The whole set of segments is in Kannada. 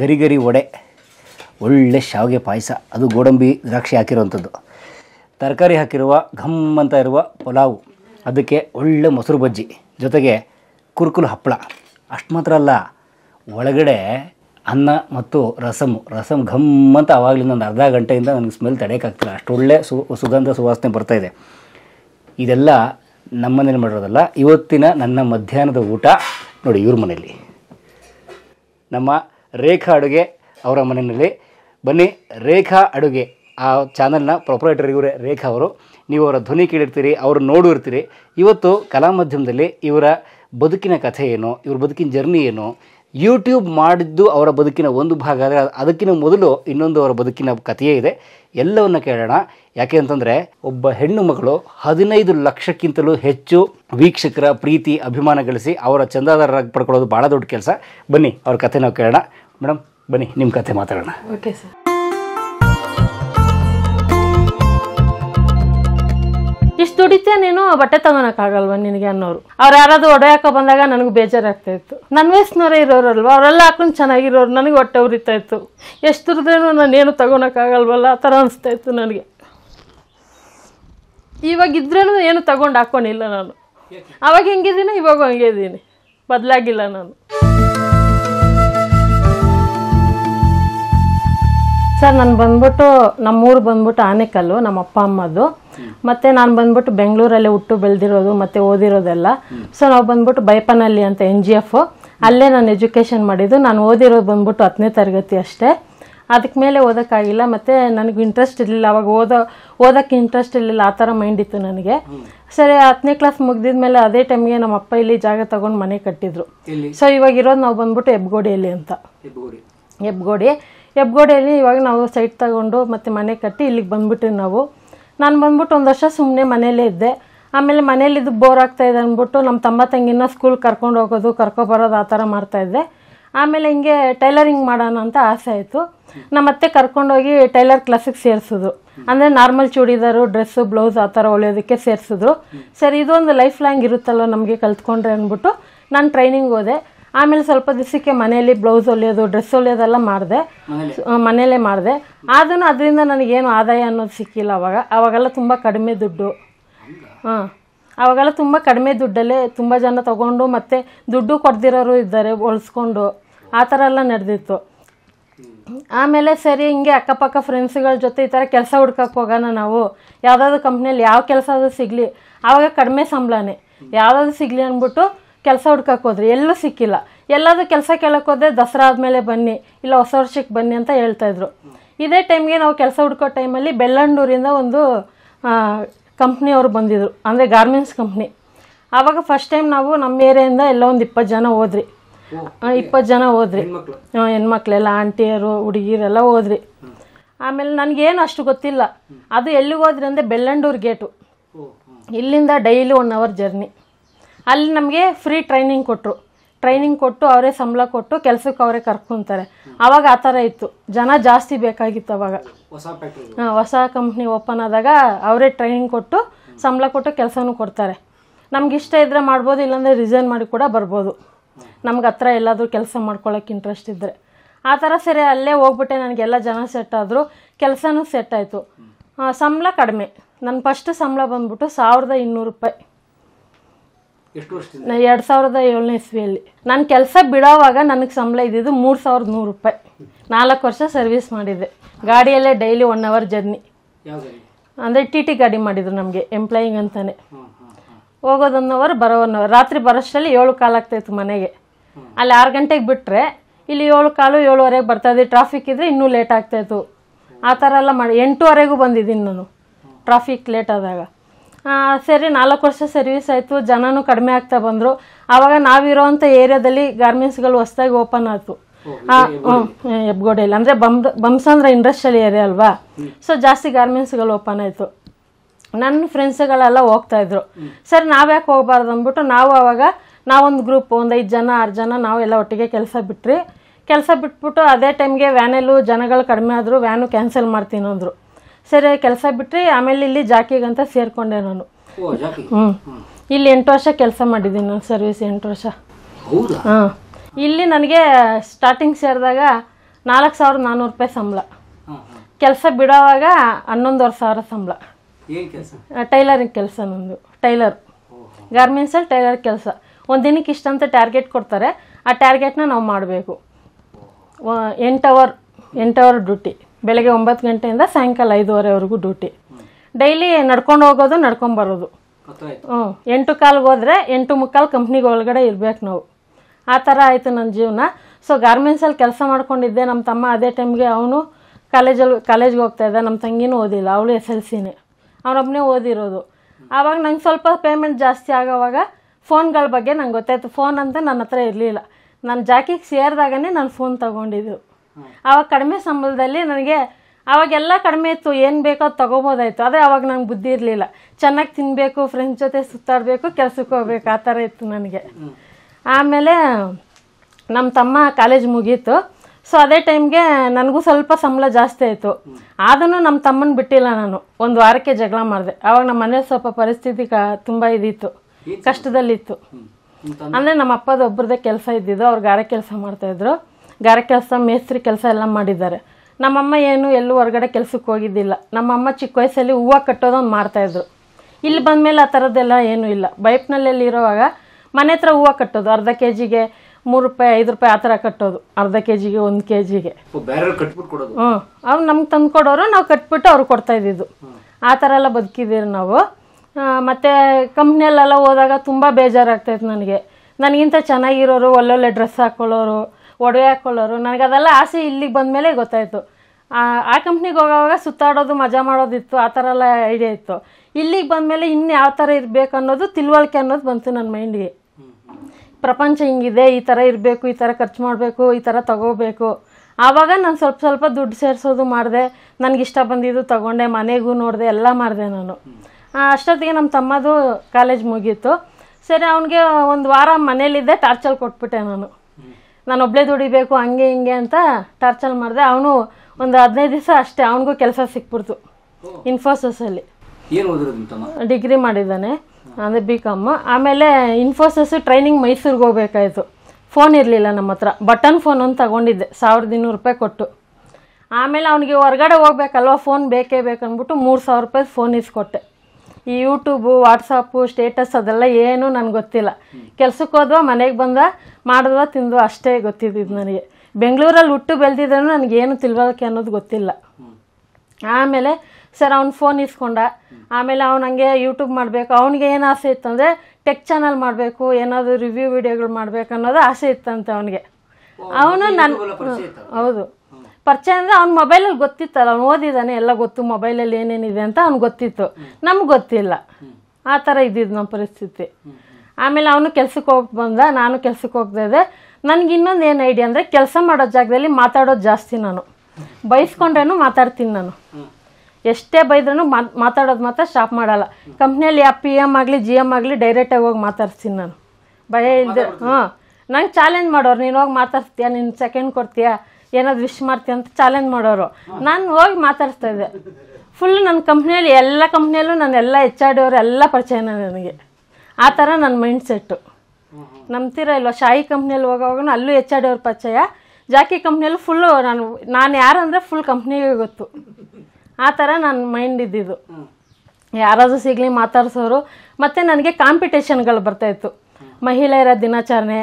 ಗರಿಗರಿ ವಡೆ ಒಳ್ಳೆ ಶಾವಿಗೆ ಪಾಯಸ ಅದು ಗೋಡಂಬಿ ದ್ರಾಕ್ಷಿ ಹಾಕಿರುವಂಥದ್ದು ತರಕಾರಿ ಹಾಕಿರುವ ಘಮ್ ಅಂತ ಇರುವ ಪಲಾವು ಅದಕ್ಕೆ ಒಳ್ಳೆ ಮೊಸರು ಬಜ್ಜಿ ಜೊತೆಗೆ ಕುರುಕುಲು ಹಪ್ಪಳ ಅಷ್ಟು ಮಾತ್ರ ಅಲ್ಲ ಒಳಗಡೆ ಅನ್ನ ಮತ್ತು ರಸಮ್ ರಸಮ್ ಘಮ್ ಅಂತ ಆವಾಗಲಿಂದ ಒಂದು ಅರ್ಧ ಗಂಟೆಯಿಂದ ನನಗೆ ಸ್ಮೆಲ್ ತಡೆಯೋಕ್ಕಾಗ್ತಿಲ್ಲ ಅಷ್ಟು ಒಳ್ಳೆ ಸು ಸುಗಂಧ ಸುವಾಸನೆ ಬರ್ತಾಯಿದೆ ಇದೆಲ್ಲ ನಮ್ಮ ಮನೇಲಿ ಮಾಡಿರೋದಲ್ಲ ಇವತ್ತಿನ ನನ್ನ ಮಧ್ಯಾಹ್ನದ ಊಟ ನೋಡಿ ಇವ್ರ ಮನೆಯಲ್ಲಿ ನಮ್ಮ ರೇಖಾ ಅಡುಗೆ ಅವರ ಮನೆಯಲ್ಲಿ ಬನ್ನಿ ರೇಖಾ ಅಡುಗೆ ಆ ಚಾನಲ್ನ ಪ್ರೊಪ್ರೈಟರ್ ಇವರೇ ರೇಖಾ ಅವರು ನೀವು ಅವರ ಧ್ವನಿ ಕೇಳಿರ್ತೀರಿ ಅವರು ನೋಡಿರ್ತೀರಿ ಇವತ್ತು ಕಲಾ ಮಾಧ್ಯಮದಲ್ಲಿ ಇವರ ಬದುಕಿನ ಕಥೆ ಏನು ಇವ್ರ ಬದುಕಿನ ಜರ್ನಿ ಏನು ಯೂಟ್ಯೂಬ್ ಮಾಡಿದ್ದು ಅವರ ಬದುಕಿನ ಒಂದು ಭಾಗ ಆದರೆ ಅದಕ್ಕಿಂತ ಮೊದಲು ಇನ್ನೊಂದು ಅವರ ಬದುಕಿನ ಕಥೆಯೇ ಇದೆ ಎಲ್ಲವನ್ನು ಕೇಳೋಣ ಯಾಕೆ ಅಂತಂದರೆ ಒಬ್ಬ ಹೆಣ್ಣು ಮಗಳು ಹದಿನೈದು ಲಕ್ಷಕ್ಕಿಂತಲೂ ಹೆಚ್ಚು ವೀಕ್ಷಕರ ಪ್ರೀತಿ ಅಭಿಮಾನ ಗಳಿಸಿ ಅವರ ಚಂದಾದಾರರಾಗಿ ಪಡ್ಕೊಳ್ಳೋದು ಭಾಳ ದೊಡ್ಡ ಕೆಲಸ ಬನ್ನಿ ಅವ್ರ ಕಥೆ ನಾವು ಕೇಳೋಣ ಮೇಡಮ್ ಬನ್ನಿ ನಿಮ್ಮ ಕತೆ ಮಾತಾಡೋಣ ಓಕೆ ಸರ್ ಇಷ್ಟು ದುಡಿತೇ ನೀನು ಆ ಬಟ್ಟೆ ತಗೋಣಕ್ಕಾಗಲ್ವಾ ನಿನಗೆ ಅನ್ನೋರು ಅವ್ರು ಯಾರಾದ್ರೂ ಒಡೆಯಾಕ ಬಂದಾಗ ನನಗೆ ಬೇಜಾರಾಗ್ತಾ ಇತ್ತು ನನ್ನ ವಯಸ್ಸಿನವರೇ ಇರೋರಲ್ವ ಅವರೆಲ್ಲ ಹಾಕೊಂಡು ಚೆನ್ನಾಗಿರೋರು ನನಗೆ ಹೊಟ್ಟೆ ಉರಿತಾ ಇತ್ತು ಎಷ್ಟು ದುಡಿದ್ರೇನು ನಾನು ಏನು ತಗೋಣಕ್ಕಾಗಲ್ವಲ್ಲ ಆ ಥರ ಅನಿಸ್ತಾ ಇತ್ತು ನನಗೆ ಇವಾಗ ಇದ್ರೂ ಏನು ತಗೊಂಡು ಹಾಕೊಂಡಿಲ್ಲ ನಾನು ಅವಾಗ ಹೆಂಗಿದ್ದೀನಿ ಇವಾಗ ಹಂಗೆ ಇದ್ದೀನಿ ಬದಲಾಗಿಲ್ಲ ನಾನು ಸರ್ ನಾನು ಬಂದ್ಬಿಟ್ಟು ನಮ್ಮೂರು ಬಂದ್ಬಿಟ್ಟು ಆನೆಕಲ್ಲು ನಮ್ಮ ಅಪ್ಪ ಅಮ್ಮದು ಮತ್ತೆ ನಾನು ಬಂದ್ಬಿಟ್ಟು ಬೆಂಗಳೂರಲ್ಲೇ ಹುಟ್ಟು ಬೆಳೆದಿರೋದು ಮತ್ತೆ ಓದಿರೋದೆಲ್ಲ ಸೊ ನಾವು ಬಂದ್ಬಿಟ್ಟು ಬೈಪನಲ್ಲಿ ಅಂತ ಎನ್ ಜಿ ಎಫ್ ಅಲ್ಲೇ ನಾನು ಎಜುಕೇಷನ್ ಮಾಡಿದ್ದು ನಾನು ಓದಿರೋದು ಬಂದ್ಬಿಟ್ಟು ಹತ್ತನೇ ತರಗತಿ ಅಷ್ಟೇ ಅದಕ್ಕೆ ಮೇಲೆ ಓದೋಕ್ಕಾಗಿಲ್ಲ ಮತ್ತು ನನಗೆ ಇಂಟ್ರೆಸ್ಟ್ ಇರಲಿಲ್ಲ ಅವಾಗ ಓದೋ ಓದೋಕ್ಕೆ ಇಂಟ್ರೆಸ್ಟ್ ಇರಲಿಲ್ಲ ಆ ಥರ ಮೈಂಡ್ ಇತ್ತು ನನಗೆ ಸರಿ ಹತ್ತನೇ ಕ್ಲಾಸ್ ಮುಗ್ದಿದ ಮೇಲೆ ಅದೇ ಟೈಮ್ಗೆ ನಮ್ಮ ಅಪ್ಪ ಇಲ್ಲಿ ಜಾಗ ತಗೊಂಡು ಮನೆ ಕಟ್ಟಿದ್ರು ಸೊ ಇವಾಗ ಇರೋದು ನಾವು ಬಂದ್ಬಿಟ್ಟು ಹೆಬ್ಗೋಡಿಯಲ್ಲಿ ಅಂತ ಹೆಬ್ಗೋಡಿ ಹೆಬ್ಗೋಡೆಯಲ್ಲಿ ಇವಾಗ ನಾವು ಸೈಟ್ ತಗೊಂಡು ಮತ್ತು ಮನೆ ಕಟ್ಟಿ ಇಲ್ಲಿಗೆ ಬಂದುಬಿಟ್ಟಿವಿ ನಾವು ನಾನು ಬಂದ್ಬಿಟ್ಟು ಒಂದು ವರ್ಷ ಸುಮ್ಮನೆ ಮನೇಲೇ ಇದ್ದೆ ಆಮೇಲೆ ಮನೇಲಿದ್ದು ಬೋರ್ ಆಗ್ತಾಯಿದೆ ಅಂದ್ಬಿಟ್ಟು ನಮ್ಮ ತಮ್ಮ ತಂಗಿನ ಸ್ಕೂಲ್ ಕರ್ಕೊಂಡು ಹೋಗೋದು ಕರ್ಕೊಬರೋದು ಆ ಥರ ಮಾಡ್ತಾಯಿದ್ದೆ ಆಮೇಲೆ ಹಿಂಗೆ ಟೈಲರಿಂಗ್ ಮಾಡೋಣ ಅಂತ ಆಸೆ ಆಯಿತು ನಮ್ಮತ್ತೆ ಕರ್ಕೊಂಡೋಗಿ ಟೈಲರ್ ಕ್ಲಾಸಿಗೆ ಸೇರಿಸಿದ್ರು ಅಂದರೆ ನಾರ್ಮಲ್ ಚೂಡಿದಾರು ಡ್ರೆಸ್ಸು ಬ್ಲೌಸ್ ಆ ಥರ ಹೊಳೆಯೋದಕ್ಕೆ ಸೇರಿಸಿದ್ರು ಸರಿ ಇದೊಂದು ಲೈಫ್ ಲಾಂಗ್ ಇರುತ್ತಲ್ವ ನಮಗೆ ಕಲ್ತ್ಕೊಂಡ್ರೆ ಅಂದ್ಬಿಟ್ಟು ನಾನು ಟ್ರೈನಿಂಗ್ ಹೋದೆ ಆಮೇಲೆ ಸ್ವಲ್ಪ ದಿವಸಕ್ಕೆ ಮನೆಯಲ್ಲಿ ಬ್ಲೌಸ್ ಹೊಲಿಯೋದು ಡ್ರೆಸ್ ಹೊಲಿಯೋದೆಲ್ಲ ಮಾಡಿದೆ ಮನೆಯಲ್ಲೇ ಮಾಡಿದೆ ಆದ್ರೂ ಅದರಿಂದ ನನಗೇನು ಆದಾಯ ಅನ್ನೋದು ಸಿಕ್ಕಿಲ್ಲ ಅವಾಗ ಅವಾಗೆಲ್ಲ ತುಂಬ ಕಡಿಮೆ ದುಡ್ಡು ಹಾಂ ಅವಾಗೆಲ್ಲ ತುಂಬ ಕಡಿಮೆ ದುಡ್ಡಲ್ಲೇ ತುಂಬ ಜನ ತಗೊಂಡು ಮತ್ತು ದುಡ್ಡು ಕೊಡ್ದಿರೋರು ಇದ್ದಾರೆ ಹೊಲಿಸ್ಕೊಂಡು ಆ ಥರ ಎಲ್ಲ ನಡೆದಿತ್ತು ಆಮೇಲೆ ಸರಿ ಹಿಂಗೆ ಅಕ್ಕಪಕ್ಕ ಫ್ರೆಂಡ್ಸ್ಗಳ ಜೊತೆ ಈ ಥರ ಕೆಲಸ ಹುಡ್ಕಕ್ಕೆ ಹೋಗೋಣ ನಾವು ಯಾವುದಾದ್ರು ಕಂಪ್ನಿಯಲ್ಲಿ ಯಾವ ಕೆಲಸ ಆದರೂ ಸಿಗಲಿ ಆವಾಗ ಕಡಿಮೆ ಸಂಬಳನೇ ಯಾವುದಾದ್ರು ಸಿಗಲಿ ಅಂದ್ಬಿಟ್ಟು ಕೆಲಸ ಹುಡ್ಕಕ್ಕೆ ಹೋದ್ರಿ ಎಲ್ಲೂ ಸಿಕ್ಕಿಲ್ಲ ಎಲ್ಲಾದರೂ ಕೆಲಸ ಕೇಳಕ್ಕೆ ಹೋದ್ರೆ ದಸರಾ ಆದಮೇಲೆ ಬನ್ನಿ ಇಲ್ಲ ಹೊಸ ವರ್ಷಕ್ಕೆ ಬನ್ನಿ ಅಂತ ಹೇಳ್ತಾಯಿದ್ರು ಇದೇ ಟೈಮ್ಗೆ ನಾವು ಕೆಲಸ ಹುಡ್ಕೋ ಟೈಮಲ್ಲಿ ಬೆಲ್ಲಂಡೂರಿಂದ ಒಂದು ಕಂಪ್ನಿಯವರು ಬಂದಿದ್ರು ಅಂದರೆ ಗಾರ್ಮೆಂಟ್ಸ್ ಕಂಪ್ನಿ ಆವಾಗ ಫಸ್ಟ್ ಟೈಮ್ ನಾವು ನಮ್ಮ ಏರಿಯಿಂದ ಎಲ್ಲ ಒಂದು ಇಪ್ಪತ್ತು ಜನ ಹೋದ್ರಿ ಇಪ್ಪತ್ತು ಜನ ಹೋದ್ರಿ ಹೆಣ್ಮಕ್ಳೆಲ್ಲ ಆಂಟಿಯರು ಹುಡುಗಿಯರೆಲ್ಲ ಹೋದ್ರಿ ಆಮೇಲೆ ನನಗೇನು ಅಷ್ಟು ಗೊತ್ತಿಲ್ಲ ಅದು ಎಲ್ಲಿಗೆ ಹೋದ್ರಿ ಅಂದರೆ ಬೆಳ್ಳಂಡೂರು ಗೇಟು ಇಲ್ಲಿಂದ ಡೈಲಿ ಒನ್ ಅವರ್ ಜರ್ನಿ ಅಲ್ಲಿ ನಮಗೆ ಫ್ರೀ ಟ್ರೈನಿಂಗ್ ಕೊಟ್ಟರು ಟ್ರೈನಿಂಗ್ ಕೊಟ್ಟು ಅವರೇ ಸಂಬಳ ಕೊಟ್ಟು ಕೆಲಸಕ್ಕೆ ಅವರೇ ಕರ್ಕೊಂತಾರೆ ಅವಾಗ ಆ ಥರ ಇತ್ತು ಜನ ಜಾಸ್ತಿ ಬೇಕಾಗಿತ್ತು ಅವಾಗ ಹಾಂ ಹೊಸ ಕಂಪ್ನಿ ಓಪನ್ ಆದಾಗ ಅವರೇ ಟ್ರೈನಿಂಗ್ ಕೊಟ್ಟು ಸಂಬಳ ಕೊಟ್ಟು ಕೆಲಸನೂ ಕೊಡ್ತಾರೆ ನಮ್ಗೆ ಇಷ್ಟ ಇದ್ದರೆ ಮಾಡ್ಬೋದು ಇಲ್ಲಾಂದರೆ ರಿಸೈನ್ ಮಾಡಿ ಕೂಡ ಬರ್ಬೋದು ನಮ್ಗೆ ಹತ್ರ ಎಲ್ಲಾದರೂ ಕೆಲಸ ಮಾಡ್ಕೊಳ್ಳೋಕೆ ಇಂಟ್ರೆಸ್ಟ್ ಇದ್ದರೆ ಆ ಥರ ಸರಿ ಅಲ್ಲೇ ಹೋಗ್ಬಿಟ್ಟೆ ನನಗೆಲ್ಲ ಜನ ಸೆಟ್ ಆದರು ಕೆಲಸನೂ ಸೆಟ್ ಆಯಿತು ಸಂಬಳ ಕಡಿಮೆ ನನ್ನ ಫಸ್ಟ್ ಸಂಬಳ ಬಂದ್ಬಿಟ್ಟು ಸಾವಿರದ ಇನ್ನೂರು ರೂಪಾಯಿ ನಾನು ಎರಡು ಸಾವಿರದ ಏಳನೇ ಇಸ್ವಿಯಲ್ಲಿ ನನ್ನ ಕೆಲಸ ಬಿಡೋವಾಗ ನನಗೆ ಸಂಬಳ ಇದ್ದಿದ್ದು ಮೂರು ಸಾವಿರದ ನೂರು ರೂಪಾಯಿ ನಾಲ್ಕು ವರ್ಷ ಸರ್ವಿಸ್ ಮಾಡಿದ್ದೆ ಗಾಡಿಯಲ್ಲೇ ಡೈಲಿ ಒನ್ ಅವರ್ ಜರ್ನಿ ಅಂದರೆ ಟಿ ಟಿ ಗಾಡಿ ಮಾಡಿದ್ರು ನಮಗೆ ಎಂಪ್ಲಾಯಿಂಗ್ ಅಂತಾನೆ ಹೋಗೋದು ಒನ್ ಅವರ್ ಬರೋ ಒನ್ ಅವರ್ ರಾತ್ರಿ ಬರೋಷ್ಟರಲ್ಲಿ ಏಳು ಕಾಲು ಆಗ್ತಾಯಿತ್ತು ಮನೆಗೆ ಅಲ್ಲಿ ಆರು ಗಂಟೆಗೆ ಬಿಟ್ಟರೆ ಇಲ್ಲಿ ಏಳು ಕಾಲು ಏಳುವರೆಗೆ ಬರ್ತಾ ಇದ್ದೀವಿ ಟ್ರಾಫಿಕ್ ಇದ್ದರೆ ಇನ್ನೂ ಲೇಟ್ ಆಗ್ತಾಯಿತ್ತು ಆ ಥರ ಎಲ್ಲ ಮಾಡಿ ಎಂಟುವರೆಗೂ ಬಂದಿದ್ದೀನಿ ನಾನು ಟ್ರಾಫಿಕ್ ಲೇಟ್ ಆದಾಗ ಸರಿ ನಾಲ್ಕು ವರ್ಷ ಸರ್ವಿಸ್ ಆಯಿತು ಜನನು ಕಡಿಮೆ ಆಗ್ತಾ ಬಂದರು ಆವಾಗ ಅಂಥ ಏರಿಯಾದಲ್ಲಿ ಗಾರ್ಮೆಂಟ್ಸ್ಗಳು ಹೊಸ್ದಾಗಿ ಓಪನ್ ಆಯಿತು ಹೆಬ್ಗೋಡೆಯಲ್ಲಿ ಅಂದರೆ ಬಂಬ್ ಅಂದರೆ ಇಂಡಸ್ಟ್ರಿಯಲ್ ಏರಿಯಾ ಅಲ್ವಾ ಸೊ ಜಾಸ್ತಿ ಗಾರ್ಮೆಂಟ್ಸ್ಗಳು ಓಪನ್ ಆಯಿತು ನನ್ನ ಫ್ರೆಂಡ್ಸ್ಗಳೆಲ್ಲ ಹೋಗ್ತಾಯಿದ್ರು ಸರ್ ನಾವ್ಯಾಕೆ ಹೋಗ್ಬಾರ್ದು ಅಂದ್ಬಿಟ್ಟು ನಾವು ಆವಾಗ ನಾವೊಂದು ಗ್ರೂಪ್ ಒಂದು ಐದು ಜನ ಆರು ಜನ ನಾವೆಲ್ಲ ಒಟ್ಟಿಗೆ ಕೆಲಸ ಬಿಟ್ರಿ ಕೆಲಸ ಬಿಟ್ಬಿಟ್ಟು ಅದೇ ಟೈಮ್ಗೆ ವ್ಯಾನಲ್ಲೂ ಜನಗಳು ಕಡಿಮೆ ಆದರೂ ವ್ಯಾನು ಕ್ಯಾನ್ಸಲ್ ಮಾಡ್ತೀನಿ ಅಂದರು ಸರಿ ಕೆಲಸ ಬಿಟ್ಟರೆ ಆಮೇಲೆ ಇಲ್ಲಿ ಜಾಕಿಗೆ ಅಂತ ಸೇರಿಕೊಂಡೆ ನಾನು ಹ್ಞೂ ಇಲ್ಲಿ ಎಂಟು ವರ್ಷ ಕೆಲಸ ಮಾಡಿದ್ದೀನಿ ನಾನು ಸರ್ವಿಸ್ ಎಂಟು ವರ್ಷ ಹಾಂ ಇಲ್ಲಿ ನನಗೆ ಸ್ಟಾರ್ಟಿಂಗ್ ಸೇರಿದಾಗ ನಾಲ್ಕು ಸಾವಿರದ ನಾನ್ನೂರು ರೂಪಾಯಿ ಸಂಬಳ ಕೆಲಸ ಬಿಡೋವಾಗ ಹನ್ನೊಂದುವರೆ ಸಾವಿರ ಸಂಬಳ ಟೈಲರಿಂಗ್ ಕೆಲಸ ನಂದು ಟೈಲರ್ ಗಾರ್ಮೆಂಟ್ಸಲ್ಲಿ ಟೈಲರ್ ಕೆಲಸ ಒಂದು ದಿನಕ್ಕೆ ಇಷ್ಟಂತ ಟಾರ್ಗೆಟ್ ಕೊಡ್ತಾರೆ ಆ ಟಾರ್ಗೆಟ್ನ ನಾವು ಮಾಡಬೇಕು ಎಂಟು ಅವರ್ ಎಂಟು ಅವರ್ ಡ್ಯೂಟಿ ಬೆಳಗ್ಗೆ ಒಂಬತ್ತು ಗಂಟೆಯಿಂದ ಸಾಯಂಕಾಲ ಐದುವರೆವರೆಗೂ ಡ್ಯೂಟಿ ಡೈಲಿ ನಡ್ಕೊಂಡು ಹೋಗೋದು ನಡ್ಕೊಂಡು ಬರೋದು ಹ್ಞೂ ಎಂಟು ಕಾಲ್ಗೆ ಹೋದರೆ ಎಂಟು ಮುಕ್ಕಾಲು ಕಂಪ್ನಿಗೆ ಒಳಗಡೆ ಇರಬೇಕು ನಾವು ಆ ಥರ ಆಯಿತು ನನ್ನ ಜೀವನ ಸೊ ಗಾರ್ಮೆಂಟ್ಸಲ್ಲಿ ಕೆಲಸ ಮಾಡ್ಕೊಂಡಿದ್ದೆ ನಮ್ಮ ತಮ್ಮ ಅದೇ ಟೈಮ್ಗೆ ಅವನು ಕಾಲೇಜಲ್ಲಿ ಕಾಲೇಜ್ಗೆ ಹೋಗ್ತಾ ಇದ್ದ ನಮ್ಮ ತಂಗಿನೂ ಓದಿಲ್ಲ ಅವಳು ಎಸ್ ಎಲ್ ಸಿನೇ ಅವನೊಬ್ಬನೇ ಓದಿರೋದು ಆವಾಗ ನಂಗೆ ಸ್ವಲ್ಪ ಪೇಮೆಂಟ್ ಜಾಸ್ತಿ ಆಗೋವಾಗ ಫೋನ್ಗಳ ಬಗ್ಗೆ ನಂಗೆ ಗೊತ್ತಾಯಿತು ಫೋನ್ ಅಂತ ನನ್ನ ಹತ್ರ ಇರಲಿಲ್ಲ ನಾನು ಜಾಕಿಗೆ ಸೇರಿದಾಗನೇ ನಾನು ಫೋನ್ ತಗೊಂಡಿದ್ದು ಆವಾಗ ಕಡಿಮೆ ಸಂಬಳದಲ್ಲಿ ನನಗೆ ಆವಾಗೆಲ್ಲ ಕಡಿಮೆ ಇತ್ತು ಏನು ಬೇಕೋ ಅದು ತಗೋಬೋದಾಯ್ತು ಆದರೆ ಅವಾಗ ನಂಗೆ ಬುದ್ಧಿ ಇರಲಿಲ್ಲ ಚೆನ್ನಾಗಿ ತಿನ್ನಬೇಕು ಫ್ರೆಂಡ್ಸ್ ಜೊತೆ ಸುತ್ತಾಡಬೇಕು ಕೆಲಸಕ್ಕೆ ಹೋಗ್ಬೇಕು ಆ ಥರ ಇತ್ತು ನನಗೆ ಆಮೇಲೆ ನಮ್ಮ ತಮ್ಮ ಕಾಲೇಜ್ ಮುಗೀತು ಸೊ ಅದೇ ಟೈಮ್ಗೆ ನನಗೂ ಸ್ವಲ್ಪ ಸಂಬಳ ಜಾಸ್ತಿ ಆಯಿತು ಆದನು ನಮ್ಮ ತಮ್ಮನ ಬಿಟ್ಟಿಲ್ಲ ನಾನು ಒಂದು ವಾರಕ್ಕೆ ಜಗಳ ಮಾಡಿದೆ ಆವಾಗ ನಮ್ಮ ಮನೇಲಿ ಸ್ವಲ್ಪ ಪರಿಸ್ಥಿತಿ ಕ ತುಂಬ ಇದಿತ್ತು ಕಷ್ಟದಲ್ಲಿತ್ತು ಅಂದರೆ ನಮ್ಮ ಅಪ್ಪದ ಒಬ್ಬರದೇ ಕೆಲಸ ಇದ್ದಿದ್ದು ಅವ್ರು ಗಾರೆ ಕೆಲಸ ಮಾಡ್ತಾಯಿದ್ರು ಗಾರೆ ಕೆಲಸ ಮೇಸ್ತ್ರಿ ಕೆಲಸ ಎಲ್ಲ ಮಾಡಿದ್ದಾರೆ ನಮ್ಮಮ್ಮ ಏನು ಎಲ್ಲೂ ಹೊರಗಡೆ ಕೆಲಸಕ್ಕೆ ಹೋಗಿದ್ದಿಲ್ಲ ನಮ್ಮಮ್ಮ ಚಿಕ್ಕ ವಯಸ್ಸಲ್ಲಿ ಹೂವು ಕಟ್ಟೋದೊಂದು ಮಾಡ್ತಾಯಿದ್ರು ಇಲ್ಲಿ ಬಂದಮೇಲೆ ಆ ಥರದ್ದೆಲ್ಲ ಏನೂ ಇಲ್ಲ ಬೈಪ್ನಲ್ಲಿ ಮನೆ ಹತ್ರ ಹೂವು ಕಟ್ಟೋದು ಅರ್ಧ ಕೆ ಜಿಗೆ ಮೂರು ರೂಪಾಯಿ ಐದು ರೂಪಾಯಿ ಆ ಥರ ಕಟ್ಟೋದು ಅರ್ಧ ಕೆ ಜಿಗೆ ಒಂದು ಕೆ ಜಿಗೆ ಹ್ಞೂ ಅವ್ರು ನಮ್ಗೆ ತಂದು ಕೊಡೋರು ನಾವು ಕಟ್ಬಿಟ್ಟು ಅವ್ರು ಕೊಡ್ತಾ ಇದ್ದಿದ್ದು ಆ ಥರ ಎಲ್ಲ ಬದುಕಿದ್ದೀರಿ ನಾವು ಮತ್ತು ಕಂಪ್ನಿಯಲ್ಲೆಲ್ಲ ಹೋದಾಗ ತುಂಬ ಬೇಜಾರಾಗ್ತಾಯಿತ್ತು ನನಗೆ ನನಗಿಂತ ಚೆನ್ನಾಗಿರೋರು ಒಳ್ಳೊಳ್ಳೆ ಡ್ರೆಸ್ ಹಾಕ್ಕೊಳ್ಳೋರು ಒಡವೆ ಹಾಕೊಳ್ಳೋರು ನನಗೆ ಅದೆಲ್ಲ ಆಸೆ ಇಲ್ಲಿಗೆ ಬಂದ ಮೇಲೆ ಗೊತ್ತಾಯಿತು ಆ ಕಂಪ್ನಿಗೆ ಹೋಗೋವಾಗ ಸುತ್ತಾಡೋದು ಮಜಾ ಮಾಡೋದಿತ್ತು ಆ ಥರ ಎಲ್ಲ ಐಡಿಯಾ ಇತ್ತು ಇಲ್ಲಿಗೆ ಬಂದಮೇಲೆ ಇನ್ನು ಯಾವ ಥರ ಇರಬೇಕು ಅನ್ನೋದು ತಿಳುವಳಿಕೆ ಅನ್ನೋದು ಬಂತು ನನ್ನ ಮೈಂಡಿಗೆ ಪ್ರಪಂಚ ಹಿಂಗಿದೆ ಈ ಥರ ಇರಬೇಕು ಈ ಥರ ಖರ್ಚು ಮಾಡಬೇಕು ಈ ಥರ ತಗೋಬೇಕು ಆವಾಗ ನಾನು ಸ್ವಲ್ಪ ಸ್ವಲ್ಪ ದುಡ್ಡು ಸೇರಿಸೋದು ಮಾಡಿದೆ ನನಗಿಷ್ಟ ಬಂದಿದ್ದು ತಗೊಂಡೆ ಮನೆಗೂ ನೋಡಿದೆ ಎಲ್ಲ ಮಾಡಿದೆ ನಾನು ಅಷ್ಟೊತ್ತಿಗೆ ನಮ್ಮ ತಮ್ಮದು ಕಾಲೇಜ್ ಮುಗೀತು ಸರಿ ಅವನಿಗೆ ಒಂದು ವಾರ ಮನೇಲಿದ್ದೆ ಟಾರ್ಚರ್ ಕೊಟ್ಬಿಟ್ಟೆ ನಾನು ನಾನು ಒಬ್ಬಳೇ ದುಡಿಬೇಕು ಹಂಗೆ ಹಿಂಗೆ ಅಂತ ಟಾರ್ಚರ್ ಮಾಡಿದೆ ಅವನು ಒಂದು ಹದಿನೈದು ದಿವಸ ಅಷ್ಟೇ ಅವನಿಗೂ ಕೆಲಸ ಸಿಕ್ಬಿಡ್ತು ಇನ್ಫೋಸಿಸಲ್ಲಿ ಡಿಗ್ರಿ ಮಾಡಿದ್ದಾನೆ ಅಂದರೆ ಬಿ ಕಾಮ್ ಆಮೇಲೆ ಇನ್ಫೋಸಿಸ್ ಟ್ರೈನಿಂಗ್ ಮೈಸೂರಿಗೆ ಹೋಗ್ಬೇಕಾಯ್ತು ಫೋನ್ ಇರಲಿಲ್ಲ ನಮ್ಮ ಹತ್ರ ಬಟನ್ ಫೋನ್ ಒಂದು ತಗೊಂಡಿದ್ದೆ ಸಾವಿರದ ಇನ್ನೂರು ರೂಪಾಯಿ ಕೊಟ್ಟು ಆಮೇಲೆ ಅವನಿಗೆ ಹೊರಗಡೆ ಹೋಗ್ಬೇಕಲ್ವ ಫೋನ್ ಬೇಕೇ ಬೇಕಂದ್ಬಿಟ್ಟು ಮೂರು ಸಾವಿರ ರೂಪಾಯಿ ಫೋನ್ ಇಸ್ಕೊಟ್ಟೆ ಈ ಯೂಟ್ಯೂಬು ವಾಟ್ಸಪ್ಪು ಸ್ಟೇಟಸ್ ಅದೆಲ್ಲ ಏನೂ ನನಗೆ ಗೊತ್ತಿಲ್ಲ ಕೆಲ್ಸಕ್ಕೆ ಹೋದ್ವ ಮನೆಗೆ ಬಂದ ಮಾಡಿದ್ವ ತಿಂದು ಅಷ್ಟೇ ಗೊತ್ತಿದ್ದಿದ್ದು ನನಗೆ ಬೆಂಗಳೂರಲ್ಲಿ ಹುಟ್ಟು ಬೆಳೆದಿದ್ರು ನನಗೇನು ತಿಳ್ವಳಿಕೆ ಅನ್ನೋದು ಗೊತ್ತಿಲ್ಲ ಆಮೇಲೆ ಸರ್ ಅವ್ನು ಫೋನ್ ಇಸ್ಕೊಂಡ ಆಮೇಲೆ ಅವ್ನು ಹಂಗೆ ಯೂಟ್ಯೂಬ್ ಮಾಡಬೇಕು ಅವನಿಗೆ ಏನು ಆಸೆ ಇತ್ತಂದರೆ ಟೆಕ್ ಚಾನಲ್ ಮಾಡಬೇಕು ಏನಾದರೂ ರಿವ್ಯೂ ವಿಡಿಯೋಗಳು ಮಾಡಬೇಕು ಅನ್ನೋದು ಆಸೆ ಇತ್ತಂತೆ ಅವನಿಗೆ ಅವನು ನನ್ನ ಹೌದು ಪರಿಚಯ ಅಂದರೆ ಅವ್ನ ಮೊಬೈಲಲ್ಲಿ ಗೊತ್ತಿತ್ತಲ್ಲ ಅವ್ನು ಓದಿದ್ದಾನೆ ಎಲ್ಲ ಗೊತ್ತು ಮೊಬೈಲಲ್ಲಿ ಏನೇನಿದೆ ಅಂತ ಅವ್ನು ಗೊತ್ತಿತ್ತು ನಮ್ಗೆ ಗೊತ್ತಿಲ್ಲ ಆ ಥರ ಇದ್ದಿದ್ದು ನಮ್ಮ ಪರಿಸ್ಥಿತಿ ಆಮೇಲೆ ಅವನು ಕೆಲ್ಸಕ್ಕೆ ಹೋಗಿ ಬಂದ ನಾನು ಕೆಲ್ಸಕ್ಕೆ ಇದ್ದೆ ನನಗೆ ಇನ್ನೊಂದು ಏನು ಐಡಿಯಾ ಅಂದರೆ ಕೆಲಸ ಮಾಡೋ ಜಾಗದಲ್ಲಿ ಮಾತಾಡೋದು ಜಾಸ್ತಿ ನಾನು ಬೈಸ್ಕೊಂಡ್ರೇನು ಮಾತಾಡ್ತೀನಿ ನಾನು ಎಷ್ಟೇ ಬೈದ್ರೂ ಮಾತಾಡೋದು ಮಾತ್ರ ಸ್ಟಾಪ್ ಮಾಡಲ್ಲ ಕಂಪ್ನಿಯಲ್ಲಿ ಯಾವ ಪಿ ಎಮ್ ಆಗಲಿ ಜಿ ಎಮ್ ಆಗಲಿ ಡೈರೆಕ್ಟಾಗಿ ಹೋಗಿ ಮಾತಾಡ್ತೀನಿ ನಾನು ಭಯ ಇಲ್ಲದೆ ಹಾಂ ನಂಗೆ ಚಾಲೆಂಜ್ ಮಾಡೋರು ನೀನು ಹೋಗಿ ಮಾತಾಡ್ತೀಯಾ ನೀನು ಸೆಕೆಂಡ್ ಕೊಡ್ತೀಯಾ ಏನಾದ್ರು ವಿಶ್ ಮಾಡ್ತೀವಿ ಅಂತ ಚಾಲೆಂಜ್ ಮಾಡೋರು ನಾನು ಹೋಗಿ ಮಾತಾಡ್ತಾ ಇದ್ದೆ ಫುಲ್ ನನ್ನ ಕಂಪ್ನಿಯಲ್ಲಿ ಎಲ್ಲ ಕಂಪ್ನಿಯಲ್ಲೂ ನಾನು ಎಲ್ಲ ಎಚ್ ಆರ್ ಡಿಯವರು ಎಲ್ಲ ಪರಿಚಯನ ನನಗೆ ಆ ಥರ ನನ್ನ ಮೈಂಡ್ ಸೆಟ್ಟು ನಂಬ್ತೀರ ಇಲ್ಲ ಶಾಯಿ ಕಂಪ್ನಿಯಲ್ಲಿ ಹೋಗೋವಾಗ ಅಲ್ಲೂ ಎಚ್ ಆರ್ ಡಿಯವ್ರ ಪರಿಚಯ ಜಾಕಿ ಕಂಪ್ನಿಯಲ್ಲೂ ಫುಲ್ಲು ನಾನು ನಾನು ಯಾರಂದರೆ ಫುಲ್ ಕಂಪ್ನಿಗೆ ಗೊತ್ತು ಆ ಥರ ನನ್ನ ಮೈಂಡ್ ಇದ್ದಿದ್ದು ಯಾರಾದರೂ ಸಿಗಲಿ ಮಾತಾಡ್ಸೋರು ಮತ್ತು ನನಗೆ ಕಾಂಪಿಟೇಷನ್ಗಳು ಬರ್ತಾಯಿತ್ತು ಮಹಿಳೆಯರ ದಿನಾಚರಣೆ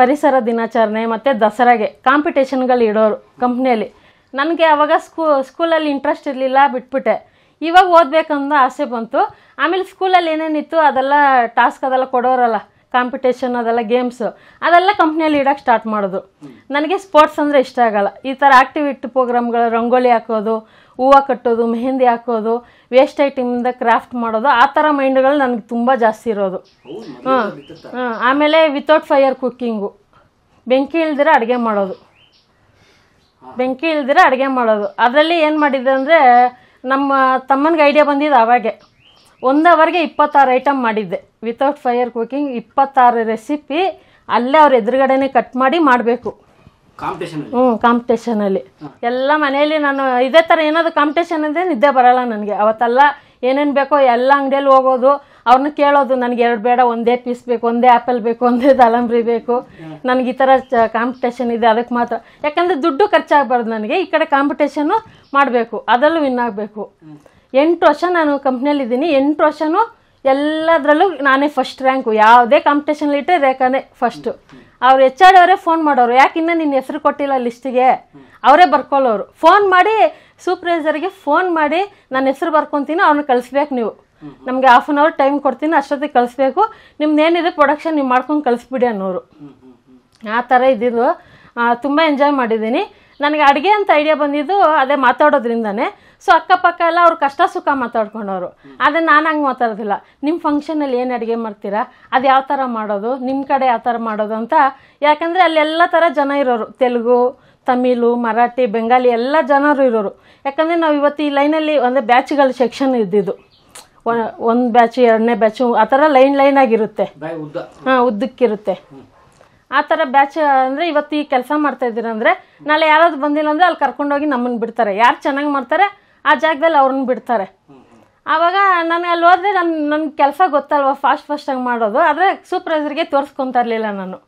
ಪರಿಸರ ದಿನಾಚರಣೆ ಮತ್ತು ದಸರಾಗೆ ಕಾಂಪಿಟೇಷನ್ಗಳು ಇಡೋರು ಕಂಪ್ನಿಯಲ್ಲಿ ನನಗೆ ಅವಾಗ ಸ್ಕೂ ಸ್ಕೂಲಲ್ಲಿ ಇಂಟ್ರೆಸ್ಟ್ ಇರಲಿಲ್ಲ ಬಿಟ್ಬಿಟ್ಟೆ ಇವಾಗ ಓದಬೇಕಂತ ಆಸೆ ಬಂತು ಆಮೇಲೆ ಸ್ಕೂಲಲ್ಲಿ ಏನೇನಿತ್ತು ಅದೆಲ್ಲ ಟಾಸ್ಕ್ ಅದೆಲ್ಲ ಕೊಡೋರಲ್ಲ ಕಾಂಪಿಟೇಷನ್ ಅದೆಲ್ಲ ಗೇಮ್ಸು ಅದೆಲ್ಲ ಕಂಪ್ನಿಯಲ್ಲಿ ಇಡೋಕ್ಕೆ ಸ್ಟಾರ್ಟ್ ಮಾಡೋದು ನನಗೆ ಸ್ಪೋರ್ಟ್ಸ್ ಅಂದರೆ ಇಷ್ಟ ಆಗಲ್ಲ ಈ ಥರ ಆ್ಯಕ್ಟಿವಿಟಿ ಪ್ರೋಗ್ರಾಮ್ಗಳು ರಂಗೋಲಿ ಹಾಕೋದು ಹೂವು ಕಟ್ಟೋದು ಮೆಹಂದಿ ಹಾಕೋದು ವೇಸ್ಟ್ ಐಟಮಿಂದ ಕ್ರಾಫ್ಟ್ ಮಾಡೋದು ಆ ಥರ ಮೈಂಡ್ಗಳು ನನಗೆ ತುಂಬ ಜಾಸ್ತಿ ಇರೋದು ಹಾಂ ಹಾಂ ಆಮೇಲೆ ವಿತೌಟ್ ಫೈಯರ್ ಕುಕ್ಕಿಂಗು ಬೆಂಕಿ ಇಲ್ದಿರ ಅಡುಗೆ ಮಾಡೋದು ಬೆಂಕಿ ಇಲ್ದಿರ ಅಡುಗೆ ಮಾಡೋದು ಅದರಲ್ಲಿ ಏನು ಮಾಡಿದ್ದೆ ಅಂದರೆ ನಮ್ಮ ತಮ್ಮನಿಗೆ ಐಡಿಯಾ ಬಂದಿದ್ದು ಅವಾಗೆ ಒಂದು ಅವರ್ಗೆ ಇಪ್ಪತ್ತಾರು ಐಟಮ್ ಮಾಡಿದ್ದೆ ವಿತೌಟ್ ಫೈರ್ ಕುಕ್ಕಿಂಗ್ ಇಪ್ಪತ್ತಾರು ರೆಸಿಪಿ ಅಲ್ಲೇ ಅವ್ರ ಎದುರುಗಡೆನೇ ಕಟ್ ಮಾಡಿ ಮಾಡಬೇಕು ಹ್ಞೂ ಕಾಂಪಿಟೇಷನಲ್ಲಿ ಎಲ್ಲ ಮನೆಯಲ್ಲಿ ನಾನು ಇದೇ ಥರ ಏನಾದರೂ ಕಾಂಪಿಟೇಷನ್ ಅಂದರೆ ನಿದ್ದೆ ಬರಲ್ಲ ನನಗೆ ಅವತ್ತೆಲ್ಲ ಏನೇನು ಬೇಕೋ ಎಲ್ಲ ಅಂಗಡಿಯಲ್ಲಿ ಹೋಗೋದು ಅವ್ರನ್ನ ಕೇಳೋದು ನನಗೆ ಎರಡು ಬೇಡ ಒಂದೇ ಪೀಸ್ ಬೇಕು ಒಂದೇ ಆ್ಯಪಲ್ ಬೇಕು ಒಂದೇ ದಾಳಂಬ್ರಿ ಬೇಕು ನನಗೆ ಈ ಥರ ಕಾಂಪಿಟೇಷನ್ ಇದೆ ಅದಕ್ಕೆ ಮಾತ್ರ ಯಾಕಂದರೆ ದುಡ್ಡು ಖರ್ಚಾಗಬಾರ್ದು ನನಗೆ ಈ ಕಡೆ ಕಾಂಪಿಟೇಷನು ಮಾಡಬೇಕು ಅದರಲ್ಲೂ ವಿನ್ ಆಗಬೇಕು ಎಂಟು ವರ್ಷ ನಾನು ಕಂಪ್ನಿಯಲ್ಲಿದ್ದೀನಿ ಎಂಟು ವರ್ಷನೂ ಎಲ್ಲದರಲ್ಲೂ ನಾನೇ ಫಸ್ಟ್ ರ್ಯಾಂಕು ಯಾವುದೇ ಕಾಂಪಿಟೇಷನ್ ಇಟ್ಟರೆ ರೇಖಾನೇ ಫಸ್ಟು ಅವ್ರು ಎಚ್ ಆರ್ ಅವರೇ ಫೋನ್ ಮಾಡೋರು ಯಾಕೆ ಇನ್ನೂ ನಿನ್ನ ಹೆಸರು ಕೊಟ್ಟಿಲ್ಲ ಲಿಸ್ಟಿಗೆ ಅವರೇ ಬರ್ಕೊಳ್ಳೋರು ಫೋನ್ ಮಾಡಿ ಸೂಪರ್ವೈಸರ್ಗೆ ಫೋನ್ ಮಾಡಿ ನನ್ನ ಹೆಸರು ಬರ್ಕೊತೀನಿ ಅವ್ರನ್ನ ಕಳಿಸ್ಬೇಕು ನೀವು ನಮಗೆ ಹಾಫ್ ಆನ್ ಅವರ್ ಟೈಮ್ ಕೊಡ್ತೀನಿ ಅಷ್ಟೊತ್ತಿಗೆ ಕಳಿಸ್ಬೇಕು ನಿಮ್ದು ಏನಿದೆ ಪ್ರೊಡಕ್ಷನ್ ನೀವು ಮಾಡ್ಕೊಂಡು ಕಳಿಸ್ಬಿಡಿ ಅನ್ನೋರು ಆ ಥರ ಇದ್ದಿದ್ದು ತುಂಬ ಎಂಜಾಯ್ ಮಾಡಿದ್ದೀನಿ ನನಗೆ ಅಡುಗೆ ಅಂತ ಐಡಿಯಾ ಬಂದಿದ್ದು ಅದೇ ಮಾತಾಡೋದ್ರಿಂದನೇ ಸೊ ಅಕ್ಕಪಕ್ಕ ಎಲ್ಲ ಅವ್ರು ಕಷ್ಟ ಸುಖ ಮಾತಾಡ್ಕೊಂಡವ್ರು ಆದರೆ ನಾನು ಹಂಗೆ ಮಾತಾಡೋದಿಲ್ಲ ನಿಮ್ಮ ಫಂಕ್ಷನಲ್ಲಿ ಏನು ಅಡುಗೆ ಮಾಡ್ತೀರಾ ಅದು ಯಾವ ಥರ ಮಾಡೋದು ನಿಮ್ಮ ಕಡೆ ಯಾವ ಥರ ಮಾಡೋದು ಅಂತ ಯಾಕಂದರೆ ಎಲ್ಲ ಥರ ಜನ ಇರೋರು ತೆಲುಗು ತಮಿಳು ಮರಾಠಿ ಬೆಂಗಾಲಿ ಎಲ್ಲ ಜನರು ಇರೋರು ಯಾಕಂದರೆ ನಾವು ಇವತ್ತು ಈ ಲೈನಲ್ಲಿ ಒಂದು ಬ್ಯಾಚ್ಗಳ ಸೆಕ್ಷನ್ ಇದ್ದಿದ್ದು ಒಂದು ಬ್ಯಾಚು ಎರಡನೇ ಬ್ಯಾಚು ಆ ಥರ ಲೈನ್ ಲೈನ್ ಆಗಿರುತ್ತೆ ಹಾಂ ಉದ್ದಕ್ಕಿರುತ್ತೆ ಆ ಥರ ಬ್ಯಾಚ್ ಅಂದರೆ ಇವತ್ತು ಈ ಕೆಲಸ ಮಾಡ್ತಾ ನಾಳೆ ಯಾರಾದ್ರು ಬಂದಿಲ್ಲ ಅಂದರೆ ಅಲ್ಲಿ ಕರ್ಕೊಂಡೋಗಿ ನಮ್ಮನ್ನು ಬಿಡ್ತಾರೆ ಯಾರು ಚೆನ್ನಾಗಿ ಮಾಡ್ತಾರೆ ಆ ಜಾಗದಲ್ಲಿ ಅವ್ರನ್ನ ಬಿಡ್ತಾರೆ ಆವಾಗ ನಾನು ಅಲ್ಲಿ ಹೋದ್ರೆ ನನ್ನ ನನ್ನ ಕೆಲಸ ಗೊತ್ತಲ್ವ ಫಾಸ್ಟ್ ಫಾಸ್ಟಾಗಿ ಮಾಡೋದು ಆದರೆ ಸೂಪ್ರೈಸರ್ಗೆ ತೋರಿಸ್ಕೊತಾ ಇರಲಿಲ್ಲ ನಾನು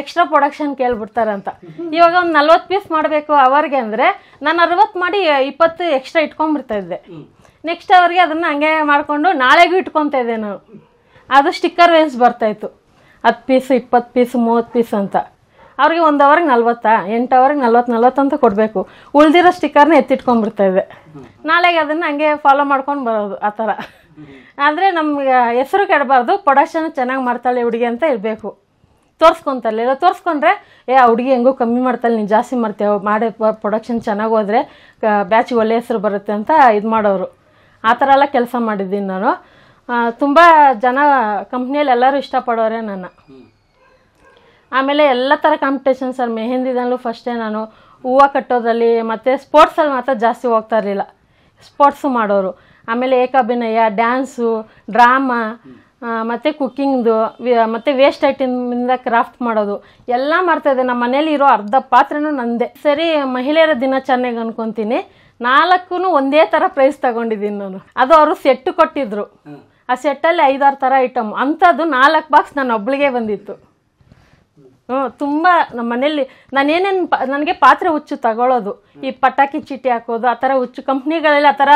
ಎಕ್ಸ್ಟ್ರಾ ಪ್ರೊಡಕ್ಷನ್ ಕೇಳ್ಬಿಡ್ತಾರೆ ಅಂತ ಇವಾಗ ಒಂದು ನಲ್ವತ್ತು ಪೀಸ್ ಮಾಡಬೇಕು ಅವರಿಗೆ ಅಂದರೆ ನಾನು ಅರವತ್ತು ಮಾಡಿ ಇಪ್ಪತ್ತು ಎಕ್ಸ್ಟ್ರಾ ಇಟ್ಕೊಂಡ್ಬಿಡ್ತಾ ಇದ್ದೆ ನೆಕ್ಸ್ಟ್ ಅವ್ರಿಗೆ ಅದನ್ನು ಹಂಗೆ ಮಾಡಿಕೊಂಡು ನಾಳೆಗೂ ಇಟ್ಕೊತಾ ಇದ್ದೆ ನಾನು ಅದು ಸ್ಟಿಕ್ಕರ್ ವೇನ್ಸ್ ಬರ್ತಾಯಿತ್ತು ಹತ್ತು ಪೀಸ್ ಇಪ್ಪತ್ತು ಪೀಸ್ ಮೂವತ್ತು ಪೀಸ್ ಅಂತ ಅವ್ರಿಗೆ ಒಂದು ಅವರ್ಗೆ ನಲ್ವತ್ತಾ ಎಂಟು ಅವರ್ಗೆ ನಲ್ವತ್ತು ನಲ್ವತ್ತು ಅಂತ ಕೊಡಬೇಕು ಉಳಿದಿರೋ ಸ್ಟಿಕ್ಕರ್ನ ಇದೆ ನಾಳೆಗೆ ಅದನ್ನು ಹಂಗೆ ಫಾಲೋ ಮಾಡ್ಕೊಂಡು ಬರೋದು ಆ ಥರ ಆದರೆ ನಮ್ಗೆ ಹೆಸರು ಕೆಡಬಾರ್ದು ಪ್ರೊಡಕ್ಷನ್ ಚೆನ್ನಾಗಿ ಮಾಡ್ತಾಳೆ ಹುಡುಗಿ ಅಂತ ಇರಬೇಕು ತೋರಿಸ್ಕೊತಾರಲ್ಲ ಇಲ್ಲ ತೋರಿಸ್ಕೊಂಡ್ರೆ ಏ ಆ ಹುಡುಗಿ ಹೆಂಗೋ ಕಮ್ಮಿ ಮಾಡ್ತಾಳೆ ನೀನು ಜಾಸ್ತಿ ಮಾಡ್ತೇವೆ ಮಾಡಿ ಪ್ರೊಡಕ್ಷನ್ ಚೆನ್ನಾಗಿ ಹೋದರೆ ಬ್ಯಾಚ್ ಒಳ್ಳೆ ಹೆಸರು ಬರುತ್ತೆ ಅಂತ ಇದು ಮಾಡೋರು ಆ ಥರ ಎಲ್ಲ ಕೆಲಸ ಮಾಡಿದ್ದೀನಿ ನಾನು ತುಂಬ ಜನ ಕಂಪ್ನಿಯಲ್ಲಿ ಎಲ್ಲರೂ ಇಷ್ಟಪಡೋರೆ ನನ್ನ ಆಮೇಲೆ ಎಲ್ಲ ಥರ ಕಾಂಪಿಟೇಷನ್ ಸರ್ ಮೆಹೆಂದಿದಲ್ಲೂ ಫಸ್ಟೇ ನಾನು ಹೂವು ಕಟ್ಟೋದ್ರಲ್ಲಿ ಮತ್ತು ಸ್ಪೋರ್ಟ್ಸಲ್ಲಿ ಮಾತ್ರ ಜಾಸ್ತಿ ಹೋಗ್ತಾ ಇರಲಿಲ್ಲ ಸ್ಪೋರ್ಟ್ಸು ಮಾಡೋರು ಆಮೇಲೆ ಏಕಾಭಿನಯ ಡ್ಯಾನ್ಸು ಡ್ರಾಮಾ ಮತ್ತು ಕುಕ್ಕಿಂಗ್ದು ಮತ್ತು ವೇಸ್ಟ್ ಐಟಮಿಂದ ಕ್ರಾಫ್ಟ್ ಮಾಡೋದು ಎಲ್ಲ ಮಾಡ್ತಾಯಿದ್ದೆ ನಮ್ಮ ಮನೇಲಿ ಇರೋ ಅರ್ಧ ಪಾತ್ರೆನೂ ನಂದೇ ಸರಿ ಮಹಿಳೆಯರ ದಿನಾಚರಣೆಗೆ ಅನ್ಕೊತೀನಿ ನಾಲ್ಕು ಒಂದೇ ಥರ ಪ್ರೈಸ್ ತಗೊಂಡಿದ್ದೀನಿ ನಾನು ಅದು ಅವರು ಸೆಟ್ಟು ಕೊಟ್ಟಿದ್ರು ಆ ಸೆಟ್ಟಲ್ಲಿ ಐದಾರು ಥರ ಐಟಮ್ ಅಂಥದ್ದು ನಾಲ್ಕು ಬಾಕ್ಸ್ ನಾನು ಒಬ್ಬಳಿಗೆ ಬಂದಿತ್ತು ಹ್ಞೂ ತುಂಬ ನಮ್ಮ ಮನೆಯಲ್ಲಿ ನಾನೇನೇನು ನನಗೆ ಪಾತ್ರೆ ಹುಚ್ಚು ತಗೊಳ್ಳೋದು ಈ ಪಟಾಕಿ ಚೀಟಿ ಹಾಕೋದು ಆ ಥರ ಹುಚ್ಚು ಕಂಪ್ನಿಗಳಲ್ಲಿ ಆ ಥರ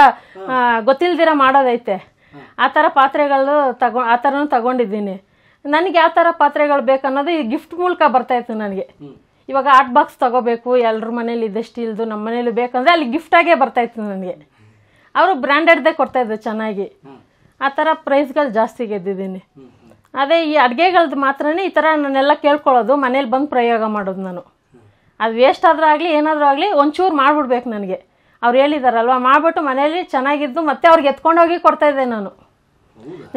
ಗೊತ್ತಿಲ್ದಿರ ಮಾಡೋದೈತೆ ಆ ಥರ ಪಾತ್ರೆಗಳು ತಗೊ ಆ ಥರನೂ ತಗೊಂಡಿದ್ದೀನಿ ನನಗೆ ಯಾವ ಥರ ಪಾತ್ರೆಗಳು ಬೇಕನ್ನೋದು ಈ ಗಿಫ್ಟ್ ಮೂಲಕ ಬರ್ತಾಯಿತ್ತು ನನಗೆ ಇವಾಗ ಆರ್ಟ್ ಬಾಕ್ಸ್ ತಗೋಬೇಕು ಎಲ್ಲರ ಮನೇಲಿ ಇದೆ ಸ್ಟೀಲ್ದು ನಮ್ಮ ಮನೇಲಿ ಬೇಕಂದರೆ ಅಲ್ಲಿ ಗಿಫ್ಟಾಗೇ ಬರ್ತಾಯಿತ್ತು ನನಗೆ ಅವರು ಬ್ರ್ಯಾಂಡೆಡ್ದೇ ಕೊಡ್ತಾಯಿದ್ರು ಚೆನ್ನಾಗಿ ಆ ಥರ ಪ್ರೈಸ್ಗಳು ಜಾಸ್ತಿ ಗೆದ್ದಿದ್ದೀನಿ ಅದೇ ಈ ಅಡುಗೆಗಳದ್ದು ಮಾತ್ರನೇ ಈ ಥರ ನನ್ನೆಲ್ಲ ಕೇಳ್ಕೊಳ್ಳೋದು ಮನೇಲಿ ಬಂದು ಪ್ರಯೋಗ ಮಾಡೋದು ನಾನು ಅದು ವೇಸ್ಟ್ ಆದರೂ ಆಗಲಿ ಏನಾದರೂ ಆಗಲಿ ಒಂಚೂರು ಮಾಡಿಬಿಡ್ಬೇಕು ನನಗೆ ಅವ್ರು ಹೇಳಿದಾರಲ್ವ ಮಾಡಿಬಿಟ್ಟು ಮನೇಲಿ ಚೆನ್ನಾಗಿದ್ದು ಮತ್ತೆ ಅವ್ರಿಗೆ ಎತ್ಕೊಂಡೋಗಿ ಕೊಡ್ತಾಯಿದ್ದೆ ನಾನು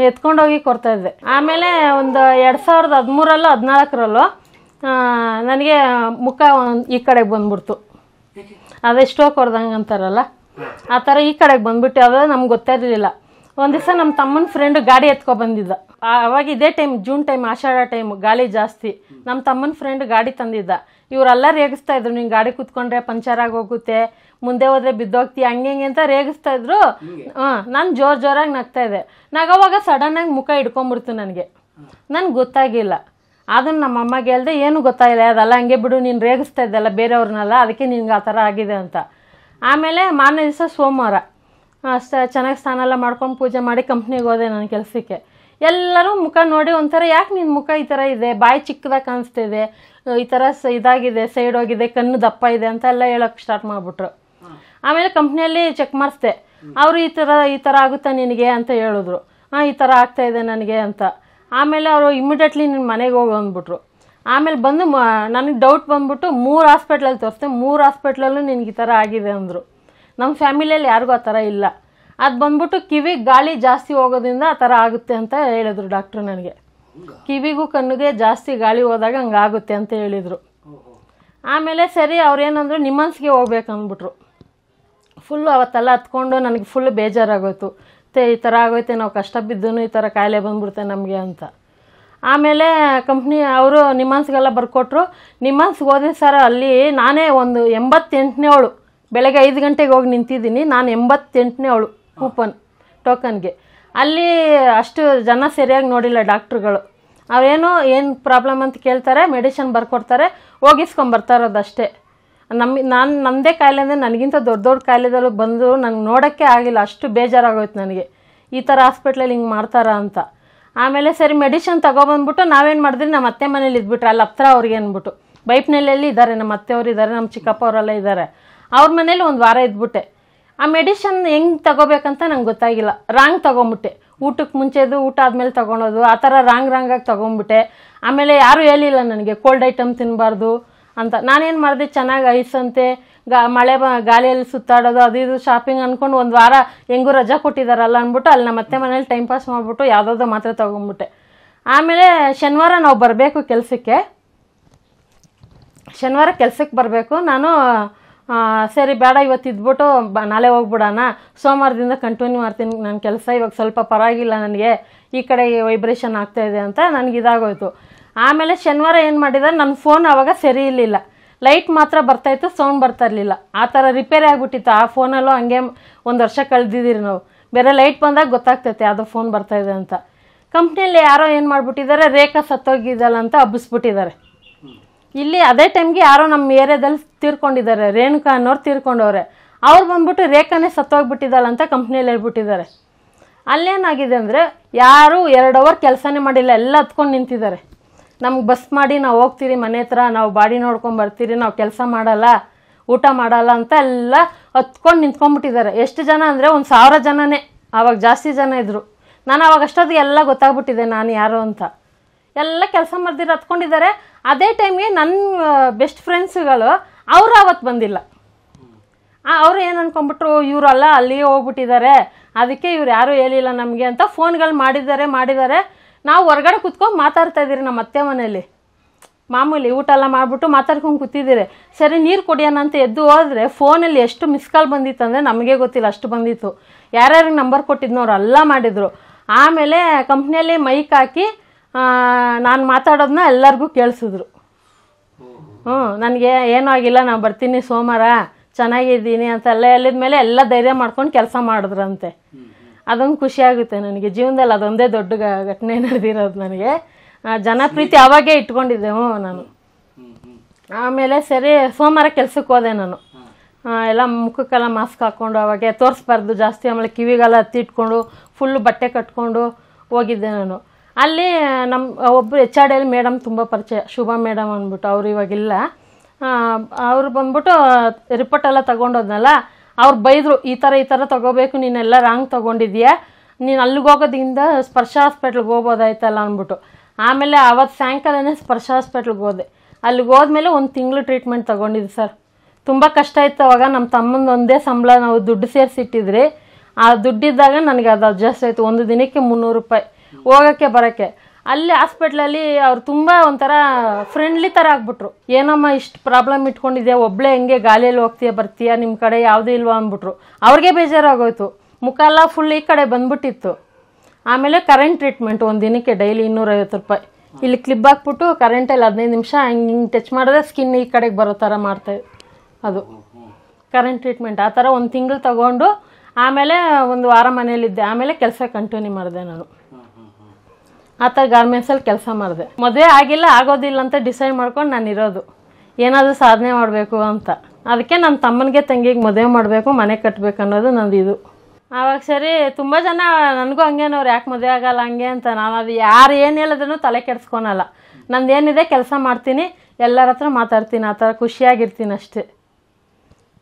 ಎತ್ಕೊಂಡೋಗಿ ಕೊಡ್ತಾಯಿದ್ದೆ ಆಮೇಲೆ ಒಂದು ಎರಡು ಸಾವಿರದ ಹದಿಮೂರಲ್ಲೋ ಹದಿನಾಲ್ಕರಲ್ಲೋ ನನಗೆ ಮುಖ ಈ ಕಡೆಗೆ ಬಂದ್ಬಿಡ್ತು ಅದೇ ಸ್ಟೋಕ್ ಹೊಡೆದಂಗೆ ಅಂತಾರಲ್ಲ ಆ ಥರ ಈ ಕಡೆಗೆ ಬಂದ್ಬಿಟ್ಟು ಅದು ನಮ್ಗೆ ಗೊತ್ತಿರಲಿಲ್ಲ ಒಂದು ದಿವಸ ನಮ್ಮ ತಮ್ಮನ ಫ್ರೆಂಡು ಗಾಡಿ ಎತ್ಕೊಬಂದಿದ್ದ ಅವಾಗ ಇದೇ time June time Ashadha time ಗಾಳಿ ಜಾಸ್ತಿ ನಮ್ಮ ತಮ್ಮನ ಫ್ರೆಂಡ್ ಗಾಡಿ ತಂದಿದ್ದ ಇವರೆಲ್ಲ ರೇಗಿಸ್ತಾ ಇದ್ರು ನಿಂಗೆ ಗಾಡಿ ಕೂತ್ಕೊಂಡ್ರೆ ಪಂಚರ್ ಹೋಗುತ್ತೆ ಮುಂದೆ ಹೋದ್ರೆ ಬಿದ್ದೋಗ್ತಿ ಹಂಗೆ ಹಿಂಗೆ ಅಂತ ರೇಗಿಸ್ತಾ ಇದ್ರು ನಾನು ಜೋರು ಜೋರಾಗಿ ನಗ್ತಾ ಇದ್ದೆ ನಗವಾಗ ಅವಾಗ ಸಡನ್ನಾಗಿ ಮುಖ ಇಟ್ಕೊಂಬಿಡ್ತು ನನಗೆ ನನಗೆ ಗೊತ್ತಾಗಿಲ್ಲ ಅದನ್ನ ನಮ್ಮ ಅಮ್ಮಗೆ ಹೇಳ್ದೆ ಏನೂ ಗೊತ್ತಾಗಿಲ್ಲ ಅದೆಲ್ಲ ಹಂಗೆ ಬಿಡು ನೀನು ರೇಗಿಸ್ತಾ ಇದ್ದೆಲ್ಲ ಬೇರೆಯವ್ರನ್ನೆಲ್ಲ ಅದಕ್ಕೆ ನಿನ್ಗೆ ಆ ಥರ ಆಗಿದೆ ಅಂತ ಆಮೇಲೆ ಮಾರನೇ ದಿವಸ ಸೋಮವಾರ ಅಷ್ಟೇ ಚೆನ್ನಾಗಿ ಸ್ನಾನ ಎಲ್ಲ ಮಾಡ್ಕೊಂಡು ಪೂಜೆ ಮಾಡಿ ಕಂಪ್ನಿಗೆ ಹೋದೆ ನನ್ನ ಕೆಲಸಕ್ಕೆ ಎಲ್ಲರೂ ಮುಖ ನೋಡಿ ಒಂಥರ ಯಾಕೆ ನಿನ್ನ ಮುಖ ಈ ಥರ ಇದೆ ಬಾಯಿ ಚಿಕ್ಕದಾಗ ಕಾಣಿಸ್ತಿದೆ ಈ ಥರ ಸ ಇದಾಗಿದೆ ಸೈಡ್ ಹೋಗಿದೆ ಕಣ್ಣು ದಪ್ಪ ಇದೆ ಅಂತ ಎಲ್ಲ ಹೇಳೋಕ್ಕೆ ಸ್ಟಾರ್ಟ್ ಮಾಡಿಬಿಟ್ರು ಆಮೇಲೆ ಕಂಪ್ನಿಯಲ್ಲಿ ಚೆಕ್ ಮಾಡಿಸ್ದೆ ಅವರು ಈ ಥರ ಈ ಥರ ಆಗುತ್ತಾ ನಿನಗೆ ಅಂತ ಹೇಳಿದ್ರು ಹಾಂ ಈ ಥರ ಆಗ್ತಾ ಇದೆ ನನಗೆ ಅಂತ ಆಮೇಲೆ ಅವರು ಇಮಿಡಿಯೇಟ್ಲಿ ನಿನ್ನ ಮನೆಗೆ ಹೋಗಿ ಅಂದ್ಬಿಟ್ರು ಆಮೇಲೆ ಬಂದು ಮ ನನಗೆ ಡೌಟ್ ಬಂದ್ಬಿಟ್ಟು ಮೂರು ಹಾಸ್ಪಿಟ್ಲಲ್ಲಿ ತೋರಿಸ್ದೆ ಮೂರು ಹಾಸ್ಪಿಟ್ಲಲ್ಲೂ ನಿನಗೆ ಈ ಥರ ಆಗಿದೆ ಅಂದರು ನಮ್ಮ ಫ್ಯಾಮಿಲಿಯಲ್ಲಿ ಯಾರಿಗೂ ಆ ಥರ ಇಲ್ಲ ಅದು ಬಂದ್ಬಿಟ್ಟು ಕಿವಿಗೆ ಗಾಳಿ ಜಾಸ್ತಿ ಹೋಗೋದ್ರಿಂದ ಆ ಥರ ಆಗುತ್ತೆ ಅಂತ ಹೇಳಿದರು ಡಾಕ್ಟ್ರು ನನಗೆ ಕಿವಿಗೂ ಕಣ್ಣಿಗೆ ಜಾಸ್ತಿ ಗಾಳಿ ಹೋದಾಗ ಆಗುತ್ತೆ ಅಂತ ಹೇಳಿದರು ಆಮೇಲೆ ಸರಿ ಅವ್ರೇನಂದ್ರು ನಿಮ್ಮನ್ಸ್ಗೆ ಹೋಗ್ಬೇಕು ಅಂದ್ಬಿಟ್ರು ಫುಲ್ಲು ಅವತ್ತೆಲ್ಲ ಹತ್ಕೊಂಡು ನನಗೆ ಫುಲ್ ಬೇಜಾರಾಗೋಯ್ತು ತೇ ಈ ಥರ ಆಗೋಯ್ತೆ ನಾವು ಕಷ್ಟ ಬಿದ್ದೂ ಈ ಥರ ಕಾಯಿಲೆ ಬಂದ್ಬಿಡುತ್ತೆ ನಮಗೆ ಅಂತ ಆಮೇಲೆ ಕಂಪ್ನಿ ಅವರು ನಿಮ್ಮನ್ಸ್ಗೆಲ್ಲ ಬರ್ಕೊಟ್ರು ನಿಮ್ಮನ್ಸ್ಗೆ ಹೋದೆ ಸರ್ ಅಲ್ಲಿ ನಾನೇ ಒಂದು ಎಂಬತ್ತೆಂಟನೇ ಅವಳು ಬೆಳಗ್ಗೆ ಐದು ಗಂಟೆಗೆ ಹೋಗಿ ನಿಂತಿದ್ದೀನಿ ನಾನು ಎಂಬತ್ತೆಂಟನೇ ಅವಳು ಕೂಪನ್ ಟೋಕನ್ಗೆ ಅಲ್ಲಿ ಅಷ್ಟು ಜನ ಸರಿಯಾಗಿ ನೋಡಿಲ್ಲ ಡಾಕ್ಟ್ರುಗಳು ಅವೇನೋ ಏನು ಪ್ರಾಬ್ಲಮ್ ಅಂತ ಕೇಳ್ತಾರೆ ಮೆಡಿಷನ್ ಬರ್ಕೊಡ್ತಾರೆ ಹೋಗಿಸ್ಕೊಂಬರ್ತಾರದಷ್ಟೇ ನಮ್ಮ ನಾನು ನಮ್ಮದೇ ಕಾಯಿಲೆ ಅಂದರೆ ನನಗಿಂತ ದೊಡ್ಡ ದೊಡ್ಡ ಕಾಯಿಲೆದಲ್ಲೂ ಬಂದು ನಂಗೆ ನೋಡೋಕ್ಕೆ ಆಗಿಲ್ಲ ಅಷ್ಟು ಬೇಜಾರಾಗೋಯ್ತು ನನಗೆ ಈ ಥರ ಹಾಸ್ಪಿಟ್ಲಲ್ಲಿ ಹಿಂಗೆ ಮಾಡ್ತಾರಾ ಅಂತ ಆಮೇಲೆ ಸರಿ ಮೆಡಿಷನ್ ತೊಗೊಬಂದ್ಬಿಟ್ಟು ನಾವೇನು ಮಾಡಿದ್ರಿ ನಮ್ಮ ಅತ್ತೆ ಮನೇಲಿ ಇದ್ಬಿಟ್ರೆ ಅಲ್ಲಿ ಹತ್ರ ಅವ್ರಿಗೆ ಅಂದ್ಬಿಟ್ಟು ಬೈಪ್ನಲ್ಲಿ ಇದ್ದಾರೆ ನಮ್ಮ ಅತ್ತೆಯವರು ಇದ್ದಾರೆ ನಮ್ಮ ಚಿಕ್ಕಪ್ಪ ಅವರೆಲ್ಲ ಇದ್ದಾರೆ ಅವ್ರ ಮನೇಲಿ ಒಂದು ವಾರ ಇದ್ಬಿಟ್ಟೆ ಆ ಮೆಡಿಷನ್ ಹೆಂಗ್ ತಗೋಬೇಕಂತ ನಂಗೆ ಗೊತ್ತಾಗಿಲ್ಲ ರಾಂಗ್ ತಗೊಂಬಿಟ್ಟೆ ಊಟಕ್ಕೆ ಮುಂಚೆದು ಊಟ ಆದಮೇಲೆ ತೊಗೊಳೋದು ಆ ಥರ ರಾಂಗ್ ರಾಂಗಾಗಿ ತೊಗೊಂಬಿಟ್ಟೆ ಆಮೇಲೆ ಯಾರೂ ಹೇಳಿಲ್ಲ ನನಗೆ ಕೋಲ್ಡ್ ಐಟಮ್ ತಿನ್ನಬಾರ್ದು ಅಂತ ನಾನೇನು ಮಾಡಿದೆ ಚೆನ್ನಾಗಿ ಐಸಂತೆ ಗಾ ಮಳೆ ಬ ಗಾಳಿಯಲ್ಲಿ ಸುತ್ತಾಡೋದು ಅದು ಇದು ಶಾಪಿಂಗ್ ಅಂದ್ಕೊಂಡು ಒಂದು ವಾರ ಹೆಂಗೂ ರಜಾ ಕೊಟ್ಟಿದ್ದಾರಲ್ಲ ಅಂದ್ಬಿಟ್ಟು ಅಲ್ಲಿ ನಮ್ಮ ಅತ್ತೆ ಮನೇಲಿ ಟೈಮ್ ಪಾಸ್ ಮಾಡಿಬಿಟ್ಟು ಯಾವುದಾದ್ರು ಮಾತ್ರ ತೊಗೊಂಬಿಟ್ಟೆ ಆಮೇಲೆ ಶನಿವಾರ ನಾವು ಬರಬೇಕು ಕೆಲಸಕ್ಕೆ ಶನಿವಾರ ಕೆಲಸಕ್ಕೆ ಬರಬೇಕು ನಾನು ಸರಿ ಬೇಡ ಇವತ್ತು ಇದ್ಬಿಟ್ಟು ಬ ನಾಳೆ ಹೋಗ್ಬಿಡೋಣ ಸೋಮವಾರದಿಂದ ಕಂಟಿನ್ಯೂ ಮಾಡ್ತೀನಿ ನನ್ನ ಕೆಲಸ ಇವಾಗ ಸ್ವಲ್ಪ ಪರವಾಗಿಲ್ಲ ನನಗೆ ಈ ಕಡೆ ವೈಬ್ರೇಷನ್ ಆಗ್ತಾಯಿದೆ ಅಂತ ನನಗೆ ಇದಾಗೋಯ್ತು ಆಮೇಲೆ ಶನಿವಾರ ಏನು ಮಾಡಿದ್ದಾರೆ ನನ್ನ ಫೋನ್ ಆವಾಗ ಸರಿ ಇರಲಿಲ್ಲ ಲೈಟ್ ಮಾತ್ರ ಬರ್ತಾಯಿತ್ತು ಸೌಂಡ್ ಬರ್ತಾ ಇರಲಿಲ್ಲ ಆ ಥರ ರಿಪೇರಿ ಆಗಿಬಿಟ್ಟಿತ್ತು ಆ ಫೋನಲ್ಲೂ ಹಂಗೆ ಒಂದು ವರ್ಷ ಕಳೆದಿದ್ದೀರಿ ನಾವು ಬೇರೆ ಲೈಟ್ ಬಂದಾಗ ಗೊತ್ತಾಗ್ತೈತೆ ಯಾವುದೋ ಫೋನ್ ಬರ್ತಾಯಿದೆ ಅಂತ ಕಂಪ್ನಿಯಲ್ಲಿ ಯಾರೋ ಏನು ಮಾಡಿಬಿಟ್ಟಿದ್ದಾರೆ ರೇಖಾ ಸತ್ತೋಗಿದ್ದಲ್ಲ ಅಂತ ಹಬ್ಬಿಸ್ಬಿಟ್ಟಿದ್ದಾರೆ ಇಲ್ಲಿ ಅದೇ ಟೈಮ್ಗೆ ಯಾರೋ ನಮ್ಮ ಏರಿಯಾದಲ್ಲಿ ತೀರ್ಕೊಂಡಿದ್ದಾರೆ ರೇಣುಕಾ ಅನ್ನೋರು ತೀರ್ಕೊಂಡವ್ರೆ ಅವ್ರು ಬಂದ್ಬಿಟ್ಟು ರೇಖಾನೆ ಸತ್ತೋಗ್ಬಿಟ್ಟಿದ್ದಾಳ ಅಂತ ಕಂಪ್ನಿಯಲ್ಲಿ ಹೇಳ್ಬಿಟ್ಟಿದ್ದಾರೆ ಅಲ್ಲೇನಾಗಿದೆ ಅಂದರೆ ಯಾರೂ ಎರಡು ಅವರ್ ಕೆಲಸನೇ ಮಾಡಿಲ್ಲ ಎಲ್ಲ ಹತ್ಕೊಂಡು ನಿಂತಿದ್ದಾರೆ ನಮ್ಗೆ ಬಸ್ ಮಾಡಿ ನಾವು ಹೋಗ್ತೀರಿ ಮನೆ ಹತ್ರ ನಾವು ಬಾಡಿ ನೋಡ್ಕೊಂಡು ಬರ್ತೀರಿ ನಾವು ಕೆಲಸ ಮಾಡಲ್ಲ ಊಟ ಮಾಡಲ್ಲ ಅಂತ ಎಲ್ಲ ಹತ್ಕೊಂಡು ನಿಂತ್ಕೊಂಡ್ಬಿಟ್ಟಿದ್ದಾರೆ ಎಷ್ಟು ಜನ ಅಂದರೆ ಒಂದು ಸಾವಿರ ಜನನೇ ಆವಾಗ ಜಾಸ್ತಿ ಜನ ಇದ್ದರು ನಾನು ಅವಾಗ ಅಷ್ಟೊತ್ತಿಗೆ ಎಲ್ಲ ಗೊತ್ತಾಗ್ಬಿಟ್ಟಿದೆ ನಾನು ಯಾರು ಅಂತ ಎಲ್ಲ ಕೆಲಸ ಮಾಡ್ದಿರ ಹತ್ಕೊಂಡಿದ್ದಾರೆ ಅದೇ ಟೈಮ್ಗೆ ನನ್ನ ಬೆಸ್ಟ್ ಫ್ರೆಂಡ್ಸ್ಗಳು ಅವರು ಅವತ್ತು ಬಂದಿಲ್ಲ ಅವರು ಏನು ಅನ್ಕೊಂಡ್ಬಿಟ್ರು ಇವರಲ್ಲ ಅಲ್ಲಿಗೆ ಹೋಗ್ಬಿಟ್ಟಿದ್ದಾರೆ ಅದಕ್ಕೆ ಇವ್ರು ಯಾರೂ ಹೇಳಿಲ್ಲ ನಮಗೆ ಅಂತ ಫೋನ್ಗಳು ಮಾಡಿದ್ದಾರೆ ಮಾಡಿದ್ದಾರೆ ನಾವು ಹೊರಗಡೆ ಕುತ್ಕೊಂಡು ಮಾತಾಡ್ತಾ ಇದ್ದೀರಿ ನಮ್ಮ ಅತ್ತೆ ಮನೆಯಲ್ಲಿ ಮಾಮೂಲಿ ಊಟ ಎಲ್ಲ ಮಾಡಿಬಿಟ್ಟು ಮಾತಾಡ್ಕೊಂಡು ಕೂತಿದ್ದೀರಿ ಸರಿ ನೀರು ಕುಡಿಯೋಣ ಅಂತ ಎದ್ದು ಹೋದರೆ ಫೋನಲ್ಲಿ ಎಷ್ಟು ಮಿಸ್ ಕಾಲ್ ಬಂದಿತ್ತು ಅಂದರೆ ನಮಗೆ ಗೊತ್ತಿಲ್ಲ ಅಷ್ಟು ಬಂದಿತ್ತು ಯಾರ್ಯಾರಿಗೆ ನಂಬರ್ ಕೊಟ್ಟಿದ್ನೋ ಎಲ್ಲ ಮಾಡಿದರು ಆಮೇಲೆ ಕಂಪ್ನಿಯಲ್ಲಿ ಮೈಕ್ ಹಾಕಿ ನಾನು ಮಾತಾಡೋದನ್ನ ಎಲ್ಲರಿಗೂ ಕೇಳಿಸಿದ್ರು ಹ್ಞೂ ನನಗೆ ಏನೂ ಆಗಿಲ್ಲ ನಾನು ಬರ್ತೀನಿ ಸೋಮವಾರ ಚೆನ್ನಾಗಿದ್ದೀನಿ ಅಂತ ಎಲ್ಲ ಹೇಳಿದ ಮೇಲೆ ಎಲ್ಲ ಧೈರ್ಯ ಮಾಡ್ಕೊಂಡು ಕೆಲಸ ಮಾಡಿದ್ರಂತೆ ಅದೊಂದು ಖುಷಿಯಾಗುತ್ತೆ ನನಗೆ ಜೀವನದಲ್ಲಿ ಅದೊಂದೇ ದೊಡ್ಡ ಘಟನೆ ನಡೆದಿರೋದು ನನಗೆ ಜನಪ್ರೀತಿ ಅವಾಗೇ ಹ್ಞೂ ನಾನು ಆಮೇಲೆ ಸರಿ ಸೋಮವಾರ ಕೆಲಸಕ್ಕೆ ಹೋದೆ ನಾನು ಎಲ್ಲ ಮುಖಕ್ಕೆಲ್ಲ ಮಾಸ್ಕ್ ಹಾಕ್ಕೊಂಡು ಅವಾಗೆ ತೋರಿಸ್ಬಾರ್ದು ಜಾಸ್ತಿ ಆಮೇಲೆ ಕಿವಿಗೆಲ್ಲ ಇಟ್ಕೊಂಡು ಫುಲ್ಲು ಬಟ್ಟೆ ಕಟ್ಕೊಂಡು ಹೋಗಿದ್ದೆ ನಾನು ಅಲ್ಲಿ ನಮ್ಮ ಒಬ್ಬರು ಎಚ್ ಆರ್ ಡಿ ಅಲ್ಲಿ ಮೇಡಮ್ ತುಂಬ ಪರಿಚಯ ಶುಭಾ ಮೇಡಮ್ ಅಂದ್ಬಿಟ್ಟು ಅವ್ರು ಇವಾಗಿಲ್ಲ ಅವರು ಬಂದ್ಬಿಟ್ಟು ರಿಪೋರ್ಟ್ ಎಲ್ಲ ತೊಗೊಂಡೋದ್ನಲ್ಲ ಅವ್ರು ಬೈದರು ಈ ಥರ ಈ ಥರ ತೊಗೋಬೇಕು ನೀನೆಲ್ಲ ರಾಂಗ್ ತೊಗೊಂಡಿದ್ಯಾ ನೀನು ಅಲ್ಲಿಗೆ ಹೋಗೋದಿಂದ ಸ್ಪರ್ಶ ಹಾಸ್ಪಿಟ್ಲ್ಗೆ ಹೋಗ್ಬೋದಾಯ್ತಲ್ಲ ಅಂದ್ಬಿಟ್ಟು ಆಮೇಲೆ ಅವತ್ತು ಸಾಯಂಕಾಲನೇ ಸ್ಪರ್ಶ ಹಾಸ್ಪಿಟ್ಲ್ಗೆ ಹೋದೆ ಅಲ್ಲಿಗೆ ಹೋದ್ಮೇಲೆ ಒಂದು ತಿಂಗಳು ಟ್ರೀಟ್ಮೆಂಟ್ ತೊಗೊಂಡಿದ್ದು ಸರ್ ತುಂಬ ಕಷ್ಟ ಇತ್ತು ಅವಾಗ ನಮ್ಮ ತಮ್ಮಂದು ಒಂದೇ ಸಂಬಳ ನಾವು ದುಡ್ಡು ಸೇರಿಸಿಟ್ಟಿದ್ರಿ ಆ ದುಡ್ಡಿದ್ದಾಗ ನನಗೆ ಅದು ಅಡ್ಜಸ್ಟ್ ಆಯಿತು ಒಂದು ದಿನಕ್ಕೆ ಮುನ್ನೂರು ರೂಪಾಯಿ ಹೋಗೋಕ್ಕೆ ಬರೋಕ್ಕೆ ಅಲ್ಲಿ ಹಾಸ್ಪಿಟ್ಲಲ್ಲಿ ಅವ್ರು ತುಂಬ ಒಂಥರ ಫ್ರೆಂಡ್ಲಿ ಥರ ಆಗ್ಬಿಟ್ರು ಏನಮ್ಮ ಇಷ್ಟು ಪ್ರಾಬ್ಲಮ್ ಇಟ್ಕೊಂಡಿದ್ದೆ ಒಬ್ಬಳೇ ಹೆಂಗೆ ಗಾಲಿಯಲ್ಲಿ ಹೋಗ್ತೀಯ ಬರ್ತೀಯಾ ನಿಮ್ಮ ಕಡೆ ಯಾವುದೂ ಇಲ್ವಾ ಅಂದ್ಬಿಟ್ರು ಅವ್ರಿಗೆ ಬೇಜಾರಾಗೋಯ್ತು ಮುಖ ಎಲ್ಲ ಫುಲ್ ಈ ಕಡೆ ಬಂದ್ಬಿಟ್ಟಿತ್ತು ಆಮೇಲೆ ಕರೆಂಟ್ ಟ್ರೀಟ್ಮೆಂಟ್ ಒಂದು ದಿನಕ್ಕೆ ಡೈಲಿ ಇನ್ನೂರೈವತ್ತು ರೂಪಾಯಿ ಇಲ್ಲಿ ಕ್ಲಿಪ್ ಹಾಕ್ಬಿಟ್ಟು ಕರೆಂಟಲ್ಲಿ ಹದಿನೈದು ನಿಮಿಷ ಹಂಗೆ ಹಿಂಗೆ ಟಚ್ ಮಾಡಿದ್ರೆ ಸ್ಕಿನ್ ಈ ಕಡೆಗೆ ಬರೋ ಥರ ಮಾಡ್ತೇವೆ ಅದು ಕರೆಂಟ್ ಟ್ರೀಟ್ಮೆಂಟ್ ಆ ಥರ ಒಂದು ತಿಂಗಳು ತಗೊಂಡು ಆಮೇಲೆ ಒಂದು ವಾರ ಮನೇಲಿದ್ದೆ ಆಮೇಲೆ ಕೆಲಸ ಕಂಟಿನ್ಯೂ ಮಾಡಿದೆ ನಾನು ಆ ಥರ ಗಾರ್ಮೆಂಟ್ಸಲ್ಲಿ ಕೆಲಸ ಮಾಡಿದೆ ಮದುವೆ ಆಗಿಲ್ಲ ಆಗೋದಿಲ್ಲ ಅಂತ ಡಿಸೈಡ್ ಮಾಡ್ಕೊಂಡು ನಾನು ಇರೋದು ಏನಾದರೂ ಸಾಧನೆ ಮಾಡಬೇಕು ಅಂತ ಅದಕ್ಕೆ ನನ್ನ ತಮ್ಮನಿಗೆ ತಂಗಿಗೆ ಮದುವೆ ಮಾಡಬೇಕು ಮನೆ ಕಟ್ಟಬೇಕು ಅನ್ನೋದು ನಂದು ಇದು ಆವಾಗ ಸರಿ ತುಂಬ ಜನ ನನಗೂ ಹಂಗೇನವ್ರು ಯಾಕೆ ಮದುವೆ ಆಗಲ್ಲ ಹಂಗೆ ಅಂತ ನಾನು ಅದು ಯಾರು ಏನು ಹೇಳಿದ್ರು ತಲೆ ಕೆಡಿಸ್ಕೊಳಲ್ಲ ನಂದು ಏನಿದೆ ಕೆಲಸ ಮಾಡ್ತೀನಿ ಎಲ್ಲರ ಹತ್ರ ಮಾತಾಡ್ತೀನಿ ಆ ಥರ ಖುಷಿಯಾಗಿರ್ತೀನಿ ಅಷ್ಟೇ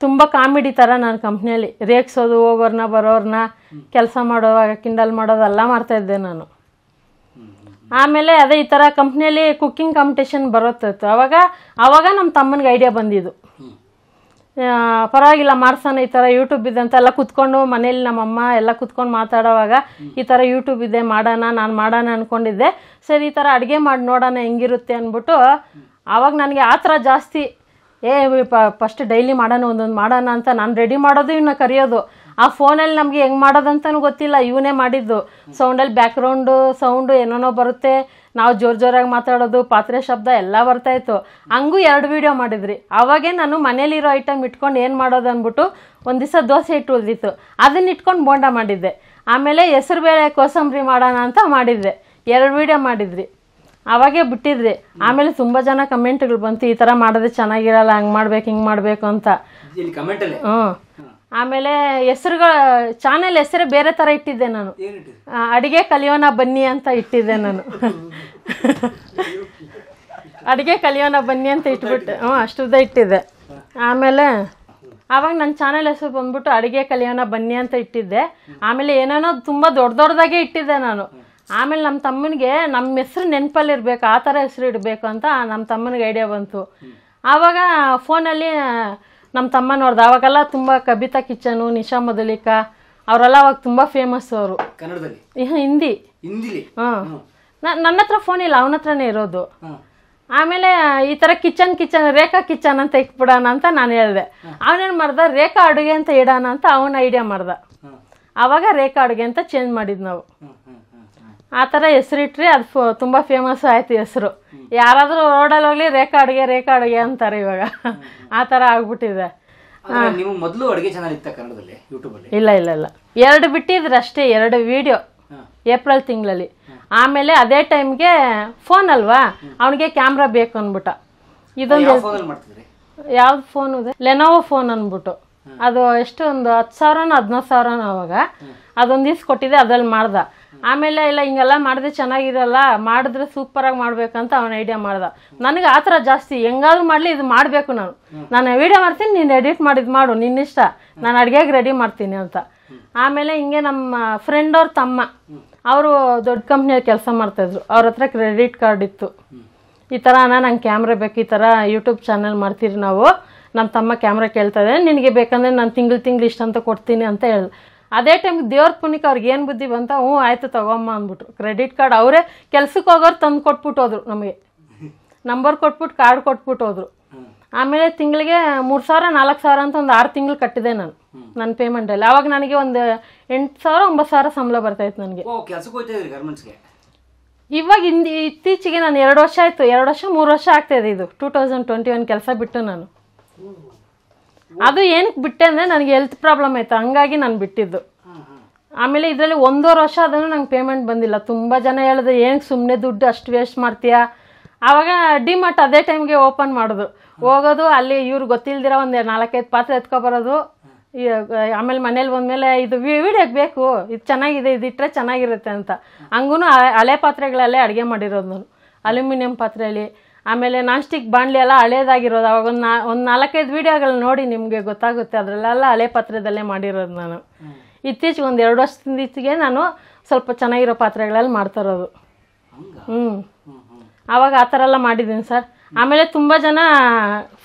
ತುಂಬ ಕಾಮಿಡಿ ಥರ ನಾನು ಕಂಪ್ನಿಯಲ್ಲಿ ರೇಗ್ಸೋದು ಹೋಗೋರ್ನ ಬರೋರ್ನ ಕೆಲಸ ಮಾಡೋವಾಗ ಕಿಂಡಲ್ ಮಾಡೋದೆಲ್ಲ ಮಾಡ್ತಾಯಿದ್ದೆ ನಾನು ಆಮೇಲೆ ಅದೇ ಈ ಥರ ಕಂಪ್ನಿಯಲ್ಲಿ ಕುಕ್ಕಿಂಗ್ ಕಾಂಪಿಟೇಷನ್ ಬರುತ್ತಿತ್ತು ಅವಾಗ ಆವಾಗ ನಮ್ಮ ತಮ್ಮನಿಗೆ ಐಡಿಯಾ ಬಂದಿದ್ದು ಪರವಾಗಿಲ್ಲ ಮಾಡ್ಸೋಣ ಈ ಥರ ಯೂಟ್ಯೂಬ್ ಇದೆ ಅಂತ ಎಲ್ಲ ಕೂತ್ಕೊಂಡು ಮನೇಲಿ ನಮ್ಮಮ್ಮ ಎಲ್ಲ ಕುತ್ಕೊಂಡು ಮಾತಾಡೋವಾಗ ಈ ಥರ ಯೂಟ್ಯೂಬ್ ಇದೆ ಮಾಡೋಣ ನಾನು ಮಾಡೋಣ ಅಂದ್ಕೊಂಡಿದ್ದೆ ಸರಿ ಈ ಥರ ಅಡುಗೆ ಮಾಡಿ ನೋಡೋಣ ಹೆಂಗಿರುತ್ತೆ ಅಂದ್ಬಿಟ್ಟು ಆವಾಗ ನನಗೆ ಆ ಥರ ಜಾಸ್ತಿ ಏ ಫಸ್ಟ್ ಡೈಲಿ ಮಾಡೋಣ ಒಂದೊಂದು ಮಾಡೋಣ ಅಂತ ನಾನು ರೆಡಿ ಮಾಡೋದು ಇನ್ನು ಕರೆಯೋದು ಆ ಫೋನಲ್ಲಿ ನಮಗೆ ಹೆಂಗೆ ಮಾಡೋದಂತನೂ ಗೊತ್ತಿಲ್ಲ ಇವನೇ ಮಾಡಿದ್ದು ಸೌಂಡಲ್ಲಿ ಬ್ಯಾಕ್ಗ್ರೌಂಡು ಸೌಂಡು ಏನೇನೋ ಬರುತ್ತೆ ನಾವು ಜೋರ್ ಜೋರಾಗಿ ಮಾತಾಡೋದು ಪಾತ್ರೆ ಶಬ್ದ ಎಲ್ಲ ಬರ್ತಾಯಿತ್ತು ಹಂಗೂ ಎರಡು ವೀಡಿಯೋ ಮಾಡಿದ್ರಿ ಅವಾಗೇ ನಾನು ಮನೇಲಿರೋ ಐಟಮ್ ಇಟ್ಕೊಂಡು ಏನು ಮಾಡೋದು ಅಂದ್ಬಿಟ್ಟು ಒಂದು ದಿವಸ ದೋಸೆ ಇಟ್ಟು ಉಳಿದಿತ್ತು ಅದನ್ನ ಇಟ್ಕೊಂಡು ಬೋಂಡ ಮಾಡಿದ್ದೆ ಆಮೇಲೆ ಬೇಳೆ ಕೋಸಂಬರಿ ಮಾಡೋಣ ಅಂತ ಮಾಡಿದ್ದೆ ಎರಡು ವೀಡಿಯೋ ಮಾಡಿದ್ರಿ ಅವಾಗೇ ಬಿಟ್ಟಿದ್ರಿ ಆಮೇಲೆ ತುಂಬ ಜನ ಕಮೆಂಟ್ಗಳು ಬಂತು ಈ ಥರ ಮಾಡೋದೇ ಚೆನ್ನಾಗಿರಲ್ಲ ಹಂಗೆ ಮಾಡ್ಬೇಕು ಹಿಂಗೆ ಮಾಡಬೇಕು ಅಂತ ಹ್ಞೂ ಆಮೇಲೆ ಹೆಸರುಗಳ ಚಾನೆಲ್ ಹೆಸರೇ ಬೇರೆ ಥರ ಇಟ್ಟಿದ್ದೆ ನಾನು ಅಡುಗೆ ಕಲಿಯೋಣ ಬನ್ನಿ ಅಂತ ಇಟ್ಟಿದ್ದೆ ನಾನು ಅಡುಗೆ ಕಲಿಯೋಣ ಬನ್ನಿ ಅಂತ ಇಟ್ಬಿಟ್ಟು ಹ್ಞೂ ಅಷ್ಟುದ ಇಟ್ಟಿದ್ದೆ ಆಮೇಲೆ ಆವಾಗ ನನ್ನ ಚಾನೆಲ್ ಹೆಸರು ಬಂದ್ಬಿಟ್ಟು ಅಡುಗೆ ಕಲಿಯೋಣ ಬನ್ನಿ ಅಂತ ಇಟ್ಟಿದ್ದೆ ಆಮೇಲೆ ಏನೇನೋ ತುಂಬ ದೊಡ್ಡ ದೊಡ್ಡದಾಗೆ ಇಟ್ಟಿದ್ದೆ ನಾನು ಆಮೇಲೆ ನಮ್ಮ ತಮ್ಮನಿಗೆ ನಮ್ಮ ನೆನಪಲ್ಲಿ ಇರಬೇಕು ಆ ಥರ ಹೆಸರು ಇಡಬೇಕು ಅಂತ ನಮ್ಮ ತಮ್ಮನಿಗೆ ಐಡಿಯಾ ಬಂತು ಆವಾಗ ಫೋನಲ್ಲಿ ನಮ್ಮ ತಮ್ಮ ನೋಡ್ದೆ ಅವಾಗೆಲ್ಲ ತುಂಬ ಕಬಿತಾ ಕಿಚನು ನಿಶಾ ಮಧುಲಿಕ ಅವರೆಲ್ಲ ಅವಾಗ ತುಂಬ ಫೇಮಸ್ ಅವರು ಹಿಂದಿ ಹಾಂ ನನ್ನ ಹತ್ರ ಫೋನ್ ಇಲ್ಲ ಅವನ ಹತ್ರನೇ ಇರೋದು ಆಮೇಲೆ ಈ ಥರ ಕಿಚನ್ ಕಿಚನ್ ರೇಖಾ ಕಿಚನ್ ಅಂತ ಇಟ್ಬಿಡೋಣ ಅಂತ ನಾನು ಹೇಳಿದೆ ಅವನೇನು ಮಾಡ್ದ ರೇಖಾ ಅಡುಗೆ ಅಂತ ಇಡೋಣ ಅಂತ ಅವನ ಐಡಿಯಾ ಮಾಡ್ದ ಆವಾಗ ರೇಖಾ ಅಡುಗೆ ಅಂತ ಚೇಂಜ್ ಮಾಡಿದ್ದು ನಾವು ಆ ಥರ ಹೆಸರಿಟ್ರೆ ಅದು ಫೋ ತುಂಬ ಫೇಮಸ್ ಆಯಿತು ಹೆಸರು ಯಾರಾದರೂ ರೋಡಲ್ಲಿ ಹೋಗಲಿ ರೇಖಾ ಅಡುಗೆ ರೇಖಾ ಅಡುಗೆ ಅಂತಾರೆ ಇವಾಗ ಆ ಥರ ಆಗ್ಬಿಟ್ಟಿದೆ ನೀವು ಮೊದಲು ಕನ್ನಡದಲ್ಲಿ ಇಲ್ಲ ಇಲ್ಲ ಇಲ್ಲ ಎರಡು ಬಿಟ್ಟಿದ್ರೆ ಅಷ್ಟೇ ಎರಡು ವಿಡಿಯೋ ಏಪ್ರಿಲ್ ತಿಂಗಳಲ್ಲಿ ಆಮೇಲೆ ಅದೇ ಟೈಮ್ಗೆ ಫೋನ್ ಅಲ್ವಾ ಅವನಿಗೆ ಕ್ಯಾಮ್ರಾ ಬೇಕು ಅಂದ್ಬಿಟ್ಟ ಇದೊಂದು ಯಾವ್ದು ಫೋನ್ ಇದೆ ಲೆನೋವೋ ಫೋನ್ ಅಂದ್ಬಿಟ್ಟು ಅದು ಎಷ್ಟು ಒಂದು ಹತ್ತು ಸಾವಿರನೋ ಹದಿನಾರು ಸಾವಿರನೋ ಅವಾಗ ಅದೊಂದು ದಿವ್ಸ ಕೊಟ್ಟಿದ್ದೆ ಅದ್ರಲ್ಲಿ ಮಾಡ್ದ ಆಮೇಲೆ ಇಲ್ಲ ಹಿಂಗೆಲ್ಲ ಮಾಡಿದ್ರೆ ಚೆನ್ನಾಗಿರಲ್ಲ ಮಾಡಿದ್ರೆ ಸೂಪರಾಗಿ ಮಾಡ್ಬೇಕಂತ ಅವನ ಐಡಿಯಾ ಮಾಡ್ದ ನನಗೆ ಆ ಥರ ಜಾಸ್ತಿ ಹೆಂಗಾದ್ರೂ ಮಾಡಲಿ ಇದು ಮಾಡಬೇಕು ನಾನು ನಾನು ವೀಡಿಯೋ ಮಾಡ್ತೀನಿ ನೀನು ಎಡಿಟ್ ಮಾಡಿದ್ದು ಮಾಡು ನಿನ್ನ ಇಷ್ಟ ನಾನು ಅಡುಗೆಗೆ ರೆಡಿ ಮಾಡ್ತೀನಿ ಅಂತ ಆಮೇಲೆ ಹಿಂಗೆ ನಮ್ಮ ಫ್ರೆಂಡ್ ಅವ್ರ ತಮ್ಮ ಅವರು ದೊಡ್ಡ ಕಂಪ್ನಿಯಲ್ಲಿ ಕೆಲಸ ಮಾಡ್ತಾಯಿದ್ರು ಅವ್ರ ಹತ್ರ ಕ್ರೆಡಿಟ್ ಕಾರ್ಡ್ ಇತ್ತು ಈ ಥರ ಅಣ್ಣ ನಂಗೆ ಕ್ಯಾಮ್ರಾ ಬೇಕು ಈ ಥರ ಯೂಟ್ಯೂಬ್ ಚಾನಲ್ ಮಾಡ್ತೀರಿ ನಾವು ನಮ್ಮ ತಮ್ಮ ಕ್ಯಾಮ್ರಾ ಕೇಳ್ತಾ ಇದ್ದೆ ನಿನಗೆ ಬೇಕಂದ್ರೆ ನಾನು ತಿಂಗಳು ತಿಂಗಳು ಇಷ್ಟಂತ ಕೊಡ್ತೀನಿ ಅಂತ ಹೇಳ್ದೆ ಅದೇ ಟೈಮ್ಗೆ ದೇವ್ರ ಪುಣ್ಯಕ್ಕೆ ಅವ್ರಿಗೆ ಏನು ಬುದ್ಧಿ ಬಂತ ಹ್ಞೂ ಆಯಿತು ತಗೊಮ್ಮ ಅಂದ್ಬಿಟ್ರು ಕ್ರೆಡಿಟ್ ಕಾರ್ಡ್ ಅವರೇ ಕೆಲ್ಸಕ್ಕೆ ಹೋಗೋರು ತಂದು ಕೊಟ್ಬಿಟ್ಟು ಹೋದರು ನಮಗೆ ನಂಬರ್ ಕೊಟ್ಬಿಟ್ಟು ಕಾರ್ಡ್ ಕೊಟ್ಬಿಟ್ಟು ಹೋದ್ರು ಆಮೇಲೆ ತಿಂಗಳಿಗೆ ಮೂರು ಸಾವಿರ ನಾಲ್ಕು ಸಾವಿರ ಅಂತ ಒಂದು ಆರು ತಿಂಗಳು ಕಟ್ಟಿದೆ ನಾನು ನನ್ನ ಪೇಮೆಂಟಲ್ಲಿ ಆವಾಗ ನನಗೆ ಒಂದು ಎಂಟು ಸಾವಿರ ಒಂಬತ್ತು ಸಾವಿರ ಸಂಬಳ ಇತ್ತು ನನಗೆ ಇವಾಗ ಹಿಂದಿ ಇತ್ತೀಚೆಗೆ ನಾನು ಎರಡು ವರ್ಷ ಆಯಿತು ಎರಡು ವರ್ಷ ಮೂರು ವರ್ಷ ಆಗ್ತಾಯಿದೆ ಇದು ಟೂ ತೌಸಂಡ್ ಟ್ವೆಂಟಿ ಒನ್ ಕೆಲಸ ಬಿಟ್ಟು ನಾನು ಅದು ಏನಕ್ಕೆ ಬಿಟ್ಟೆ ಅಂದರೆ ನನಗೆ ಹೆಲ್ತ್ ಪ್ರಾಬ್ಲಮ್ ಆಯಿತು ಹಂಗಾಗಿ ನಾನು ಬಿಟ್ಟಿದ್ದು ಆಮೇಲೆ ಇದರಲ್ಲಿ ಒಂದೂವರೆ ವರ್ಷ ಅದನ್ನು ನಂಗೆ ಪೇಮೆಂಟ್ ಬಂದಿಲ್ಲ ತುಂಬ ಜನ ಹೇಳಿದೆ ಏನು ಸುಮ್ಮನೆ ದುಡ್ಡು ಅಷ್ಟು ವೇಸ್ಟ್ ಮಾಡ್ತೀಯಾ ಆವಾಗ ಡಿಮಾರ್ಟ್ ಅದೇ ಟೈಮ್ಗೆ ಓಪನ್ ಮಾಡೋದು ಹೋಗೋದು ಅಲ್ಲಿ ಇವ್ರು ಗೊತ್ತಿಲ್ಲದಿರ ಒಂದು ನಾಲ್ಕೈದು ಪಾತ್ರೆ ಎತ್ಕೊಬರೋದು ಆಮೇಲೆ ಮನೇಲಿ ಬಂದಮೇಲೆ ಇದು ವಿಡಿಯೋಕ್ಕೆ ಬೇಕು ಇದು ಚೆನ್ನಾಗಿದೆ ಇದು ಇಟ್ಟರೆ ಚೆನ್ನಾಗಿರುತ್ತೆ ಅಂತ ಹಂಗೂ ಹಳೆ ಪಾತ್ರೆಗಳಲ್ಲೇ ಅಡುಗೆ ಮಾಡಿರೋದು ನಾನು ಅಲ್ಯೂಮಿನಿಯಂ ಪಾತ್ರೆಯಲ್ಲಿ ಆಮೇಲೆ ನಾಸ್ಟಿಕ್ ಬಾಣಲಿ ಎಲ್ಲ ಹಳೇದಾಗಿರೋದು ಅವಾಗ ಒಂದು ನಾ ಒಂದು ನಾಲ್ಕೈದು ವೀಡಿಯೋಗಳು ನೋಡಿ ನಿಮಗೆ ಗೊತ್ತಾಗುತ್ತೆ ಅದರಲ್ಲೆಲ್ಲ ಹಳೆ ಪಾತ್ರೆದಲ್ಲೇ ಮಾಡಿರೋದು ನಾನು ಇತ್ತೀಚೆಗೆ ಒಂದು ಎರಡು ವರ್ಷದಿಂದ ಇತ್ತೀಚೆಗೆ ನಾನು ಸ್ವಲ್ಪ ಚೆನ್ನಾಗಿರೋ ಪಾತ್ರೆಗಳಲ್ಲಿ ಮಾಡ್ತಾ ಇರೋದು ಹ್ಞೂ ಆವಾಗ ಆ ಥರ ಎಲ್ಲ ಮಾಡಿದ್ದೀನಿ ಸರ್ ಆಮೇಲೆ ತುಂಬ ಜನ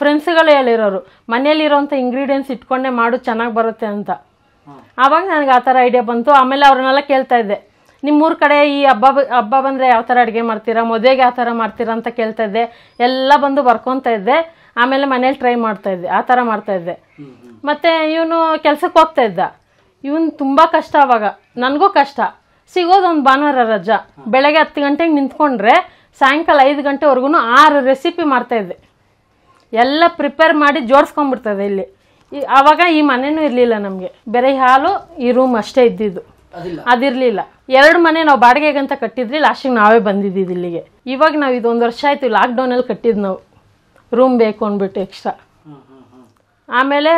ಫ್ರೆಂಡ್ಸ್ಗಳು ಹೇಳಿರೋರು ಮನೇಲಿರೋಂಥ ಇಂಗ್ರೀಡಿಯೆಂಟ್ಸ್ ಇಟ್ಕೊಂಡೇ ಮಾಡು ಚೆನ್ನಾಗಿ ಬರುತ್ತೆ ಅಂತ ಆವಾಗ ನನಗೆ ಆ ಥರ ಐಡಿಯಾ ಬಂತು ಆಮೇಲೆ ಅವ್ರನ್ನೆಲ್ಲ ಕೇಳ್ತಾ ಇದ್ದೆ ನಿಮ್ಮೂರ ಕಡೆ ಈ ಹಬ್ಬ ಹಬ್ಬ ಬಂದರೆ ಯಾವ ಥರ ಅಡುಗೆ ಮಾಡ್ತೀರಾ ಮದುವೆಗೆ ಯಾವ ಥರ ಮಾಡ್ತೀರಾ ಅಂತ ಕೇಳ್ತಾ ಇದ್ದೆ ಎಲ್ಲ ಬಂದು ಬರ್ಕೊತಾ ಇದ್ದೆ ಆಮೇಲೆ ಮನೇಲಿ ಟ್ರೈ ಮಾಡ್ತಾ ಇದ್ದೆ ಆ ಥರ ಮಾಡ್ತಾ ಇದ್ದೆ ಮತ್ತು ಇವನು ಕೆಲಸಕ್ಕೆ ಹೋಗ್ತಾ ಇದ್ದ ಇವನು ತುಂಬ ಕಷ್ಟ ಅವಾಗ ನನಗೂ ಕಷ್ಟ ಸಿಗೋದು ಒಂದು ಭಾನುವಾರ ರಜಾ ಬೆಳಗ್ಗೆ ಹತ್ತು ಗಂಟೆಗೆ ನಿಂತ್ಕೊಂಡ್ರೆ ಸಾಯಂಕಾಲ ಐದು ಗಂಟೆವರೆಗೂ ಆರು ರೆಸಿಪಿ ಮಾಡ್ತಾಯಿದ್ದೆ ಎಲ್ಲ ಪ್ರಿಪೇರ್ ಮಾಡಿ ಜೋಡಿಸ್ಕೊಂಬಿಡ್ತದೆ ಇಲ್ಲಿ ಆವಾಗ ಈ ಮನೆಯೂ ಇರಲಿಲ್ಲ ನಮಗೆ ಬೇರೆ ಹಾಲು ಈ ರೂಮ್ ಅಷ್ಟೇ ಇದ್ದಿದ್ದು ಅದಿರ್ಲಿಲ್ಲ ಎರಡು ಮನೆ ನಾವು ಬಾಡಿಗೆಗಂತ ಕಟ್ಟಿದ್ರಿ ಲಾಸ್ಟಿಗೆ ನಾವೇ ಬಂದಿದ್ದೀವಿ ಇಲ್ಲಿಗೆ ಇವಾಗ ನಾವು ಒಂದು ವರ್ಷ ಆಯ್ತು ಲಾಕ್ಡೌನ್ ಅಲ್ಲಿ ಕಟ್ಟಿದ್ ನಾವು ರೂಮ್ ಬೇಕು ಅಂದ್ಬಿಟ್ಟು ಎಕ್ಸ್ಟ್ರಾ ಆಮೇಲೆ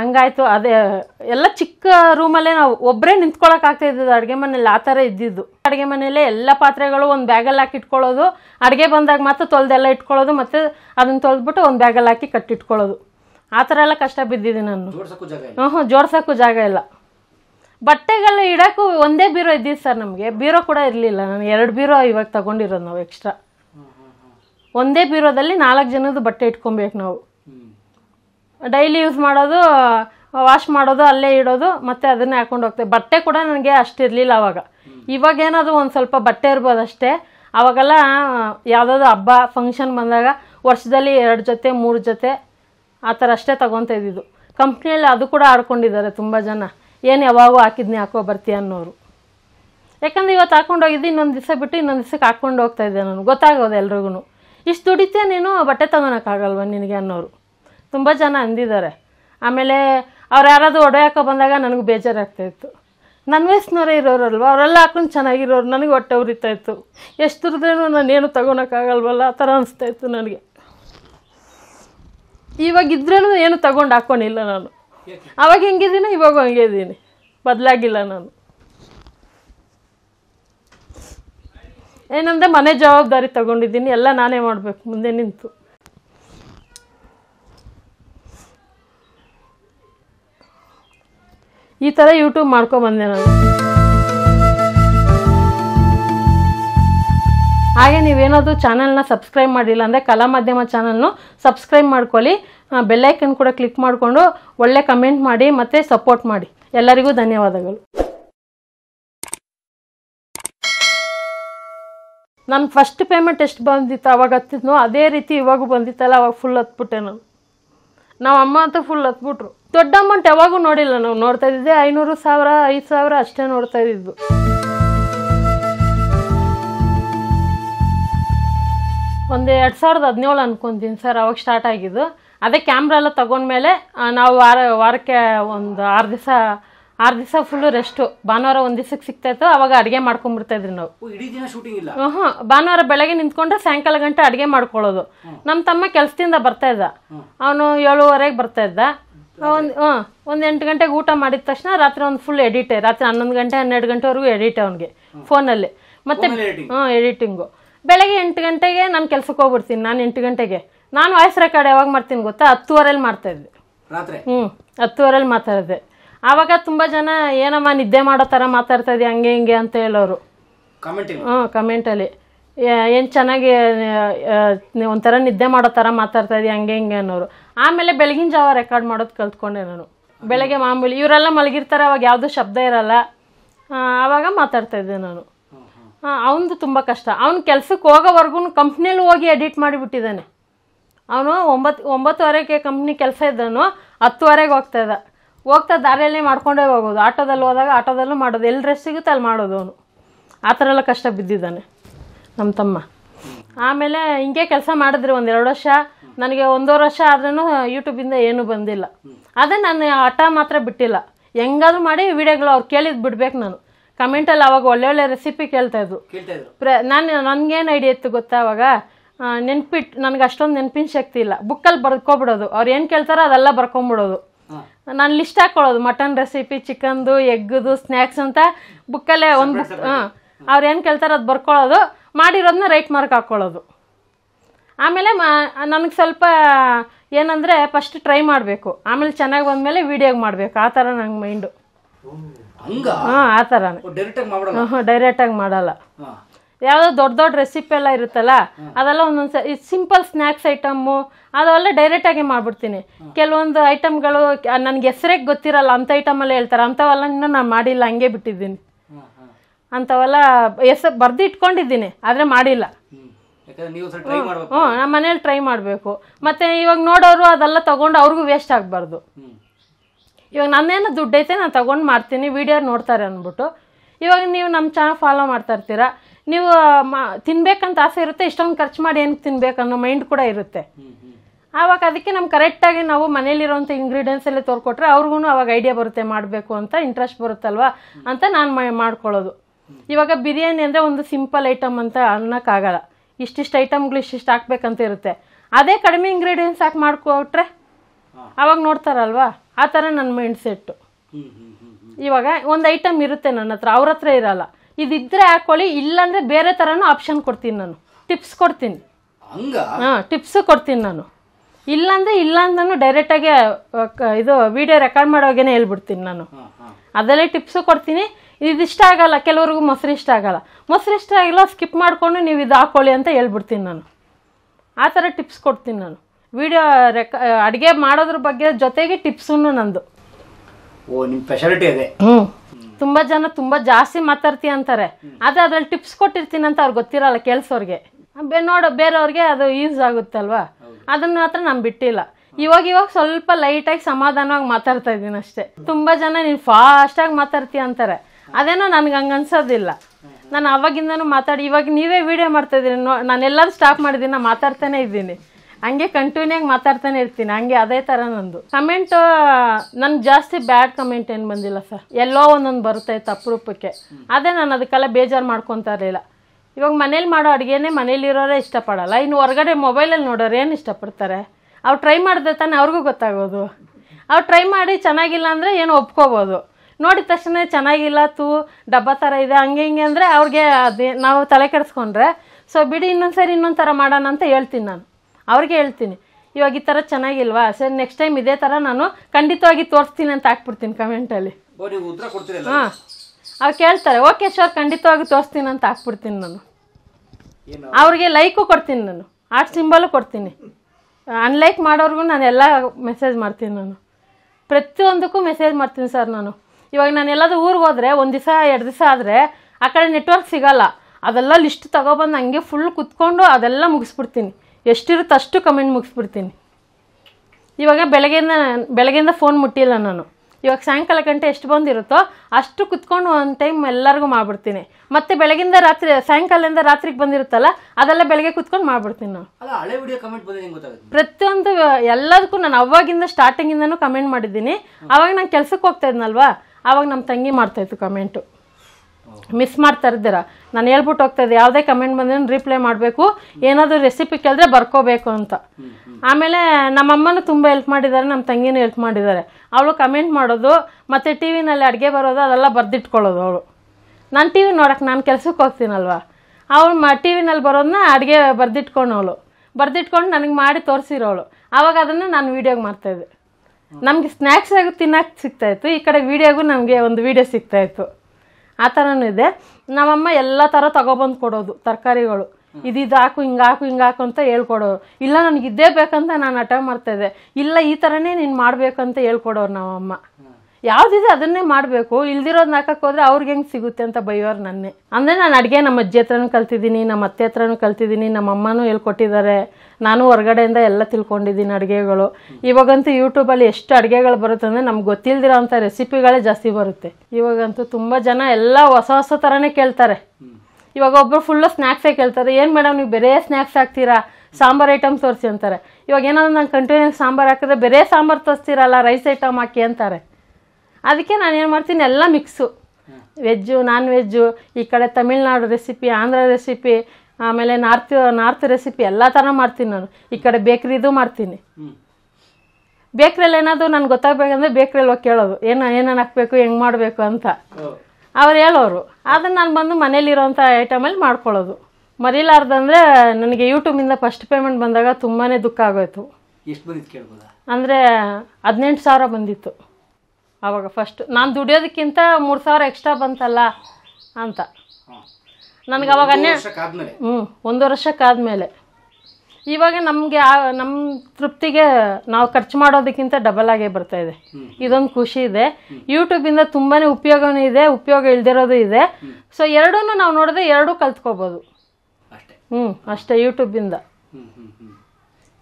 ಹಂಗಾಯ್ತು ಅದೇ ಎಲ್ಲ ಚಿಕ್ಕ ರೂಮಲ್ಲೇ ನಾವು ಒಬ್ಬರೇ ನಿಂತ್ಕೊಳಕ್ ಆಗ್ತಾ ಇದ್ದಿದ್ದು ಅಡುಗೆ ಮನೇಲಿ ಆ ಥರ ಇದ್ದಿದ್ದು ಅಡುಗೆ ಮನೆಯಲ್ಲೇ ಎಲ್ಲ ಪಾತ್ರೆಗಳು ಒಂದು ಬ್ಯಾಗಲ್ಲಿ ಹಾಕಿ ಇಟ್ಕೊಳ್ಳೋದು ಅಡುಗೆ ಬಂದಾಗ ಮಾತ್ರ ತೊಳೆದೆಲ್ಲ ಇಟ್ಕೊಳ್ಳೋದು ಮತ್ತು ಅದನ್ನ ತೊಳೆದ್ಬಿಟ್ಟು ಒಂದು ಬ್ಯಾಗಲ್ಲಿ ಹಾಕಿ ಕಟ್ಟಿಟ್ಕೊಳ್ಳೋದು ಆ ಥರ ಎಲ್ಲ ಕಷ್ಟ ಬಿದ್ದಿದೆ ನಾನು ಹ್ಞೂ ಜೋಡ್ಸೋಕ್ಕೂ ಜಾಗ ಇಲ್ಲ ಬಟ್ಟೆಗಳು ಇಡೋಕ್ಕೂ ಒಂದೇ ಬೀರೋ ಇದ್ದೀವಿ ಸರ್ ನಮಗೆ ಬೀರೋ ಕೂಡ ಇರಲಿಲ್ಲ ನಾನು ಎರಡು ಬೀರೋ ಇವಾಗ ತಗೊಂಡಿರೋದು ನಾವು ಎಕ್ಸ್ಟ್ರಾ ಒಂದೇ ಬೀರೋದಲ್ಲಿ ನಾಲ್ಕು ಜನದ್ದು ಬಟ್ಟೆ ಇಟ್ಕೊಬೇಕು ನಾವು ಡೈಲಿ ಯೂಸ್ ಮಾಡೋದು ವಾಶ್ ಮಾಡೋದು ಅಲ್ಲೇ ಇಡೋದು ಮತ್ತೆ ಅದನ್ನೇ ಹಾಕೊಂಡು ಹೋಗ್ತೇವೆ ಬಟ್ಟೆ ಕೂಡ ನನಗೆ ಅಷ್ಟಿರಲಿಲ್ಲ ಅವಾಗ ಇವಾಗ ಒಂದು ಸ್ವಲ್ಪ ಬಟ್ಟೆ ಇರ್ಬೋದು ಅಷ್ಟೇ ಅವಾಗೆಲ್ಲ ಯಾವುದಾದ್ರು ಹಬ್ಬ ಫಂಕ್ಷನ್ ಬಂದಾಗ ವರ್ಷದಲ್ಲಿ ಎರಡು ಜೊತೆ ಮೂರು ಜೊತೆ ಆ ಥರ ಅಷ್ಟೇ ತೊಗೊತಾ ಇದ್ದಿದ್ದು ಕಂಪ್ನಿಯಲ್ಲಿ ಅದು ಕೂಡ ಆಡ್ಕೊಂಡಿದ್ದಾರೆ ತುಂಬ ಜನ ಏನು ಯಾವಾಗೂ ಹಾಕಿದ್ನಿ ಹಾಕೋ ಬರ್ತೀಯ ಅನ್ನೋರು ಯಾಕಂದ್ರೆ ಇವತ್ತು ಹಾಕ್ಕೊಂಡೋಗಿದ್ದು ಇನ್ನೊಂದು ದಿವಸ ಬಿಟ್ಟು ಇನ್ನೊಂದು ದಿವ್ಸಕ್ಕೆ ಹಾಕ್ಕೊಂಡು ಹೋಗ್ತಾ ಇದ್ದೆ ನನಗೆ ಗೊತ್ತಾಗೋದು ಎಲ್ರಿಗೂ ಇಷ್ಟು ದುಡಿತೀಯ ನೀನು ಬಟ್ಟೆ ತಗೊಳಕ್ಕಾಗಲ್ವ ನಿನಗೆ ಅನ್ನೋರು ತುಂಬ ಜನ ಅಂದಿದ್ದಾರೆ ಆಮೇಲೆ ಅವ್ರು ಯಾರಾದರೂ ಒಡೆಯಾಕೋ ಬಂದಾಗ ನನಗೆ ಬೇಜಾರಾಗ್ತಾಯಿತ್ತು ನನ್ನ ವಯಸ್ಸಿನವರೇ ಇರೋರಲ್ವ ಅವರೆಲ್ಲ ಹಾಕೊಂಡು ಚೆನ್ನಾಗಿರೋರು ನನಗೆ ಹೊಟ್ಟೆ ಉರಿತಾ ಇತ್ತು ಎಷ್ಟು ನಾನು ನಾನೇನು ತೊಗೊಳಕ್ಕಾಗಲ್ವಲ್ಲ ಆ ಥರ ಇತ್ತು ನನಗೆ ಇವಾಗಿದ್ರೂ ಇದ್ರೂ ಏನು ತೊಗೊಂಡು ಹಾಕ್ಕೊಂಡಿಲ್ಲ ನಾನು ಅವಾಗ ಹೆಂಗಿದ್ದೀನಿ ಇವಾಗ ಹಂಗೆ ಇದ್ದೀನಿ ಬದಲಾಗಿಲ್ಲ ನಾನು ಏನಂದ್ರೆ ಮನೆ ಜವಾಬ್ದಾರಿ ತಗೊಂಡಿದ್ದೀನಿ ಎಲ್ಲ ನಾನೇ ಮಾಡಬೇಕು ಮುಂದೆ ನಿಂತು ಈ ಥರ ಯೂಟ್ಯೂಬ್ ಮಾಡ್ಕೊಂಬಂದೆ ನಾನು ಹಾಗೆ ನೀವೇನಾದರೂ ಚಾನಲ್ನ ಸಬ್ಸ್ಕ್ರೈಬ್ ಮಾಡಿಲ್ಲ ಅಂದರೆ ಕಲಾ ಮಾಧ್ಯಮ ಚಾನಲ್ನು ಸಬ್ಸ್ಕ್ರೈಬ್ ಮಾಡ್ಕೊಳ್ಳಿ ಬೆಲ್ಲೈಕನ್ ಕೂಡ ಕ್ಲಿಕ್ ಮಾಡಿಕೊಂಡು ಒಳ್ಳೆ ಕಮೆಂಟ್ ಮಾಡಿ ಮತ್ತು ಸಪೋರ್ಟ್ ಮಾಡಿ ಎಲ್ಲರಿಗೂ ಧನ್ಯವಾದಗಳು ನಾನು ಫಸ್ಟ್ ಪೇಮೆಂಟ್ ಎಷ್ಟು ಬಂದಿತ್ತು ಅವಾಗ ಹತ್ತಿದ್ನೋ ಅದೇ ರೀತಿ ಇವಾಗೂ ಬಂದಿತ್ತಲ್ಲ ಅವಾಗ ಫುಲ್ ಹತ್ಬಿಟ್ಟೆ ನಾನು ನಾವು ಅಮ್ಮ ಅಂತ ಫುಲ್ ಹತ್ಬಿಟ್ರು ದೊಡ್ಡ ಅಮೌಂಟ್ ಯಾವಾಗೂ ನೋಡಿಲ್ಲ ನಾವು ನೋಡ್ತಾ ಇದ್ದಿದ್ದೆ ಐನೂರು ಸಾವಿರ ಐದು ಸಾವಿರ ಅಷ್ಟೇ ನೋಡ್ತಾ ಇದ್ದಿದ್ದು ಒಂದು ಎರಡು ಸಾವಿರದ ಹದಿನೇಳು ಅನ್ಕೊಂತೀನಿ ಸರ್ ಅವಾಗ ಸ್ಟಾರ್ಟ್ ಆಗಿದ್ದು ಅದೇ ಕ್ಯಾಮ್ರಾ ಎಲ್ಲ ತಗೊಂಡ್ಮೇಲೆ ನಾವು ವಾರ ವಾರಕ್ಕೆ ಒಂದು ಆರು ದಿವಸ ಆರು ದಿವಸ ಫುಲ್ಲು ರೆಸ್ಟು ಭಾನುವಾರ ಒಂದು ದಿವ್ಸಕ್ಕೆ ಸಿಗ್ತಾಯಿತ್ತು ಅವಾಗ ಅಡುಗೆ ಮಾಡ್ಕೊಂಡ್ಬಿಡ್ತಾಯಿದ್ರಿ ನಾವು ಹ್ಞೂ ಭಾನುವಾರ ಬೆಳಗ್ಗೆ ನಿಂತ್ಕೊಂಡ್ರೆ ಸಾಯಂಕಾಲ ಗಂಟೆ ಅಡುಗೆ ಮಾಡ್ಕೊಳ್ಳೋದು ನಮ್ಮ ತಮ್ಮ ಕೆಲಸದಿಂದ ಬರ್ತಾಯಿದ್ದ ಅವನು ಏಳುವರೆಗೆ ಇದ್ದ ಒಂದು ಹಾಂ ಒಂದು ಎಂಟು ಗಂಟೆಗೆ ಊಟ ಮಾಡಿದ ತಕ್ಷಣ ರಾತ್ರಿ ಒಂದು ಫುಲ್ ಎಡಿಟೆ ರಾತ್ರಿ ಹನ್ನೊಂದು ಗಂಟೆ ಹನ್ನೆರಡು ಗಂಟೆವರೆಗೂ ಎಡಿಟ್ ಅವನಿಗೆ ಫೋನಲ್ಲಿ ಮತ್ತೆ ಹಾಂ ಎಡಿಟಿಂಗು ಬೆಳಗ್ಗೆ ಎಂಟು ಗಂಟೆಗೆ ನಾನು ಕೆಲಸಕ್ಕೆ ಹೋಗ್ಬಿಡ್ತೀನಿ ನಾನು ಎಂಟು ಗಂಟೆಗೆ ನಾನು ವಾಯ್ಸ್ ರೆಕಾರ್ಡ್ ಯಾವಾಗ ಮಾಡ್ತೀನಿ ಗೊತ್ತಾ ಮಾಡ್ತಾ ಇದ್ದೆ ಹ್ಞೂ ಹತ್ತುವರೆಯಲ್ಲಿ ಮಾತಾಡಿದೆ ಆವಾಗ ತುಂಬ ಜನ ಏನಮ್ಮ ನಿದ್ದೆ ಮಾಡೋ ಥರ ಮಾತಾಡ್ತಾ ಇದೆಯಾ ಹಂಗೆ ಹಿಂಗೆ ಅಂತ ಹೇಳೋರು ಹ್ಞೂ ಕಮೆಂಟಲ್ಲಿ ಏನು ಚೆನ್ನಾಗಿ ಒಂಥರ ನಿದ್ದೆ ಮಾಡೋ ಥರ ಮಾತಾಡ್ತಾ ಇದೆಯಾ ಹಂಗೆ ಹಿಂಗೆ ಅನ್ನೋರು ಆಮೇಲೆ ಬೆಳಗಿನ ಜಾವ ರೆಕಾರ್ಡ್ ಮಾಡೋದು ಕಲ್ತ್ಕೊಂಡೆ ನಾನು ಬೆಳಗ್ಗೆ ಮಾಮೂಲಿ ಇವರೆಲ್ಲ ಮಲಗಿರ್ತಾರೆ ಅವಾಗ ಯಾವುದೂ ಶಬ್ದ ಇರಲ್ಲ ಆವಾಗ ಮಾತಾಡ್ತಾ ಇದ್ದೆ ನಾನು ಅವನದು ತುಂಬ ಕಷ್ಟ ಅವ್ನ ಕೆಲ್ಸಕ್ಕೆ ಹೋಗೋವರೆಗೂ ಕಂಪ್ನಿಯಲ್ಲಿ ಹೋಗಿ ಎಡಿಟ್ ಮಾಡಿಬಿಟ್ಟಿದ್ದಾನೆ ಅವನು ಒಂಬತ್ತು ಒಂಬತ್ತುವರೆಗೆ ಕಂಪ್ನಿ ಕೆಲಸ ಇದ್ದನು ಹತ್ತುವರೆಗೆ ಇದ್ದ ಹೋಗ್ತಾ ದಾರಿಯಲ್ಲೇ ಮಾಡ್ಕೊಂಡೇ ಹೋಗೋದು ಆಟೋದಲ್ಲಿ ಹೋದಾಗ ಆಟೋದಲ್ಲೂ ಮಾಡೋದು ಎಲ್ಲಿ ರೆಸ್ಟ್ ಸಿಗುತ್ತೆ ಅಲ್ಲಿ ಮಾಡೋದು ಅವನು ಆ ಥರ ಎಲ್ಲ ಕಷ್ಟ ಬಿದ್ದಿದ್ದಾನೆ ನಮ್ಮ ತಮ್ಮ ಆಮೇಲೆ ಹಿಂಗೆ ಕೆಲಸ ಮಾಡಿದ್ರಿ ಒಂದೆರಡು ವರ್ಷ ನನಗೆ ಒಂದೂವರೆ ವರ್ಷ ಆದ್ರೂ ಯೂಟ್ಯೂಬಿಂದ ಏನೂ ಬಂದಿಲ್ಲ ಅದೇ ನಾನು ಆಟ ಮಾತ್ರ ಬಿಟ್ಟಿಲ್ಲ ಹೆಂಗಾದ್ರೂ ಮಾಡಿ ವೀಡಿಯೋಗಳು ಅವ್ರು ಕೇಳಿದ್ದು ಬಿಡ್ಬೇಕು ನಾನು ಕಮೆಂಟಲ್ಲಿ ಅವಾಗ ಒಳ್ಳೆ ರೆಸಿಪಿ ಕೇಳ್ತಾ ಇದ್ರು ಪ್ರ ನಾನು ನನಗೇನು ಐಡಿಯಾ ಇತ್ತು ಗೊತ್ತಾ ಅವಾಗ ನೆನ್ಪಿಟ್ಟು ನನಗೆ ಅಷ್ಟೊಂದು ನೆನಪಿನ ಶಕ್ತಿ ಇಲ್ಲ ಬುಕ್ಕಲ್ಲಿ ಬರ್ಕೊಬಿಡೋದು ಅವ್ರು ಏನು ಕೇಳ್ತಾರೋ ಅದೆಲ್ಲ ಬರ್ಕೊಂಬಿಡೋದು ನಾನು ಲಿಸ್ಟ್ ಹಾಕ್ಕೊಳ್ಳೋದು ಮಟನ್ ರೆಸಿಪಿ ಚಿಕನ್ದು ಎಗ್ದು ಸ್ನ್ಯಾಕ್ಸ್ ಅಂತ ಬುಕ್ಕಲ್ಲೇ ಒಂದು ಬುಕ್ ಹಾಂ ಅವ್ರು ಏನು ಕೇಳ್ತಾರೋ ಅದು ಬರ್ಕೊಳ್ಳೋದು ಮಾಡಿರೋದನ್ನ ರೈಟ್ ಮಾರ್ಕ್ ಹಾಕ್ಕೊಳ್ಳೋದು ಆಮೇಲೆ ಮ ನನಗೆ ಸ್ವಲ್ಪ ಏನಂದರೆ ಫಸ್ಟ್ ಟ್ರೈ ಮಾಡಬೇಕು ಆಮೇಲೆ ಚೆನ್ನಾಗಿ ಬಂದಮೇಲೆ ವೀಡಿಯೋಗೆ ಮಾಡಬೇಕು ಆ ಥರ ನಂಗೆ ಮೈಂಡು ಹಾಂ ಆ ಥರನೇ ಡೈರೆಕ್ಟ್ ಆಗಿ ಮಾಡಲ್ಲ ಯಾವುದೋ ದೊಡ್ಡ ದೊಡ್ಡ ರೆಸಿಪಿ ಎಲ್ಲ ಇರುತ್ತಲ್ಲ ಅದೆಲ್ಲ ಒಂದೊಂದು ಸಿಂಪಲ್ ಸ್ನ್ಯಾಕ್ಸ್ ಐಟಮ್ಮು ಅದೆಲ್ಲ ಆಗಿ ಮಾಡ್ಬಿಡ್ತೀನಿ ಕೆಲವೊಂದು ಐಟಮ್ಗಳು ನನಗೆ ಹೆಸರೇ ಗೊತ್ತಿರಲ್ಲ ಅಂಥ ಐಟಮಲ್ಲೇ ಹೇಳ್ತಾರೆ ಅಂಥವೆಲ್ಲ ಇನ್ನೂ ನಾನು ಮಾಡಿಲ್ಲ ಹಂಗೆ ಬಿಟ್ಟಿದ್ದೀನಿ ಅಂಥವೆಲ್ಲ ಹೆಸರು ಬರ್ದು ಇಟ್ಕೊಂಡಿದ್ದೀನಿ ಆದರೆ ಮಾಡಿಲ್ಲ ಹ್ಞೂ ನಮ್ಮ ಮನೇಲಿ ಟ್ರೈ ಮಾಡಬೇಕು ಮತ್ತೆ ಇವಾಗ ನೋಡೋರು ಅದೆಲ್ಲ ತಗೊಂಡು ಅವ್ರಿಗೂ ವೇಸ್ಟ್ ಆಗಬಾರ್ದು ಇವಾಗ ನನ್ನೇನೋ ದುಡ್ಡೈತೆ ನಾನು ತೊಗೊಂಡು ಮಾಡ್ತೀನಿ ವೀಡಿಯೋ ನೋಡ್ತಾರೆ ಅಂದ್ಬಿಟ್ಟು ಇವಾಗ ನೀವು ನಮ್ಮ ಚಾನಲ್ ಫಾಲೋ ಮಾಡ್ತಾ ಇರ್ತೀರ ನೀವು ಮಾ ತಿನ್ಬೇಕಂತ ಆಸೆ ಇರುತ್ತೆ ಇಷ್ಟೊಂದು ಖರ್ಚು ಮಾಡಿ ಏನಕ್ಕೆ ಅನ್ನೋ ಮೈಂಡ್ ಕೂಡ ಇರುತ್ತೆ ಆವಾಗ ಅದಕ್ಕೆ ನಮ್ಮ ಕರೆಕ್ಟಾಗಿ ನಾವು ಮನೇಲಿರೋಂಥ ಇಂಗ್ರೀಡಿಯೆಂಟ್ಸ್ ಎಲ್ಲ ತೋರ್ಕೊಟ್ರೆ ಅವ್ರಿಗೂ ಅವಾಗ ಐಡಿಯಾ ಬರುತ್ತೆ ಮಾಡಬೇಕು ಅಂತ ಇಂಟ್ರೆಸ್ಟ್ ಬರುತ್ತಲ್ವ ಅಂತ ನಾನು ಮಾಡ್ಕೊಳ್ಳೋದು ಇವಾಗ ಬಿರಿಯಾನಿ ಅಂದರೆ ಒಂದು ಸಿಂಪಲ್ ಐಟಮ್ ಅಂತ ಅನ್ನೋಕ್ಕಾಗಲ್ಲ ಇಷ್ಟಿಷ್ಟು ಐಟಮ್ಗಳು ಇಷ್ಟಿಷ್ಟು ಹಾಕ್ಬೇಕಂತ ಇರುತ್ತೆ ಅದೇ ಕಡಿಮೆ ಇಂಗ್ರೀಡಿಯೆಂಟ್ಸ್ ಹಾಕಿ ಮಾಡ್ಕೊಟ್ರೆ ಅವಾಗ ನೋಡ್ತಾರಲ್ವಾ ಆ ಥರ ನನ್ನ ಮೈಂಡ್ ಸೆಟ್ಟು ಇವಾಗ ಒಂದು ಐಟಮ್ ಇರುತ್ತೆ ನನ್ನ ಹತ್ರ ಅವ್ರ ಹತ್ರ ಇರಲ್ಲ ಇದಿದ್ರೆ ಹಾಕೊಳ್ಳಿ ಇಲ್ಲಾಂದರೆ ಬೇರೆ ಥರನೂ ಆಪ್ಷನ್ ಕೊಡ್ತೀನಿ ನಾನು ಟಿಪ್ಸ್ ಕೊಡ್ತೀನಿ ಹಾಂ ಟಿಪ್ಸ್ ಕೊಡ್ತೀನಿ ನಾನು ಇಲ್ಲಾಂದರೆ ಇಲ್ಲ ಡೈರೆಕ್ಟಾಗೆ ಇದು ವಿಡಿಯೋ ರೆಕಾರ್ಡ್ ಮಾಡೋಗೇನೆ ಹೇಳ್ಬಿಡ್ತೀನಿ ನಾನು ಅದರಲ್ಲೇ ಟಿಪ್ಸು ಕೊಡ್ತೀನಿ ಇದಿಷ್ಟ ಇಷ್ಟ ಆಗಲ್ಲ ಕೆಲವ್ರಿಗೂ ಮೊಸರು ಇಷ್ಟ ಆಗಲ್ಲ ಮೊಸರು ಇಷ್ಟ ಆಗಿಲ್ಲ ಸ್ಕಿಪ್ ಮಾಡಿಕೊಂಡು ನೀವು ಇದು ಹಾಕೊಳ್ಳಿ ಅಂತ ಹೇಳ್ಬಿಡ್ತೀನಿ ನಾನು ಆ ಥರ ಟಿಪ್ಸ್ ಕೊಡ್ತೀನಿ ನಾನು ವಿಡಿಯೋ ರೆಕ ಅಡುಗೆ ಮಾಡೋದ್ರ ಬಗ್ಗೆ ಜೊತೆಗೆ ಟಿಪ್ಸನ್ನು ನಂದು ಓ ನಿಮ್ಮ ಸ್ಪೆಷಾಲಿಟಿ ಇದೆ ಹ್ಞೂ ತುಂಬ ಜನ ತುಂಬ ಜಾಸ್ತಿ ಮಾತಾಡ್ತೀಯ ಅಂತಾರೆ ಆದರೆ ಅದ್ರಲ್ಲಿ ಟಿಪ್ಸ್ ಕೊಟ್ಟಿರ್ತೀನಿ ಅಂತ ಅವ್ರಿಗೆ ಗೊತ್ತಿರಲ್ಲ ಕೆಲಸವ್ರಿಗೆ ನೋಡು ಬೇರೆಯವ್ರಿಗೆ ಅದು ಯೂಸ್ ಆಗುತ್ತಲ್ವಾ ಅದನ್ನು ಮಾತ್ರ ನಾನು ಬಿಟ್ಟಿಲ್ಲ ಇವಾಗ ಇವಾಗ ಸ್ವಲ್ಪ ಲೈಟಾಗಿ ಸಮಾಧಾನವಾಗಿ ಮಾತಾಡ್ತಾ ಇದ್ದೀನಿ ಅಷ್ಟೇ ತುಂಬ ಜನ ನೀನು ಫಾಸ್ಟಾಗಿ ಮಾತಾಡ್ತೀಯ ಅಂತಾರೆ ಅದೇನೋ ನನಗೆ ಹಂಗೆ ಅನ್ಸೋದಿಲ್ಲ ನಾನು ಅವಾಗಿಂದನೂ ಮಾತಾಡಿ ಇವಾಗ ನೀವೇ ವೀಡಿಯೋ ಮಾಡ್ತಾ ಇದ್ದೀನಿ ನಾನು ನಾನೆಲ್ಲರೂ ಸ್ಟಾಪ್ ಮಾಡಿದ್ದೀನಿ ನಾನು ಮಾತಾಡ್ತಾನೆ ಇದ್ದೀನಿ ಹಂಗೆ ಕಂಟಿನ್ಯೂ ಆಗಿ ಮಾತಾಡ್ತಾನೆ ಇರ್ತೀನಿ ಹಂಗೆ ಅದೇ ಥರ ನಂದು ಕಮೆಂಟ್ ನನ್ಗೆ ಜಾಸ್ತಿ ಬ್ಯಾಡ್ ಕಮೆಂಟ್ ಏನು ಬಂದಿಲ್ಲ ಸರ್ ಎಲ್ಲೋ ಒಂದೊಂದು ಬರುತ್ತೆ ತಪ್ಪರೂಪಕ್ಕೆ ಅದೇ ನಾನು ಅದಕ್ಕೆಲ್ಲ ಬೇಜಾರು ಮಾಡ್ಕೊತಾ ಇರಲಿಲ್ಲ ಇವಾಗ ಮನೇಲಿ ಮಾಡೋ ಅಡುಗೆನೇ ಮನೇಲಿರೋರೇ ಇಷ್ಟಪಡಲ್ಲ ಇನ್ನು ಹೊರಗಡೆ ಮೊಬೈಲಲ್ಲಿ ನೋಡೋರು ಏನು ಇಷ್ಟಪಡ್ತಾರೆ ಅವ್ರು ಟ್ರೈ ಮಾಡಿದ್ರೆ ತಾನೆ ಅವ್ರಿಗೂ ಗೊತ್ತಾಗೋದು ಅವ್ರು ಟ್ರೈ ಮಾಡಿ ಚೆನ್ನಾಗಿಲ್ಲ ಅಂದರೆ ಏನು ಒಪ್ಕೋಬೋದು ನೋಡಿದ ತಕ್ಷಣ ಚೆನ್ನಾಗಿಲ್ಲ ತೂ ಡಬ್ಬ ಥರ ಇದೆ ಹಂಗೆ ಹಿಂಗೆ ಅಂದರೆ ಅವ್ರಿಗೆ ಅದೇ ನಾವು ತಲೆ ಕೆಡಿಸ್ಕೊಂಡ್ರೆ ಸೊ ಬಿಡಿ ಇನ್ನೊಂದು ಸರಿ ಇನ್ನೊಂದು ಥರ ಮಾಡೋಣ ಅಂತ ಹೇಳ್ತೀನಿ ನಾನು ಅವ್ರಿಗೆ ಹೇಳ್ತೀನಿ ಇವಾಗ ಈ ಥರ ಚೆನ್ನಾಗಿಲ್ವಾ ಸರ್ ನೆಕ್ಸ್ಟ್ ಟೈಮ್ ಇದೇ ಥರ ನಾನು ಖಂಡಿತವಾಗಿ ತೋರಿಸ್ತೀನಿ ಅಂತ ಹಾಕ್ಬಿಡ್ತೀನಿ ಕಮೆಂಟಲ್ಲಿ ಹಾಂ ಅವ್ರು ಕೇಳ್ತಾರೆ ಓಕೆ ಸರ್ ಖಂಡಿತವಾಗಿ ತೋರಿಸ್ತೀನಿ ಅಂತ ಹಾಕ್ಬಿಡ್ತೀನಿ ನಾನು ಅವ್ರಿಗೆ ಲೈಕು ಕೊಡ್ತೀನಿ ನಾನು ಆರ್ಟ್ ಸಿಂಬಲು ಕೊಡ್ತೀನಿ ಅನ್ಲೈಕ್ ಮಾಡೋರ್ಗು ನಾನು ಎಲ್ಲ ಮೆಸೇಜ್ ಮಾಡ್ತೀನಿ ನಾನು ಪ್ರತಿಯೊಂದಕ್ಕೂ ಮೆಸೇಜ್ ಮಾಡ್ತೀನಿ ಸರ್ ನಾನು ಇವಾಗ ನಾನು ಎಲ್ಲಾದರೂ ಊರಿಗೆ ಹೋದರೆ ಒಂದು ದಿವಸ ಎರಡು ದಿವಸ ಆದರೆ ಆ ಕಡೆ ನೆಟ್ವರ್ಕ್ ಸಿಗೋಲ್ಲ ಅದೆಲ್ಲ ಲಿಸ್ಟ್ ತೊಗೊಬಂದು ಹಂಗೆ ಫುಲ್ ಕುತ್ಕೊಂಡು ಅದೆಲ್ಲ ಮುಗಿಸ್ಬಿಡ್ತೀನಿ ಎಷ್ಟಿರುತ್ತೆ ಅಷ್ಟು ಕಮೆಂಟ್ ಮುಗಿಸ್ಬಿಡ್ತೀನಿ ಇವಾಗ ಬೆಳಗ್ಗೆಯಿಂದ ಬೆಳಗ್ಗೆಯಿಂದ ಫೋನ್ ಮುಟ್ಟಿಲ್ಲ ನಾನು ಇವಾಗ ಸಾಯಂಕಾಲ ಗಂಟೆ ಎಷ್ಟು ಬಂದಿರುತ್ತೋ ಅಷ್ಟು ಕುತ್ಕೊಂಡು ಒಂದು ಟೈಮ್ ಎಲ್ಲರಿಗೂ ಮಾಡ್ಬಿಡ್ತೀನಿ ಮತ್ತೆ ಬೆಳಗಿಂದ ರಾತ್ರಿ ಸಾಯಂಕಾಲದಿಂದ ರಾತ್ರಿಗೆ ಬಂದಿರುತ್ತಲ್ಲ ಅದೆಲ್ಲ ಬೆಳಗ್ಗೆ ಕುತ್ಕೊಂಡು ಮಾಡ್ಬಿಡ್ತೀನಿ ನಾನು ಪ್ರತಿಯೊಂದು ಎಲ್ಲದಕ್ಕೂ ನಾನು ಅವಾಗಿಂದ ಸ್ಟಾರ್ಟಿಂಗಿಂದನೂ ಕಮೆಂಟ್ ಮಾಡಿದ್ದೀನಿ ಅವಾಗ ನಾನು ಕೆಲಸಕ್ಕೆ ಹೋಗ್ತಾ ಇದ್ನಲ್ವಾ ಆವಾಗ ನಮ್ಮ ತಂಗಿ ಮಾಡ್ತಾಯಿತ್ತು ಕಮೆಂಟು ಮಿಸ್ ಮಾಡ್ತಾ ಇದ್ದೀರ ನಾನು ಹೇಳ್ಬಿಟ್ಟು ಹೋಗ್ತಾಯಿದ್ದೆ ಯಾವುದೇ ಕಮೆಂಟ್ ಬಂದ್ರೆ ರಿಪ್ಲೈ ಮಾಡಬೇಕು ಏನಾದರೂ ರೆಸಿಪಿ ಕೇಳಿದ್ರೆ ಬರ್ಕೋಬೇಕು ಅಂತ ಆಮೇಲೆ ನಮ್ಮಮ್ಮನೂ ತುಂಬ ಹೆಲ್ಪ್ ಮಾಡಿದ್ದಾರೆ ನಮ್ಮ ತಂಗಿನೂ ಹೆಲ್ಪ್ ಮಾಡಿದ್ದಾರೆ ಅವಳು ಕಮೆಂಟ್ ಮಾಡೋದು ಮತ್ತು ಟಿ ವಿನಲ್ಲಿ ಅಡುಗೆ ಬರೋದು ಅದೆಲ್ಲ ಬರೆದಿಟ್ಕೊಳ್ಳೋದು ಅವಳು ನಾನು ಟಿ ವಿ ನೋಡೋಕೆ ನಾನು ಕೆಲಸಕ್ಕೆ ಹೋಗ್ತೀನಲ್ವ ಅವಳು ಮ ಟಿ ವಿನಲ್ಲಿ ಬರೋದನ್ನ ಅಡುಗೆ ಅವಳು ಬರೆದಿಟ್ಕೊಂಡು ನನಗೆ ಮಾಡಿ ತೋರಿಸಿರೋಳು ಆವಾಗ ಅದನ್ನು ನಾನು ವೀಡಿಯೋಗೆ ಮಾಡ್ತಾಯಿದ್ದೆ ನಮಗೆ ಸ್ನ್ಯಾಕ್ಸ್ ಆಗಿ ತಿನ್ನೋಕೆ ಸಿಗ್ತಾಯಿತ್ತು ಈ ಕಡೆ ವೀಡಿಯೋಗೂ ನಮಗೆ ಒಂದು ವೀಡಿಯೋ ಸಿಗ್ತಾಯಿತ್ತು ಆ ಥರನೂ ಇದೆ ನಮ್ಮಮ್ಮ ಎಲ್ಲ ಥರ ತಗೊಬಂದು ಕೊಡೋದು ತರಕಾರಿಗಳು ಇದಿದಾಕು ಹಾಕು ಹಿಂಗೆ ಹಾಕು ಹಿಂಗೆ ಹಾಕು ಅಂತ ಹೇಳ್ಕೊಡೋರು ಇಲ್ಲ ನನಗೆ ಇದ್ದೇ ಬೇಕಂತ ನಾನು ಮಾಡ್ತಾ ಇದ್ದೆ ಇಲ್ಲ ಈ ಥರನೇ ನೀನು ಮಾಡಬೇಕಂತ ಹೇಳ್ಕೊಡೋರು ನಮ್ಮಮ್ಮ ಯಾವುದಿದೆ ಅದನ್ನೇ ಮಾಡಬೇಕು ಇಲ್ದಿರೋದು ಹಾಕಕ್ಕೆ ಹೋದ್ರೆ ಅವ್ರಿಗೆ ಹೆಂಗೆ ಸಿಗುತ್ತೆ ಅಂತ ಬೈಯೋರು ನನ್ನೇ ಅಂದರೆ ನಾನು ಅಡುಗೆ ನಮ್ಮ ಅಜ್ಜಿ ಹತ್ರನೂ ಕಲ್ತಿದ್ದೀನಿ ನಮ್ಮ ಅತ್ತೆ ಹತ್ರನೂ ಕಲ್ತಿದ್ದೀನಿ ನಮ್ಮ ಅಮ್ಮನೂ ಹೇಳ್ಕೊಟ್ಟಿದ್ದಾರೆ ನಾನು ಹೊರಗಡೆಯಿಂದ ಎಲ್ಲ ತಿಳ್ಕೊಂಡಿದ್ದೀನಿ ಅಡುಗೆಗಳು ಇವಾಗಂತೂ ಯೂಟ್ಯೂಬಲ್ಲಿ ಎಷ್ಟು ಅಡುಗೆಗಳು ಬರುತ್ತೆ ಅಂದರೆ ನಮ್ಗೆ ಗೊತ್ತಿಲ್ದಿರೋ ಅಂಥ ರೆಸಿಪಿಗಳೇ ಜಾಸ್ತಿ ಬರುತ್ತೆ ಇವಾಗಂತೂ ತುಂಬ ಜನ ಎಲ್ಲ ಹೊಸ ಹೊಸ ಥರನೇ ಕೇಳ್ತಾರೆ ಇವಾಗ ಒಬ್ಬರು ಫುಲ್ಲು ಸ್ನ್ಯಾಕ್ಸೇ ಕೇಳ್ತಾರೆ ಏನು ಮೇಡಮ್ ನೀವು ಬೇರೆ ಸ್ನ್ಯಾಕ್ಸ್ ಹಾಕ್ತೀರಾ ಸಾಂಬಾರು ಐಟಮ್ ತೋರಿಸಿ ಅಂತಾರೆ ಇವಾಗ ಏನಾದರೂ ನಾನು ಕಂಟಿನ್ಯೂಸ್ ಸಾಂಬಾರು ಹಾಕಿದ್ರೆ ಬೇರೆ ಸಾಂಬಾರು ತೋರಿಸ್ತೀರಲ್ಲ ರೈಸ್ ಐಟಮ್ ಹಾಕಿ ಅಂತಾರೆ ಅದಕ್ಕೆ ನಾನು ಏನು ಮಾಡ್ತೀನಿ ಎಲ್ಲ ಮಿಕ್ಸು ವೆಜ್ಜು ನಾನ್ ವೆಜ್ಜು ಈ ಕಡೆ ತಮಿಳ್ನಾಡು ರೆಸಿಪಿ ಆಂಧ್ರ ರೆಸಿಪಿ ಆಮೇಲೆ ನಾರ್ತ್ ನಾರ್ತ್ ರೆಸಿಪಿ ಎಲ್ಲ ಥರ ಮಾಡ್ತೀನಿ ನಾನು ಈ ಕಡೆ ಬೇಕ್ರಿದು ಮಾಡ್ತೀನಿ ಬೇಕ್ರಿಯಲ್ಲಿ ಏನಾದರೂ ನನ್ಗೆ ಗೊತ್ತಾಗಬೇಕಂದ್ರೆ ಬೇಕ್ರಿಯಲ್ಲಿ ಹೋಗಿ ಕೇಳೋದು ಏನು ಏನೇನು ಹಾಕ್ಬೇಕು ಹೆಂಗೆ ಮಾಡಬೇಕು ಅಂತ ಅವ್ರು ಹೇಳೋರು ಅದನ್ನು ನಾನು ಬಂದು ಮನೇಲಿರೋಂಥ ಐಟಮಲ್ಲಿ ಮಾಡ್ಕೊಳ್ಳೋದು ಮರಿಲಾರ್ದಂದ್ರೆ ನನಗೆ ಯೂಟ್ಯೂಬಿಂದ ಫಸ್ಟ್ ಪೇಮೆಂಟ್ ಬಂದಾಗ ತುಂಬಾ ದುಃಖ ಆಗೋಯ್ತು ಅಂದರೆ ಹದಿನೆಂಟು ಸಾವಿರ ಬಂದಿತ್ತು ಆವಾಗ ಫಸ್ಟ್ ನಾನು ದುಡಿಯೋದಕ್ಕಿಂತ ಮೂರು ಸಾವಿರ ಎಕ್ಸ್ಟ್ರಾ ಬಂತಲ್ಲ ಅಂತ ನನಗೆ ಅವಾಗ ಹ್ಞೂ ಒಂದು ವರ್ಷಕ್ಕಾದಮೇಲೆ ಇವಾಗ ನಮಗೆ ನಮ್ಮ ತೃಪ್ತಿಗೆ ನಾವು ಖರ್ಚು ಮಾಡೋದಕ್ಕಿಂತ ಡಬಲ್ ಆಗೇ ಬರ್ತಾ ಇದೆ ಇದೊಂದು ಖುಷಿ ಇದೆ ಯೂಟ್ಯೂಬಿಂದ ತುಂಬಾ ಉಪಯೋಗವೂ ಇದೆ ಉಪಯೋಗ ಇಳ್ದಿರೋದು ಇದೆ ಸೊ ಎರಡೂ ನಾವು ನೋಡಿದ್ರೆ ಎರಡೂ ಕಲ್ತ್ಕೋಬೋದು ಹ್ಞೂ ಅಷ್ಟೇ ಯೂಟ್ಯೂಬಿಂದ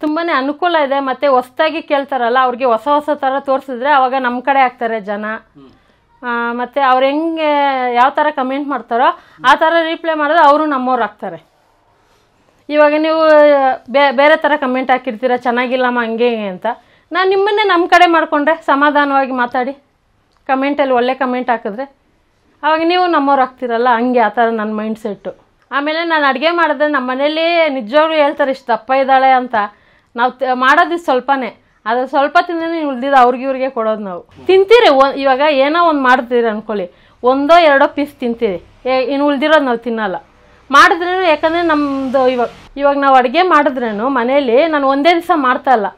ತುಂಬಾ ಅನುಕೂಲ ಇದೆ ಮತ್ತೆ ಹೊಸ್ದಾಗಿ ಕೇಳ್ತಾರಲ್ಲ ಅವ್ರಿಗೆ ಹೊಸ ಹೊಸ ಥರ ತೋರಿಸಿದ್ರೆ ಅವಾಗ ನಮ್ಮ ಕಡೆ ಆಗ್ತಾರೆ ಜನ ಮತ್ತು ಅವ್ರು ಹೆಂಗೆ ಯಾವ ಥರ ಕಮೆಂಟ್ ಮಾಡ್ತಾರೋ ಆ ಥರ ರಿಪ್ಲೈ ಮಾಡಿದ್ರೆ ಅವರು ನಮ್ಮವ್ರು ಹಾಕ್ತಾರೆ ಇವಾಗ ನೀವು ಬೇರೆ ಥರ ಕಮೆಂಟ್ ಹಾಕಿರ್ತೀರ ಚೆನ್ನಾಗಿಲ್ಲಮ್ಮ ಹಂಗೆ ಅಂತ ನಾನು ನಿಮ್ಮನ್ನೇ ನಮ್ಮ ಕಡೆ ಮಾಡಿಕೊಂಡ್ರೆ ಸಮಾಧಾನವಾಗಿ ಮಾತಾಡಿ ಕಮೆಂಟಲ್ಲಿ ಒಳ್ಳೆ ಕಮೆಂಟ್ ಹಾಕಿದ್ರೆ ಅವಾಗ ನೀವು ನಮ್ಮವ್ರು ಹಾಕ್ತೀರಲ್ಲ ಹಂಗೆ ಆ ಥರ ನನ್ನ ಮೈಂಡ್ ಸೆಟ್ಟು ಆಮೇಲೆ ನಾನು ಅಡುಗೆ ಮಾಡಿದ್ರೆ ನಮ್ಮ ಮನೇಲಿ ನಿಜವಾಗ್ಲೂ ಹೇಳ್ತಾರೆ ಇಷ್ಟು ದಪ್ಪ ಇದ್ದಾಳೆ ಅಂತ ನಾವು ಮಾಡೋದು ಸ್ವಲ್ಪನೇ ಅದು ಸ್ವಲ್ಪ ತಿಂದೇ ಉಳ್ದಿದ್ದು ಅವ್ರಿಗೆ ಇವ್ರಿಗೆ ಕೊಡೋದು ನಾವು ತಿಂತೀರಿ ಇವಾಗ ಏನೋ ಒಂದು ಮಾಡ್ತೀರಿ ಅಂದ್ಕೊಳ್ಳಿ ಒಂದೋ ಎರಡೋ ಪೀಸ್ ತಿಂತೀರಿ ಇನ್ನು ಉಳ್ದಿರೋದು ನಾವು ತಿನ್ನಲ್ಲ ಮಾಡಿದ್ರೇನು ಯಾಕಂದರೆ ನಮ್ಮದು ಇವಾಗ ಇವಾಗ ನಾವು ಅಡುಗೆ ಮಾಡಿದ್ರೇನು ಮನೇಲಿ ನಾನು ಒಂದೇ ದಿವಸ ಇಲ್ಲ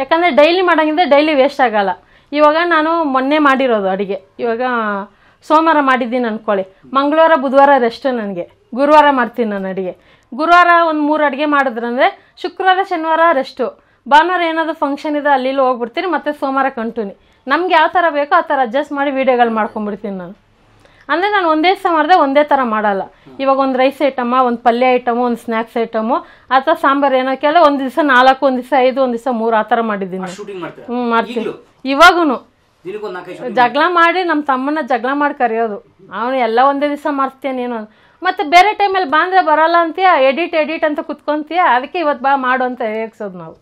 ಯಾಕಂದರೆ ಡೈಲಿ ಮಾಡೋಂಗಿದ್ರೆ ಡೈಲಿ ವೇಸ್ಟ್ ಆಗೋಲ್ಲ ಇವಾಗ ನಾನು ಮೊನ್ನೆ ಮಾಡಿರೋದು ಅಡುಗೆ ಇವಾಗ ಸೋಮವಾರ ಮಾಡಿದ್ದೀನಿ ಅಂದ್ಕೊಳ್ಳಿ ಮಂಗಳವಾರ ಬುಧವಾರ ರೆಸ್ಟ್ ನನಗೆ ಗುರುವಾರ ಮಾಡ್ತೀನಿ ನಾನು ಅಡುಗೆ ಗುರುವಾರ ಒಂದು ಮೂರು ಅಡುಗೆ ಮಾಡಿದ್ರಂದ್ರೆ ಶುಕ್ರವಾರ ಶನಿವಾರ ರೆಸ್ಟು ಭಾನುವಾರ ಏನಾದರೂ ಫಂಕ್ಷನ್ ಇದೆ ಅಲ್ಲಿ ಹೋಗ್ಬಿಡ್ತೀನಿ ಮತ್ತು ಸೋಮವಾರ ಕಂಟುನಿ ನಮ್ಗೆ ಯಾವ ಥರ ಬೇಕೋ ಆ ಥರ ಅಡ್ಜಸ್ಟ್ ಮಾಡಿ ವೀಡಿಯೋಗಳು ಮಾಡ್ಕೊಂಬಿಡ್ತೀನಿ ನಾನು ಅಂದರೆ ನಾನು ಒಂದೇ ಸಹ ಮಾಡಿದೆ ಒಂದೇ ಥರ ಮಾಡಲ್ಲ ಇವಾಗ ಒಂದು ರೈಸ್ ಐಟಮ್ಮ ಒಂದು ಪಲ್ಯ ಐಟಮು ಒಂದು ಸ್ನ್ಯಾಕ್ಸ್ ಐಟಮು ಅಥವಾ ಸಾಂಬಾರು ಏನೋ ಕೆಲವೊಂದು ಒಂದು ದಿವಸ ನಾಲ್ಕು ಒಂದು ದಿವಸ ಐದು ಒಂದು ದಿವಸ ಮೂರು ಆ ಥರ ಮಾಡಿದ್ದೀನಿ ಹ್ಞೂ ಮಾಡ್ತೀನಿ ಇವಾಗೂ ಜಗಳ ಮಾಡಿ ನಮ್ಮ ತಮ್ಮನ್ನ ಜಗಳ ಮಾಡಿ ಕರೆಯೋದು ಅವನು ಎಲ್ಲ ಒಂದೇ ದಿವಸ ಏನೋ ಮತ್ತು ಬೇರೆ ಟೈಮಲ್ಲಿ ಬಂದರೆ ಬರೋಲ್ಲ ಅಂತೀಯ ಎಡಿಟ್ ಎಡಿಟ್ ಅಂತ ಕುತ್ಕೊಂತೀಯ ಅದಕ್ಕೆ ಇವತ್ತು ಬಾ ಮಾಡು ಅಂತ ಹೇಗ್ಸೋದು ನಾವು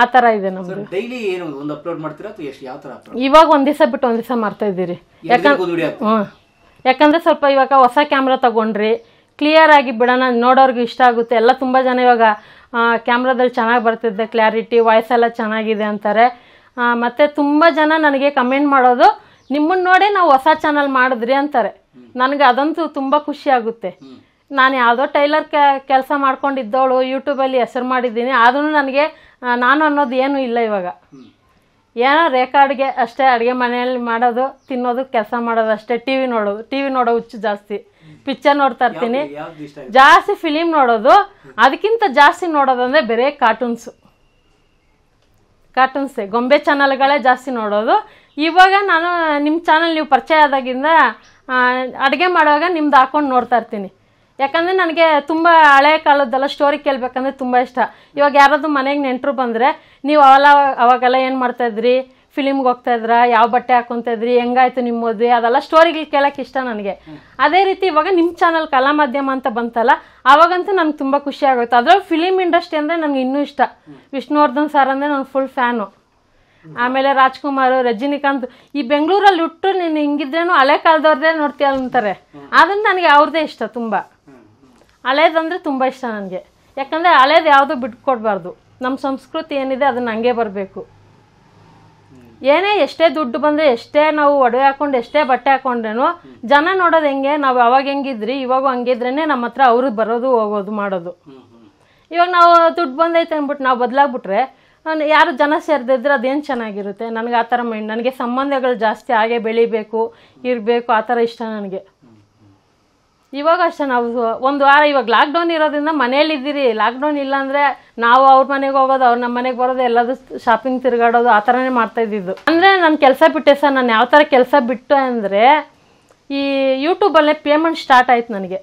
ಆ ತರ ಇದೆ ನಮ್ದು ಏನು ಅಪ್ಲೋಡ್ ಮಾಡ್ತೀರಾ ಅಥವಾ ಎಷ್ಟು ಯಾವ ಇವಾಗ ಒಂದು ದಿವಸ ಬಿಟ್ಟು ಒಂದ್ ದಿವಸ ಮಾಡ್ತಾ ಇದ್ದೀರಿ ಯಾಕಂದ್ರೆ ಸ್ವಲ್ಪ ಇವಾಗ ಹೊಸ ಕ್ಯಾಮ್ರಾ ತಗೊಂಡ್ರಿ ಕ್ಲಿಯರ್ ಆಗಿ ಬಿಡೋಣ ನೋಡೋರ್ಗೆ ಇಷ್ಟ ಆಗುತ್ತೆ ಎಲ್ಲ ತುಂಬಾ ಜನ ಇವಾಗ ಕ್ಯಾಮ್ರಾದಲ್ಲಿ ಚೆನ್ನಾಗಿ ಬರ್ತಿದ್ದೆ ಕ್ಲಾರಿಟಿ ವಾಯ್ಸ್ ಎಲ್ಲ ಚೆನ್ನಾಗಿದೆ ಅಂತಾರೆ ಮತ್ತೆ ತುಂಬ ಜನ ನನಗೆ ಕಮೆಂಟ್ ಮಾಡೋದು ನಿಮ್ಮನ್ನ ನೋಡಿ ನಾವು ಹೊಸ ಚಾನಲ್ ಮಾಡಿದ್ರಿ ಅಂತಾರೆ ನನಗೆ ಅದಂತೂ ತುಂಬ ಖುಷಿ ಆಗುತ್ತೆ ನಾನು ಯಾವುದೋ ಟೈಲರ್ ಕೆಲಸ ಮಾಡ್ಕೊಂಡಿದ್ದವಳು ಯೂಟ್ಯೂಬಲ್ಲಿ ಹೆಸರು ಮಾಡಿದ್ದೀನಿ ಆದರೂ ನನಗೆ ನಾನು ಅನ್ನೋದು ಏನೂ ಇಲ್ಲ ಇವಾಗ ಏನೋ ರೇಖಾ ಅಡುಗೆ ಅಷ್ಟೇ ಅಡುಗೆ ಮನೆಯಲ್ಲಿ ಮಾಡೋದು ತಿನ್ನೋದು ಕೆಲಸ ಮಾಡೋದು ಅಷ್ಟೇ ಟಿ ವಿ ನೋಡೋದು ಟಿ ವಿ ನೋಡೋ ಹುಚ್ಚು ಜಾಸ್ತಿ ಪಿಕ್ಚರ್ ನೋಡ್ತಾ ಇರ್ತೀನಿ ಜಾಸ್ತಿ ಫಿಲಿಮ್ ನೋಡೋದು ಅದಕ್ಕಿಂತ ಜಾಸ್ತಿ ನೋಡೋದಂದರೆ ಬೇರೆ ಕಾರ್ಟೂನ್ಸು ಕಾರ್ಟೂನ್ಸೇ ಗೊಂಬೆ ಚಾನಲ್ಗಳೇ ಜಾಸ್ತಿ ನೋಡೋದು ಇವಾಗ ನಾನು ನಿಮ್ಮ ಚಾನಲ್ ನೀವು ಪರಿಚಯ ಆದಾಗಿಂದ ಅಡುಗೆ ಮಾಡುವಾಗ ನಿಮ್ದು ಹಾಕೊಂಡು ನೋಡ್ತಾ ಇರ್ತೀನಿ ಯಾಕಂದರೆ ನನಗೆ ತುಂಬ ಹಳೆ ಕಾಲದ್ದೆಲ್ಲ ಸ್ಟೋರಿ ಕೇಳಬೇಕಂದ್ರೆ ತುಂಬ ಇಷ್ಟ ಇವಾಗ ಯಾರಾದರೂ ಮನೆಗೆ ನೆಂಟರು ಬಂದರೆ ನೀವು ಅವೆಲ್ಲ ಅವಾಗೆಲ್ಲ ಏನು ಮಾಡ್ತಾಯಿದ್ರಿ ಫಿಲಿಮ್ಗೆ ಹೋಗ್ತಾ ಇದ್ರ ಯಾವ ಬಟ್ಟೆ ಇದ್ರಿ ಹೆಂಗಾಯ್ತು ನಿಮ್ಮ ಮದುವೆ ಅದೆಲ್ಲ ಸ್ಟೋರಿಗಳು ಕೇಳೋಕೆ ಇಷ್ಟ ನನಗೆ ಅದೇ ರೀತಿ ಇವಾಗ ನಿಮ್ಮ ಚಾನಲ್ ಕಲಾ ಮಾಧ್ಯಮ ಅಂತ ಬಂತಲ್ಲ ಅವಾಗಂತೂ ನನಗೆ ತುಂಬ ಖುಷಿ ಆಗುತ್ತೆ ಅದರಲ್ಲೂ ಫಿಲಿಮ್ ಇಂಡಸ್ಟ್ರಿ ಅಂದರೆ ನನಗೆ ಇನ್ನೂ ಇಷ್ಟ ವಿಷ್ಣುವರ್ಧನ್ ಸರ್ ಅಂದರೆ ನಾನು ಫುಲ್ ಫ್ಯಾನು ಆಮೇಲೆ ರಾಜ್ಕುಮಾರ್ ರಜನಿಕಾಂತ್ ಈ ಬೆಂಗಳೂರಲ್ಲಿ ಹುಟ್ಟು ನೀನು ಹಿಂಗಿದ್ರೇನು ಹಳೆ ಕಾಲದವ್ರದ್ದೇ ನೋಡ್ತೀಯ ಅಂತಾರೆ ಅದನ್ನು ನನಗೆ ಅವ್ರದ್ದೇ ಇಷ್ಟ ತುಂಬ ಹಳೇದಂದರೆ ತುಂಬ ಇಷ್ಟ ನನಗೆ ಯಾಕಂದರೆ ಹಳೇದು ಯಾವುದು ಬಿಟ್ಕೊಡ್ಬಾರ್ದು ನಮ್ಮ ಸಂಸ್ಕೃತಿ ಏನಿದೆ ಅದನ್ನ ಹಂಗೆ ಬರಬೇಕು ಏನೇ ಎಷ್ಟೇ ದುಡ್ಡು ಬಂದರೆ ಎಷ್ಟೇ ನಾವು ಒಡವೆ ಹಾಕೊಂಡು ಎಷ್ಟೇ ಬಟ್ಟೆ ಹಾಕೊಂಡ್ರೇನು ಜನ ನೋಡೋದು ಹೆಂಗೆ ನಾವು ಅವಾಗ ಹೆಂಗಿದ್ರಿ ಇವಾಗೂ ಹಂಗಿದ್ರೇ ನಮ್ಮ ಹತ್ರ ಅವರು ಬರೋದು ಹೋಗೋದು ಮಾಡೋದು ಇವಾಗ ನಾವು ದುಡ್ಡು ಬಂದೈತೆ ಅಂದ್ಬಿಟ್ಟು ನಾವು ಬದಲಾಗ್ಬಿಟ್ರೆ ಯಾರು ಜನ ಸೇರಿದ್ರೆ ಅದೇನು ಚೆನ್ನಾಗಿರುತ್ತೆ ನನಗೆ ಆ ಥರ ಮೈಂಡ್ ನನಗೆ ಸಂಬಂಧಗಳು ಜಾಸ್ತಿ ಹಾಗೆ ಬೆಳಿಬೇಕು ಇರಬೇಕು ಆ ಥರ ಇಷ್ಟ ನನಗೆ ಇವಾಗ ಅಷ್ಟೇ ನಾವು ಒಂದು ವಾರ ಇವಾಗ ಲಾಕ್ಡೌನ್ ಇರೋದ್ರಿಂದ ಮನೇಲಿ ಇದ್ದೀರಿ ಲಾಕ್ಡೌನ್ ಇಲ್ಲ ಅಂದ್ರೆ ನಾವು ಅವ್ರ ಮನೆಗೆ ಹೋಗೋದು ಅವ್ರು ನಮ್ಮ ಮನೆಗೆ ಬರೋದು ಎಲ್ಲದೂ ಶಾಪಿಂಗ್ ತಿರುಗಾಡೋದು ಆ ಥರನೇ ಮಾಡ್ತಾ ಇದ್ದಿದ್ದು ಅಂದರೆ ನಾನು ಕೆಲಸ ಬಿಟ್ಟೆ ಸರ್ ನಾನು ಯಾವ ಥರ ಕೆಲಸ ಬಿಟ್ಟು ಅಂದರೆ ಈ ಯೂಟ್ಯೂಬಲ್ಲೇ ಪೇಮೆಂಟ್ ಸ್ಟಾರ್ಟ್ ಆಯ್ತು ನನಗೆ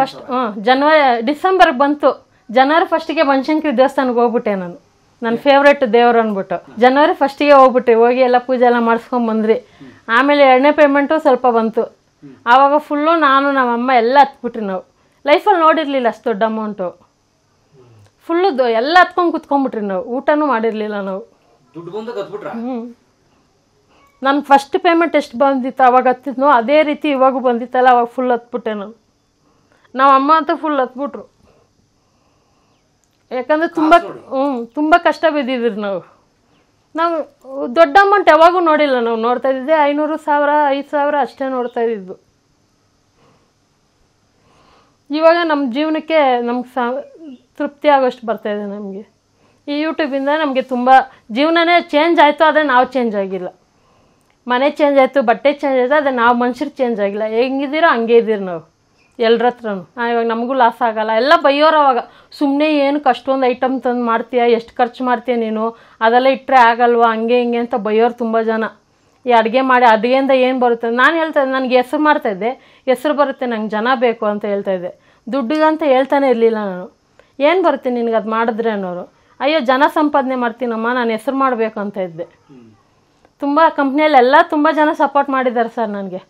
ಫಸ್ಟ್ ಹ್ಞೂ ಜನ್ವರಿ ಡಿಸೆಂಬರ್ಗೆ ಬಂತು ಜನವರಿ ಫಸ್ಟಿಗೆ ಬನಶಂಕರಿ ದೇವಸ್ಥಾನಕ್ಕೆ ಹೋಗ್ಬಿಟ್ಟೆ ನಾನು ನನ್ನ ಫೇವ್ರೇಟ್ ದೇವರು ಅಂದ್ಬಿಟ್ಟು ಜನವರಿ ಫಸ್ಟಿಗೆ ಹೋಗ್ಬಿಟ್ರಿ ಹೋಗಿ ಎಲ್ಲ ಪೂಜೆ ಎಲ್ಲ ಮಾಡಿಸ್ಕೊಂಡ್ಬಂದ್ರಿ ಆಮೇಲೆ ಎರಡನೇ ಪೇಮೆಂಟು ಸ್ವಲ್ಪ ಬಂತು ಆವಾಗ ಫುಲ್ಲು ನಾನು ನಮ್ಮಮ್ಮ ಎಲ್ಲ ಹತ್ಬಿಟ್ರಿ ನಾವು ಲೈಫಲ್ಲಿ ನೋಡಿರಲಿಲ್ಲ ಅಷ್ಟು ದೊಡ್ಡ ಅಮೌಂಟು ಫುಲ್ಲು ಎಲ್ಲ ಹತ್ಕೊಂಡು ಕುತ್ಕೊಂಡ್ಬಿಟ್ರಿ ನಾವು ಊಟನೂ ಮಾಡಿರಲಿಲ್ಲ ನಾವು ಹ್ಞೂ ನನ್ನ ಫಸ್ಟ್ ಪೇಮೆಂಟ್ ಎಷ್ಟು ಬಂದಿತ್ತು ಅವಾಗ ಹತ್ತಿದ್ನೋ ಅದೇ ರೀತಿ ಇವಾಗೂ ಬಂದಿತ್ತಲ್ಲ ಅವಾಗ ಫುಲ್ ಹತ್ಬಿಟ್ಟೆ ನಾನು ನಮ್ಮ ಅಮ್ಮ ಅಂತ ಫುಲ್ ಹತ್ಬಿಟ್ರು ಯಾಕಂದರೆ ತುಂಬ ಹ್ಞೂ ತುಂಬ ಕಷ್ಟ ಬಿದ್ದಿದ್ರಿ ನಾವು ನಾವು ದೊಡ್ಡ ಅಮೌಂಟ್ ಯಾವಾಗೂ ನೋಡಿಲ್ಲ ನಾವು ನೋಡ್ತಾ ಇದ್ದಿದ್ದೆ ಐನೂರು ಸಾವಿರ ಐದು ಸಾವಿರ ಅಷ್ಟೇ ನೋಡ್ತಾ ಇದ್ದಿದ್ದು ಇವಾಗ ನಮ್ಮ ಜೀವನಕ್ಕೆ ನಮ್ಗೆ ಸಾ ತೃಪ್ತಿ ಆಗೋಷ್ಟು ಬರ್ತಾಯಿದೆ ನಮಗೆ ಈ ಯೂಟ್ಯೂಬಿಂದ ನಮಗೆ ತುಂಬ ಜೀವನನೇ ಚೇಂಜ್ ಆಯಿತು ಆದರೆ ನಾವು ಚೇಂಜ್ ಆಗಿಲ್ಲ ಮನೆ ಚೇಂಜ್ ಆಯಿತು ಬಟ್ಟೆ ಚೇಂಜ್ ಆಯಿತು ಆದರೆ ನಾವು ಮನುಷ್ಯರು ಚೇಂಜ್ ಆಗಿಲ್ಲ ಹೆಂಗಿದ್ದೀರೋ ಹಂಗೆ ಇದ್ದೀರಿ ನಾವು ಎಲ್ಲರ ಹತ್ರನು ಇವಾಗ ನಮಗೂ ಲಾಸ್ ಆಗೋಲ್ಲ ಎಲ್ಲ ಬೈಯೋರು ಅವಾಗ ಸುಮ್ಮನೆ ಏನಕ್ಕೆ ಅಷ್ಟೊಂದು ಐಟಮ್ ತಂದು ಮಾಡ್ತೀಯ ಎಷ್ಟು ಖರ್ಚು ಮಾಡ್ತೀಯ ನೀನು ಅದೆಲ್ಲ ಇಟ್ಟರೆ ಆಗಲ್ವಾ ಹಂಗೆ ಹಿಂಗೆ ಅಂತ ಬೈಯೋರು ತುಂಬ ಜನ ಈ ಅಡುಗೆ ಮಾಡಿ ಅಡುಗೆಯಿಂದ ಏನು ಬರುತ್ತೆ ನಾನು ಹೇಳ್ತಾಯಿದ್ದೆ ನನಗೆ ಹೆಸ್ರು ಮಾಡ್ತಾಯಿದ್ದೆ ಹೆಸ್ರು ಬರುತ್ತೆ ನಂಗೆ ಜನ ಬೇಕು ಅಂತ ಹೇಳ್ತಾಯಿದ್ದೆ ದುಡ್ಡಿಗಂತ ಹೇಳ್ತಾನೆ ಇರಲಿಲ್ಲ ನಾನು ಏನು ಬರುತ್ತೆ ನಿನಗೆ ಅದು ಮಾಡಿದ್ರೆ ಅನ್ನೋರು ಅಯ್ಯೋ ಜನ ಸಂಪಾದನೆ ಮಾಡ್ತೀನಮ್ಮ ನಾನು ಹೆಸ್ರು ಮಾಡಬೇಕು ಅಂತ ಇದ್ದೆ ತುಂಬ ಕಂಪ್ನಿಯಲ್ಲೆಲ್ಲ ತುಂಬ ಜನ ಸಪೋರ್ಟ್ ಮಾಡಿದ್ದಾರೆ ಸರ್ ನನಗೆ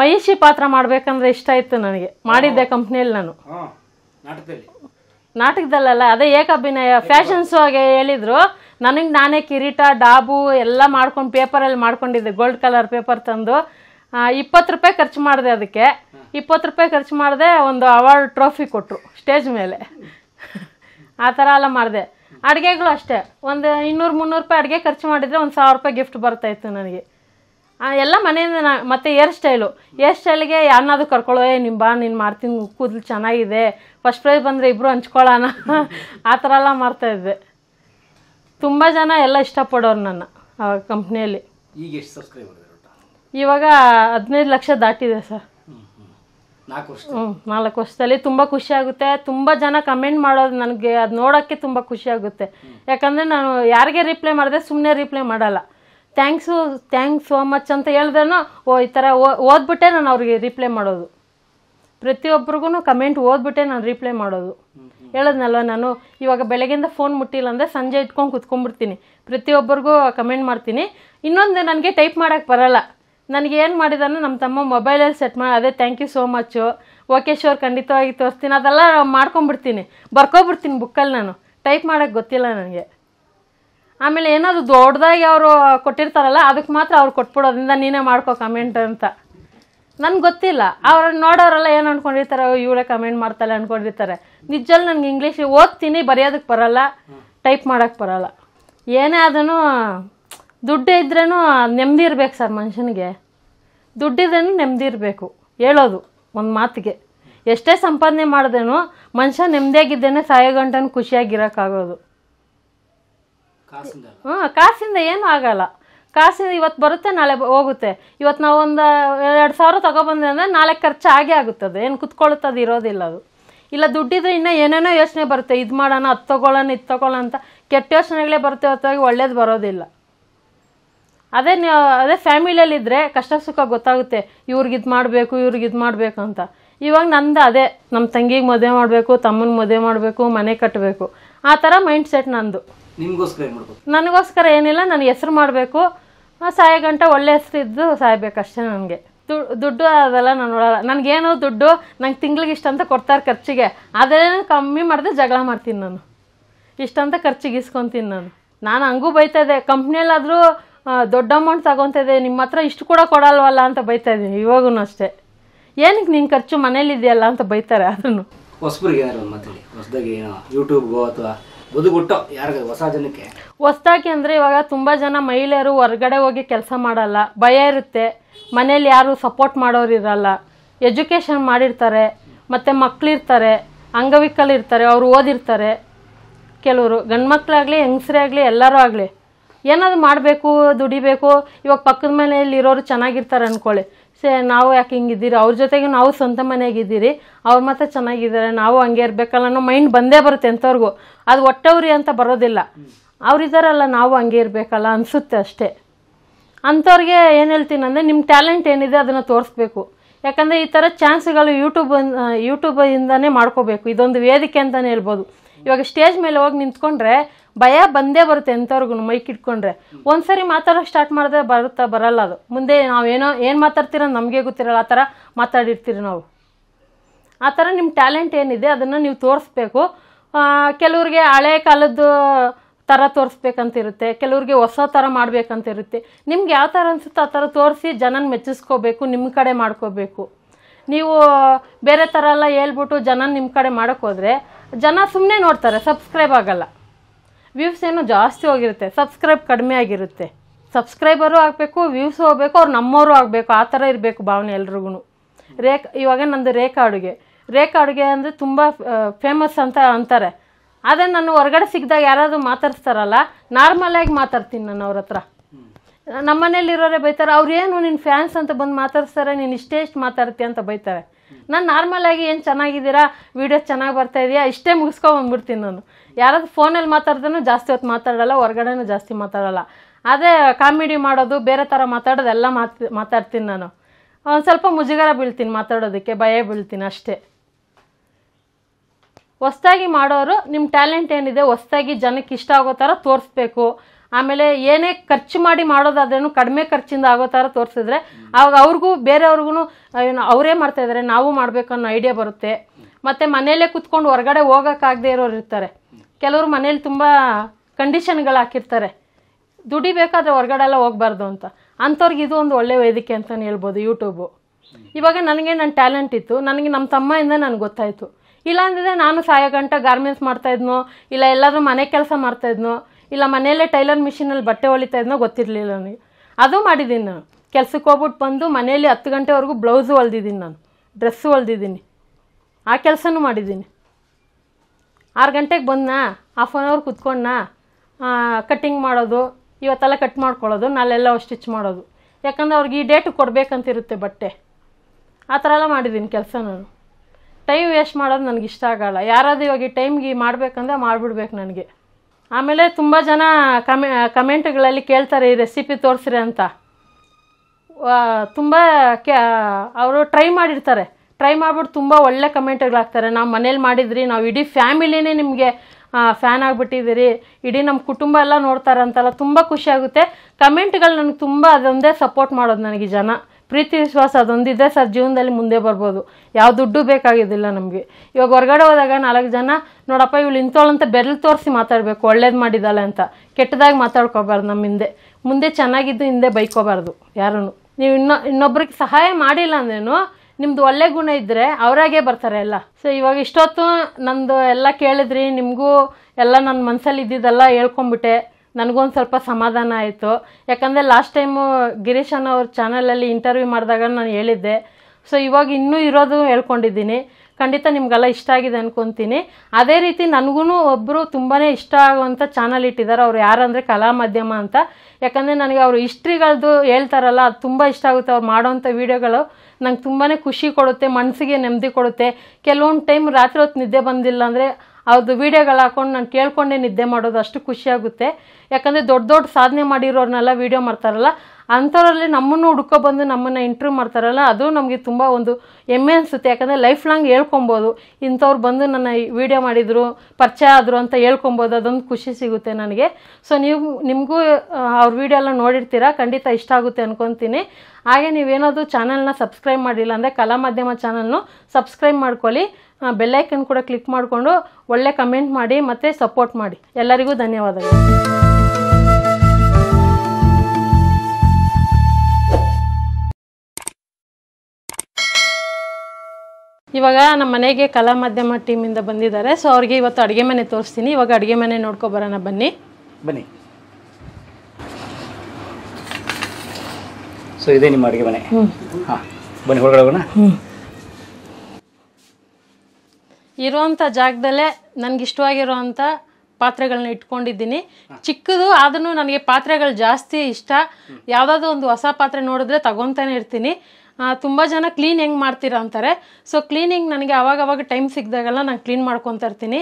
ಮಹಿಷಿ ಪಾತ್ರ ಮಾಡ್ಬೇಕಂದ್ರೆ ಇಷ್ಟ ಇತ್ತು ನನಗೆ ಮಾಡಿದ್ದೆ ಕಂಪ್ನಿಯಲ್ಲಿ ನಾನು ನಾಟಕದಲ್ಲಲ್ಲ ಅದೇ ಏಕಾಭಿನಯ ಫ್ಯಾಷನ್ ಶೋಗೆ ಹೇಳಿದ್ರು ನನಗೆ ನಾನೇ ಕಿರೀಟ ಡಾಬು ಎಲ್ಲ ಮಾಡ್ಕೊಂಡು ಪೇಪರಲ್ಲಿ ಮಾಡ್ಕೊಂಡಿದ್ದೆ ಗೋಲ್ಡ್ ಕಲರ್ ಪೇಪರ್ ತಂದು ಇಪ್ಪತ್ತು ರೂಪಾಯಿ ಖರ್ಚು ಮಾಡಿದೆ ಅದಕ್ಕೆ ಇಪ್ಪತ್ತು ರೂಪಾಯಿ ಖರ್ಚು ಮಾಡಿದೆ ಒಂದು ಅವಾರ್ಡ್ ಟ್ರೋಫಿ ಕೊಟ್ಟರು ಸ್ಟೇಜ್ ಮೇಲೆ ಆ ಥರ ಎಲ್ಲ ಮಾಡಿದೆ ಅಡುಗೆಗಳು ಅಷ್ಟೇ ಒಂದು ಇನ್ನೂರು ಮುನ್ನೂರು ರೂಪಾಯಿ ಅಡುಗೆ ಖರ್ಚು ಮಾಡಿದರೆ ಒಂದು ಸಾವಿರ ರೂಪಾಯಿ ಗಿಫ್ಟ್ ಬರ್ತಾಯಿತ್ತು ನನಗೆ ಎಲ್ಲ ಮನೆಯಿಂದ ನಾ ಮತ್ತು ಏರ್ ಸ್ಟೈಲು ಏರ್ ಸ್ಟೈಲ್ಗೆ ಯಾರನ್ನಾದ್ರು ಕರ್ಕೊಳ್ಳೋ ಏ ನಿಮ್ಮ ಬಾ ನೀನು ಮಾಡ್ತೀನಿ ಕೂದಲು ಚೆನ್ನಾಗಿದೆ ಫಸ್ಟ್ ಪ್ರೈಸ್ ಬಂದರೆ ಇಬ್ಬರು ಹಂಚ್ಕೊಳ್ಳೋಣ ಆ ಥರ ಎಲ್ಲ ಮಾಡ್ತಾಯಿದ್ದೆ ತುಂಬ ಜನ ಎಲ್ಲ ಇಷ್ಟಪಡೋರು ನನ್ನ ಆ ಕಂಪ್ನಿಯಲ್ಲಿ ಇವಾಗ ಹದಿನೈದು ಲಕ್ಷ ದಾಟಿದೆ ಸರ್ ಹ್ಞೂ ನಾಲ್ಕು ವರ್ಷದಲ್ಲಿ ತುಂಬ ಖುಷಿಯಾಗುತ್ತೆ ತುಂಬ ಜನ ಕಮೆಂಟ್ ಮಾಡೋದು ನನಗೆ ಅದು ನೋಡೋಕ್ಕೆ ತುಂಬ ಖುಷಿಯಾಗುತ್ತೆ ಯಾಕಂದರೆ ನಾನು ಯಾರಿಗೆ ರಿಪ್ಲೈ ಮಾಡಿದೆ ಸುಮ್ಮನೆ ರಿಪ್ಲೈ ಮಾಡಲ್ಲ ಥ್ಯಾಂಕ್ಸು ಥ್ಯಾಂಕ್ಸ್ ಸೋ ಮಚ್ ಅಂತ ಹೇಳಿದ್ರೂ ಓ ಈ ಥರ ಓದ್ಬಿಟ್ಟೆ ನಾನು ಅವ್ರಿಗೆ ರಿಪ್ಲೈ ಮಾಡೋದು ಪ್ರತಿಯೊಬ್ಬರಿಗೂ ಕಮೆಂಟ್ ಓದ್ಬಿಟ್ಟೆ ನಾನು ರಿಪ್ಲೈ ಮಾಡೋದು ಹೇಳೋದ್ನಲ್ವ ನಾನು ಇವಾಗ ಬೆಳಗ್ಗೆಯಿಂದ ಫೋನ್ ಮುಟ್ಟಿಲ್ಲ ಅಂದರೆ ಸಂಜೆ ಇಟ್ಕೊಂಡು ಕುತ್ಕೊಂಡ್ಬಿಡ್ತೀನಿ ಪ್ರತಿಯೊಬ್ಬರಿಗೂ ಕಮೆಂಟ್ ಮಾಡ್ತೀನಿ ಇನ್ನೊಂದು ನನಗೆ ಟೈಪ್ ಮಾಡೋಕ್ಕೆ ಬರೋಲ್ಲ ನನಗೆ ಏನು ಮಾಡಿದಾನೋ ನಮ್ಮ ತಮ್ಮ ಮೊಬೈಲಲ್ಲಿ ಸೆಟ್ ಮಾಡಿ ಅದೇ thank you so much okay sure ಖಂಡಿತವಾಗಿ ತೋರಿಸ್ತೀನಿ ಅದೆಲ್ಲ ಮಾಡ್ಕೊಂಬಿಡ್ತೀನಿ ಬರ್ಕೊಬಿಡ್ತೀನಿ ಬುಕ್ಕಲ್ಲಿ ನಾನು ಟೈಪ್ ಮಾಡೋಕ್ಕೆ ಗೊತ್ತಿಲ್ಲ ನನಗೆ ಆಮೇಲೆ ಏನಾದ್ರು ದೊಡ್ಡದಾಗಿ ಅವರು ಕೊಟ್ಟಿರ್ತಾರಲ್ಲ ಅದಕ್ಕೆ ಮಾತ್ರ ಅವ್ರು ಕೊಟ್ಬಿಡೋದ್ರಿಂದ ನೀನೇ ಮಾಡ್ಕೋ ಕಮೆಂಟ್ ಅಂತ ನನ್ಗೆ ಗೊತ್ತಿಲ್ಲ ಅವ್ರನ್ನ ನೋಡೋರೆಲ್ಲ ಏನು ಅಂದ್ಕೊಂಡಿರ್ತಾರೆ ಇವರೇ ಕಮೆಂಟ್ ಮಾಡ್ತಾಳೆ ಅಂದ್ಕೊಂಡಿರ್ತಾರೆ ನಿಜಲ್ಲಿ ನನಗೆ ಇಂಗ್ಲೀಷ್ ಓದ್ತೀನಿ ಬರೆಯೋದಕ್ಕೆ ಬರೋಲ್ಲ ಟೈಪ್ ಮಾಡೋಕ್ಕೆ ಬರಲ್ಲ ಏನೇ ಆದ್ರೂ ದುಡ್ಡು ಇದ್ರೂ ನೆಮ್ಮದಿ ಇರಬೇಕು ಸರ್ ಮನುಷ್ಯನಿಗೆ ದುಡ್ಡಿದ್ರೂ ನೆಮ್ಮದಿ ಇರಬೇಕು ಹೇಳೋದು ಒಂದು ಮಾತಿಗೆ ಎಷ್ಟೇ ಸಂಪಾದನೆ ಮಾಡಿದ್ರೂ ಮನುಷ್ಯ ನೆಮ್ಮದಿಯಾಗಿದ್ದೇನೆ ಸಾಯೋ ಗಂಟನ ಖುಷಿಯಾಗಿರೋಕ್ಕಾಗೋದು ಹ್ಞೂ ಕಾಸಿಂದ ಏನೂ ಆಗಲ್ಲ ಕಾಸಿಂದ ಇವತ್ತು ಬರುತ್ತೆ ನಾಳೆ ಹೋಗುತ್ತೆ ಇವತ್ತು ನಾವು ಒಂದು ಎರಡು ಸಾವಿರ ತೊಗೊಬಂದೆ ಅಂದರೆ ನಾಳೆ ಖರ್ಚು ಆಗೇ ಆಗುತ್ತದೆ ಏನು ಕುತ್ಕೊಳ್ಳುತ್ತದೆ ಇರೋದಿಲ್ಲ ಅದು ಇಲ್ಲ ದುಡ್ಡಿದ್ರೆ ಇನ್ನೂ ಏನೇನೋ ಯೋಚನೆ ಬರುತ್ತೆ ಇದು ಮಾಡೋಣ ಅದು ತೊಗೊಳ್ಳೋಣ ಇದು ತೊಗೊಳ್ಳೋಣ ಅಂತ ಕೆಟ್ಟ ಯೋಚನೆಗಳೇ ಬರುತ್ತೆ ಹೊತ್ತಾಗಿ ಒಳ್ಳೇದು ಬರೋದಿಲ್ಲ ಅದೇ ನೀವು ಅದೇ ಫ್ಯಾಮಿಲಿಯಲ್ಲಿದ್ದರೆ ಕಷ್ಟ ಸುಖ ಗೊತ್ತಾಗುತ್ತೆ ಇವ್ರಿಗೆ ಇದು ಮಾಡಬೇಕು ಇವ್ರಿಗೆ ಇದು ಮಾಡಬೇಕು ಅಂತ ಇವಾಗ ನಂದು ಅದೇ ನಮ್ಮ ತಂಗಿಗೆ ಮದುವೆ ಮಾಡಬೇಕು ತಮ್ಮನ ಮದುವೆ ಮಾಡಬೇಕು ಮನೆ ಕಟ್ಟಬೇಕು ಆ ಥರ ಮೈಂಡ್ ಸೆಟ್ ನಂದು ನಿಮಗೋಸ್ಕರ ಏನು ನನಗೋಸ್ಕರ ಏನಿಲ್ಲ ನನಗೆ ಹೆಸರು ಮಾಡಬೇಕು ಸಾಯೋ ಗಂಟ ಒಳ್ಳೆ ಹೆಸರು ಇದ್ದು ಸಾಯ್ಬೇಕಷ್ಟೇ ನನಗೆ ದುಡ್ಡು ಅದೆಲ್ಲ ನಾನು ನೋಡೋಲ್ಲ ನನಗೇನು ದುಡ್ಡು ನಂಗೆ ತಿಂಗ್ಳಿಗೆ ಇಷ್ಟಂತ ಕೊಡ್ತಾರೆ ಖರ್ಚಿಗೆ ಅದನ್ನೇ ಕಮ್ಮಿ ಮಾಡಿದೆ ಜಗಳ ಮಾಡ್ತೀನಿ ನಾನು ಇಷ್ಟಂತ ಖರ್ಚಿಗೆ ಇಸ್ಕೊತೀನಿ ನಾನು ನಾನು ಹಂಗೂ ಬೈತಾ ಇದ್ದೆ ಕಂಪ್ನಿಯಲ್ಲಾದರೂ ದೊಡ್ಡ ಅಮೌಂಟ್ ತಗೊತಿದ್ದೆ ನಿಮ್ಮ ಹತ್ರ ಇಷ್ಟು ಕೂಡ ಕೊಡಲ್ವಲ್ಲ ಅಂತ ಬೈತಾ ಇದ್ದೀನಿ ಇವಾಗೂ ಅಷ್ಟೇ ಏನಕ್ಕೆ ನಿನ್ನ ಖರ್ಚು ಇದೆಯಲ್ಲ ಅಂತ ಬೈತಾರೆ ಅದನ್ನು ಹೊಸಬ್ರಿಗೆ ಯಾರು ಮಾತಾಡಿ ಹೊಸದಾಗಿ ಏನೋ ಯೂಟ್ಯೂಬ್ಗೋ ಅಥವಾ ಹೊಸ ಜನಕ್ಕೆ ಹೊಸ್ದಾಗಿ ಇವಾಗ ತುಂಬಾ ಜನ ಮಹಿಳೆಯರು ಹೊರಗಡೆ ಹೋಗಿ ಕೆಲಸ ಮಾಡಲ್ಲ ಭಯ ಇರುತ್ತೆ ಮನೇಲಿ ಯಾರು ಸಪೋರ್ಟ್ ಮಾಡೋರು ಇರಲ್ಲ ಎಜುಕೇಶನ್ ಮಾಡಿರ್ತಾರೆ ಮತ್ತು ಮಕ್ಕಳಿರ್ತಾರೆ ಇರ್ತಾರೆ ಅವರು ಓದಿರ್ತಾರೆ ಕೆಲವರು ಗಂಡು ಮಕ್ಕಳಾಗಲಿ ಹೆಂಗಸರೇ ಆಗಲಿ ಎಲ್ಲರೂ ಆಗಲಿ ಏನಾದ್ರು ಮಾಡಬೇಕು ದುಡಿಬೇಕು ಇವಾಗ ಪಕ್ಕದ ಮನೆಯಲ್ಲಿ ಇರೋರು ಚೆನ್ನಾಗಿರ್ತಾರೆ ಅನ್ಕೊಳ್ಳಿ ಸೇ ನಾವು ಯಾಕೆ ಹಿಂಗಿದ್ದೀರಿ ಅವ್ರ ಜೊತೆಗೆ ನಾವು ಸ್ವಂತ ಮನೆಯಾಗಿದ್ದೀರಿ ಅವ್ರು ಮಾತ್ರ ಚೆನ್ನಾಗಿದ್ದಾರೆ ನಾವು ಹಂಗೆ ಇರಬೇಕಲ್ಲ ಅನ್ನೋ ಮೈಂಡ್ ಬಂದೇ ಬರುತ್ತೆ ಎಂಥವ್ರಿಗೂ ಅದು ಒಟ್ಟವ್ರಿ ಅಂತ ಬರೋದಿಲ್ಲ ಇದ್ದಾರಲ್ಲ ನಾವು ಹಂಗೆ ಇರಬೇಕಲ್ಲ ಅನಿಸುತ್ತೆ ಅಷ್ಟೇ ಅಂಥವ್ರಿಗೆ ಏನು ಹೇಳ್ತೀನಿ ಅಂದರೆ ನಿಮ್ಮ ಟ್ಯಾಲೆಂಟ್ ಏನಿದೆ ಅದನ್ನು ತೋರಿಸ್ಬೇಕು ಯಾಕಂದರೆ ಈ ಥರ ಚಾನ್ಸ್ಗಳು ಯೂಟ್ಯೂಬ್ ಯೂಟ್ಯೂಬಿಂದನೇ ಮಾಡ್ಕೋಬೇಕು ಇದೊಂದು ವೇದಿಕೆ ಅಂತಲೇ ಹೇಳ್ಬೋದು ಇವಾಗ ಸ್ಟೇಜ್ ಮೇಲೆ ಹೋಗಿ ನಿಂತ್ಕೊಂಡ್ರೆ ಭಯ ಬಂದೇ ಬರುತ್ತೆ ಎಂಥವ್ರಿಗೂ ಮೈಕ್ ಇಟ್ಕೊಂಡ್ರೆ ಒಂದ್ಸರಿ ಮಾತಾಡೋಕೆ ಸ್ಟಾರ್ಟ್ ಮಾಡಿದ್ರೆ ಬರುತ್ತಾ ಬರಲ್ಲ ಅದು ಮುಂದೆ ನಾವೇನೋ ಏನು ಮಾತಾಡ್ತೀರ ನಮಗೆ ಗೊತ್ತಿರಲ್ಲ ಆ ಥರ ಮಾತಾಡಿರ್ತೀರಿ ನಾವು ಆ ಥರ ನಿಮ್ಮ ಟ್ಯಾಲೆಂಟ್ ಏನಿದೆ ಅದನ್ನು ನೀವು ತೋರಿಸ್ಬೇಕು ಕೆಲವ್ರಿಗೆ ಹಳೆ ಕಾಲದ್ದು ಥರ ತೋರಿಸ್ಬೇಕಂತಿರುತ್ತೆ ಕೆಲವ್ರಿಗೆ ಹೊಸ ಥರ ಮಾಡಬೇಕಂತಿರುತ್ತೆ ನಿಮ್ಗೆ ಯಾವ ಥರ ಅನಿಸುತ್ತೋ ಆ ಥರ ತೋರಿಸಿ ಜನನ ಮೆಚ್ಚಿಸ್ಕೋಬೇಕು ನಿಮ್ಮ ಕಡೆ ಮಾಡ್ಕೋಬೇಕು ನೀವು ಬೇರೆ ಥರ ಎಲ್ಲ ಹೇಳ್ಬಿಟ್ಟು ಜನ ನಿಮ್ಮ ಕಡೆ ಮಾಡೋಕ್ಕೋದ್ರೆ ಜನ ಸುಮ್ಮನೆ ನೋಡ್ತಾರೆ ಸಬ್ಸ್ಕ್ರೈಬ್ ಆಗಲ್ಲ ವ್ಯೂಸ್ ಏನೋ ಜಾಸ್ತಿ ಹೋಗಿರುತ್ತೆ ಸಬ್ಸ್ಕ್ರೈಬ್ ಕಡಿಮೆ ಆಗಿರುತ್ತೆ ಸಬ್ಸ್ಕ್ರೈಬರು ಆಗಬೇಕು ವ್ಯೂಸು ಹೋಗಬೇಕು ಅವ್ರು ನಮ್ಮವರು ಆಗಬೇಕು ಆ ಥರ ಇರಬೇಕು ಭಾವನೆ ಎಲ್ರಿಗೂ ರೇಖ ಇವಾಗ ನಂದು ರೇಖಾ ಅಡುಗೆ ರೇಖಾ ಅಡುಗೆ ಅಂದರೆ ತುಂಬ ಫೇಮಸ್ ಅಂತ ಅಂತಾರೆ ಆದರೆ ನಾನು ಹೊರಗಡೆ ಸಿಕ್ಕಿದಾಗ ಯಾರಾದರೂ ಮಾತಾಡ್ತಾರಲ್ಲ ನಾರ್ಮಲಾಗಿ ಮಾತಾಡ್ತೀನಿ ನಾನು ಅವ್ರ ಹತ್ರ ನಮ್ಮನೇಲಿರೋರೇ ಬೈತಾರೆ ಅವ್ರು ಏನು ನಿನ್ನ ಫ್ಯಾನ್ಸ್ ಅಂತ ಬಂದು ಮಾತಾಡ್ಸ್ತಾರೆ ನೀನು ಇಷ್ಟೇ ಇಷ್ಟು ಮಾತಾಡ್ತೀಯ ಅಂತ ಬೈತಾರೆ ನಾನು ನಾರ್ಮಲಾಗಿ ಏನು ಚೆನ್ನಾಗಿದ್ದೀರಾ ವೀಡಿಯೋ ಚೆನ್ನಾಗಿ ಬರ್ತಾ ಇದೆಯಾ ಇಷ್ಟೇ ಮುಗಿಸ್ಕೊಂಬಂದ್ಬಿಡ್ತೀನಿ ನಾನು ಯಾರಾದ್ರೂ ಫೋನಲ್ಲಿ ಮಾತಾಡ್ದೂ ಜಾಸ್ತಿ ಹೊತ್ತು ಮಾತಾಡಲ್ಲ ಹೊರ್ಗಡೆನೂ ಜಾಸ್ತಿ ಮಾತಾಡಲ್ಲ ಅದೇ ಕಾಮಿಡಿ ಮಾಡೋದು ಬೇರೆ ಥರ ಮಾತಾಡೋದು ಎಲ್ಲ ಮಾತು ಮಾತಾಡ್ತೀನಿ ನಾನು ಒಂದು ಸ್ವಲ್ಪ ಮುಜುಗರ ಬೀಳ್ತೀನಿ ಮಾತಾಡೋದಕ್ಕೆ ಭಯ ಬೀಳ್ತೀನಿ ಅಷ್ಟೇ ಹೊಸ್ದಾಗಿ ಮಾಡೋರು ನಿಮ್ಮ ಟ್ಯಾಲೆಂಟ್ ಏನಿದೆ ಹೊಸ್ದಾಗಿ ಜನಕ್ಕೆ ಇಷ್ಟ ಆಗೋ ಥರ ತೋರಿಸ್ಬೇಕು ಆಮೇಲೆ ಏನೇ ಖರ್ಚು ಮಾಡಿ ಮಾಡೋದಾದ್ರೂ ಕಡಿಮೆ ಖರ್ಚಿಂದ ಆಗೋ ಥರ ತೋರಿಸಿದ್ರೆ ಆವಾಗ ಅವ್ರಿಗೂ ಬೇರೆಯವ್ರಿಗೂ ಏನು ಅವರೇ ಮಾಡ್ತಾಯಿದ್ದಾರೆ ನಾವು ಮಾಡಬೇಕು ಅನ್ನೋ ಐಡಿಯಾ ಬರುತ್ತೆ ಮತ್ತು ಮನೆಯಲ್ಲೇ ಕುತ್ಕೊಂಡು ಹೊರಗಡೆ ಹೋಗೋಕ್ಕಾಗದೇ ಇರೋರು ಇರ್ತಾರೆ ಕೆಲವರು ಮನೇಲಿ ತುಂಬ ಕಂಡೀಷನ್ಗಳು ಹಾಕಿರ್ತಾರೆ ದುಡಿಬೇಕಾದ್ರೆ ಹೊರಗಡೆ ಎಲ್ಲ ಹೋಗಬಾರ್ದು ಅಂತ ಅಂಥವ್ರಿಗೆ ಇದು ಒಂದು ಒಳ್ಳೆಯ ವೇದಿಕೆ ಅಂತಲೇ ಹೇಳ್ಬೋದು ಯೂಟ್ಯೂಬು ಇವಾಗ ನನಗೆ ನನ್ನ ಟ್ಯಾಲೆಂಟ್ ಇತ್ತು ನನಗೆ ನಮ್ಮ ತಮ್ಮಯಿಂದ ನನಗೆ ಗೊತ್ತಾಯಿತು ಇಲ್ಲಾಂದಿದ್ರೆ ನಾನು ಸಾಯ ಗಂಟ ಗಾರ್ಮೆಂಟ್ಸ್ ಮಾಡ್ತಾಯಿದ್ನೋ ಇಲ್ಲ ಎಲ್ಲಾದರೂ ಮನೆ ಕೆಲಸ ಮಾಡ್ತಾಯಿದ್ನೋ ಇಲ್ಲ ಮನೆಯಲ್ಲೇ ಟೈಲರ್ ಮಿಷಿನಲ್ಲಿ ಬಟ್ಟೆ ಹೊಲಿತಾಯಿದ್ನೋ ಗೊತ್ತಿರಲಿಲ್ಲ ನನಗೆ ಅದು ಮಾಡಿದ್ದೀನಿ ನಾನು ಕೆಲಸಕ್ಕೆ ಹೋಗ್ಬಿಟ್ಟು ಬಂದು ಮನೆಯಲ್ಲಿ ಹತ್ತು ಗಂಟೆವರೆಗೂ ಬ್ಲೌಸು ಹೊಲ್ದಿದ್ದೀನಿ ನಾನು ಡ್ರೆಸ್ಸು ಹೊಲ್ದಿದ್ದೀನಿ ಆ ಕೆಲಸನೂ ಮಾಡಿದ್ದೀನಿ ಆರು ಗಂಟೆಗೆ ಬಂದನಾ ಹಾಫ್ ಆನ್ ಅವರ್ ಕುತ್ಕೊಂಡ ಕಟ್ಟಿಂಗ್ ಮಾಡೋದು ಇವತ್ತೆಲ್ಲ ಕಟ್ ಮಾಡ್ಕೊಳ್ಳೋದು ನಾಳೆಲ್ಲ ಸ್ಟಿಚ್ ಮಾಡೋದು ಯಾಕಂದರೆ ಅವ್ರಿಗೆ ಈ ಡೇಟು ಕೊಡಬೇಕಂತಿರುತ್ತೆ ಬಟ್ಟೆ ಆ ಥರ ಎಲ್ಲ ಮಾಡಿದ್ದೀನಿ ಕೆಲಸ ನಾನು ಟೈಮ್ ವೇಸ್ಟ್ ಮಾಡೋದು ನನಗೆ ಇಷ್ಟ ಆಗೋಲ್ಲ ಯಾರಾದರೂ ಇವಾಗ ಟೈಮ್ಗೆ ಮಾಡಬೇಕಂದ್ರೆ ಮಾಡಿಬಿಡ್ಬೇಕು ನನಗೆ ಆಮೇಲೆ ತುಂಬ ಜನ ಕಮೆ ಕಮೆಂಟ್ಗಳಲ್ಲಿ ಕೇಳ್ತಾರೆ ಈ ರೆಸಿಪಿ ತೋರಿಸ್ರಿ ಅಂತ ತುಂಬ ಕ್ಯಾ ಅವರು ಟ್ರೈ ಮಾಡಿರ್ತಾರೆ ಟ್ರೈ ಮಾಡಿಬಿಟ್ಟು ತುಂಬ ಒಳ್ಳೆ ಕಮೆಂಟ್ಗಳಾಗ್ತಾರೆ ನಾವು ಮನೇಲಿ ಮಾಡಿದ್ರಿ ನಾವು ಇಡೀ ಫ್ಯಾಮಿಲಿನೇ ನಿಮಗೆ ಫ್ಯಾನ್ ಆಗಿಬಿಟ್ಟಿದ್ದೀರಿ ಇಡೀ ನಮ್ಮ ಕುಟುಂಬ ಎಲ್ಲ ನೋಡ್ತಾರಂತಲ್ಲ ತುಂಬ ಖುಷಿಯಾಗುತ್ತೆ ಕಮೆಂಟ್ಗಳು ನನಗೆ ತುಂಬ ಅದೊಂದೇ ಸಪೋರ್ಟ್ ಮಾಡೋದು ನನಗೆ ಜನ ಪ್ರೀತಿ ವಿಶ್ವಾಸ ಅದೊಂದಿದೆ ಸರ್ ಜೀವನದಲ್ಲಿ ಮುಂದೆ ಬರ್ಬೋದು ಯಾವ ದುಡ್ಡು ಬೇಕಾಗಿದ್ದಿಲ್ಲ ನಮಗೆ ಇವಾಗ ಹೊರಗಡೆ ಹೋದಾಗ ನಾಲ್ಕು ಜನ ನೋಡಪ್ಪ ಇವಳು ಇಂಥವಳಂತ ಬೆರಳು ತೋರಿಸಿ ಮಾತಾಡಬೇಕು ಒಳ್ಳೇದು ಮಾಡಿದ್ದಾಳೆ ಅಂತ ಕೆಟ್ಟದಾಗಿ ಮಾತಾಡ್ಕೋಬಾರ್ದು ನಮ್ಮ ಹಿಂದೆ ಮುಂದೆ ಚೆನ್ನಾಗಿದ್ದು ಹಿಂದೆ ಬೈಕೋಬಾರ್ದು ಯಾರೂ ನೀವು ಇನ್ನೊ ಇನ್ನೊಬ್ರಿಗೆ ಸಹಾಯ ಮಾಡಿಲ್ಲ ಅಂದ್ರೇನು ನಿಮ್ಮದು ಒಳ್ಳೆ ಗುಣ ಇದ್ದರೆ ಅವರಾಗೇ ಬರ್ತಾರೆ ಎಲ್ಲ ಸೊ ಇವಾಗ ಇಷ್ಟೊತ್ತು ನಂದು ಎಲ್ಲ ಕೇಳಿದ್ರಿ ನಿಮಗೂ ಎಲ್ಲ ನನ್ನ ಮನಸ್ಸಲ್ಲಿ ಇದ್ದಿದ್ದೆಲ್ಲ ಹೇಳ್ಕೊಂಬಿಟ್ಟೆ ನನಗೊಂದು ಸ್ವಲ್ಪ ಸಮಾಧಾನ ಆಯಿತು ಯಾಕಂದರೆ ಲಾಸ್ಟ್ ಟೈಮು ಗಿರೀಶ್ ಅಣ್ಣ ಅವ್ರ ಚಾನಲಲ್ಲಿ ಇಂಟರ್ವ್ಯೂ ಮಾಡಿದಾಗ ನಾನು ಹೇಳಿದ್ದೆ ಸೊ ಇವಾಗ ಇನ್ನೂ ಇರೋದು ಹೇಳ್ಕೊಂಡಿದ್ದೀನಿ ಖಂಡಿತ ನಿಮಗೆಲ್ಲ ಇಷ್ಟ ಆಗಿದೆ ಅನ್ಕೊತೀನಿ ಅದೇ ರೀತಿ ನನಗೂ ಒಬ್ಬರು ತುಂಬಾ ಇಷ್ಟ ಆಗುವಂಥ ಚಾನಲ್ ಇಟ್ಟಿದ್ದಾರೆ ಅವ್ರು ಯಾರಂದರೆ ಕಲಾ ಮಾಧ್ಯಮ ಅಂತ ಯಾಕಂದರೆ ನನಗೆ ಅವರು ಹಿಸ್ಟ್ರಿಗಳದ್ದು ಹೇಳ್ತಾರಲ್ಲ ಅದು ತುಂಬ ಇಷ್ಟ ಆಗುತ್ತೆ ಅವ್ರು ಮಾಡೋವಂಥ ವೀಡಿಯೋಗಳು ನಂಗೆ ತುಂಬಾ ಖುಷಿ ಕೊಡುತ್ತೆ ಮನಸ್ಸಿಗೆ ನೆಮ್ಮದಿ ಕೊಡುತ್ತೆ ಕೆಲವೊಂದು ಟೈಮ್ ರಾತ್ರಿ ಹೊತ್ತು ನಿದ್ದೆ ಬಂದಿಲ್ಲ ಅಂದರೆ ಅವ್ರದ್ದು ವೀಡಿಯೋಗಳು ಹಾಕೊಂಡು ನಾನು ಕೇಳ್ಕೊಂಡೇ ನಿದ್ದೆ ಮಾಡೋದು ಅಷ್ಟು ಖುಷಿಯಾಗುತ್ತೆ ಯಾಕಂದರೆ ದೊಡ್ಡ ದೊಡ್ಡ ಸಾಧನೆ ಮಾಡಿರೋರನ್ನೆಲ್ಲ ವೀಡಿಯೋ ಮಾಡ್ತಾರಲ್ಲ ಅಂಥವ್ರಲ್ಲಿ ನಮ್ಮನ್ನು ಹುಡ್ಕೊಬಂದು ನಮ್ಮನ್ನು ಇಂಟ್ರ್ಯೂ ಮಾಡ್ತಾರಲ್ಲ ಅದು ನಮಗೆ ತುಂಬ ಒಂದು ಹೆಮ್ಮೆ ಅನಿಸುತ್ತೆ ಯಾಕಂದರೆ ಲೈಫ್ ಲಾಂಗ್ ಹೇಳ್ಕೊಬೋದು ಇಂಥವ್ರು ಬಂದು ನನ್ನ ವೀಡಿಯೋ ಮಾಡಿದರು ಪರಿಚಯ ಆದರು ಅಂತ ಹೇಳ್ಕೊಬೋದು ಅದೊಂದು ಖುಷಿ ಸಿಗುತ್ತೆ ನನಗೆ ಸೊ ನೀವು ನಿಮಗೂ ಅವ್ರ ವೀಡಿಯೋ ಎಲ್ಲ ನೋಡಿರ್ತೀರಾ ಖಂಡಿತ ಇಷ್ಟ ಆಗುತ್ತೆ ಅನ್ಕೊತೀನಿ ಹಾಗೆ ನೀವೇನಾದರೂ ಚಾನಲ್ನ ಸಬ್ಸ್ಕ್ರೈಬ್ ಮಾಡಿಲ್ಲ ಅಂದರೆ ಕಲಾ ಮಾಧ್ಯಮ ಚಾನಲ್ನು ಸಬ್ಸ್ಕ್ರೈಬ್ ಮಾಡ್ಕೊಳ್ಳಿ ಬೆಲ್ಲೈಕನ್ ಕೂಡ ಕ್ಲಿಕ್ ಮಾಡಿಕೊಂಡು ಒಳ್ಳೆ ಕಮೆಂಟ್ ಮಾಡಿ ಮತ್ತು ಸಪೋರ್ಟ್ ಮಾಡಿ ಎಲ್ಲರಿಗೂ ಧನ್ಯವಾದಗಳು ಇವಾಗ ನಮ್ಮ ಮನೆಗೆ ಕಲಾ ಮಾಧ್ಯಮ ಟೀಮಿಂದ ಬಂದಿದ್ದಾರೆ ಸೊ ಅವ್ರಿಗೆ ಇವತ್ತು ಅಡುಗೆ ಮನೆ ತೋರಿಸ್ತೀನಿ ಇವಾಗ ಅಡುಗೆ ಮನೆ ನೋಡ್ಕೊ ಬರೋಣ ಬನ್ನಿ ಬನ್ನಿ ಸೊ ಇದೇ ನಿಮ್ಮ ಅಡುಗೆ ಮನೆ ಹಾಂ ಬನ್ನಿ ಹೊರಗಡೆ ಹೋಗೋಣ ಇರುವಂಥ ಜಾಗದಲ್ಲೇ ನನಗೆ ಪಾತ್ರೆಗಳನ್ನ ಇಟ್ಕೊಂಡಿದ್ದೀನಿ ಚಿಕ್ಕದು ಆದ್ರೂ ನನಗೆ ಪಾತ್ರೆಗಳು ಜಾಸ್ತಿ ಇಷ್ಟ ಯಾವುದಾದ್ರು ಒಂದು ಹೊಸ ಪಾತ್ರೆ ನೋಡಿದ್ರೆ ತಗೊತಾನೆ ಇರ್ತೀನಿ ತುಂಬ ಜನ ಕ್ಲೀನ್ ಹೆಂಗೆ ಮಾಡ್ತೀರಾ ಅಂತಾರೆ ಸೊ ಕ್ಲೀನಿಂಗ್ ನನಗೆ ಅವಾಗವಾಗ ಟೈಮ್ ಸಿಗ್ದಾಗೆಲ್ಲ ನಾನು ಕ್ಲೀನ್ ಮಾಡ್ಕೊತಾ ಇರ್ತೀನಿ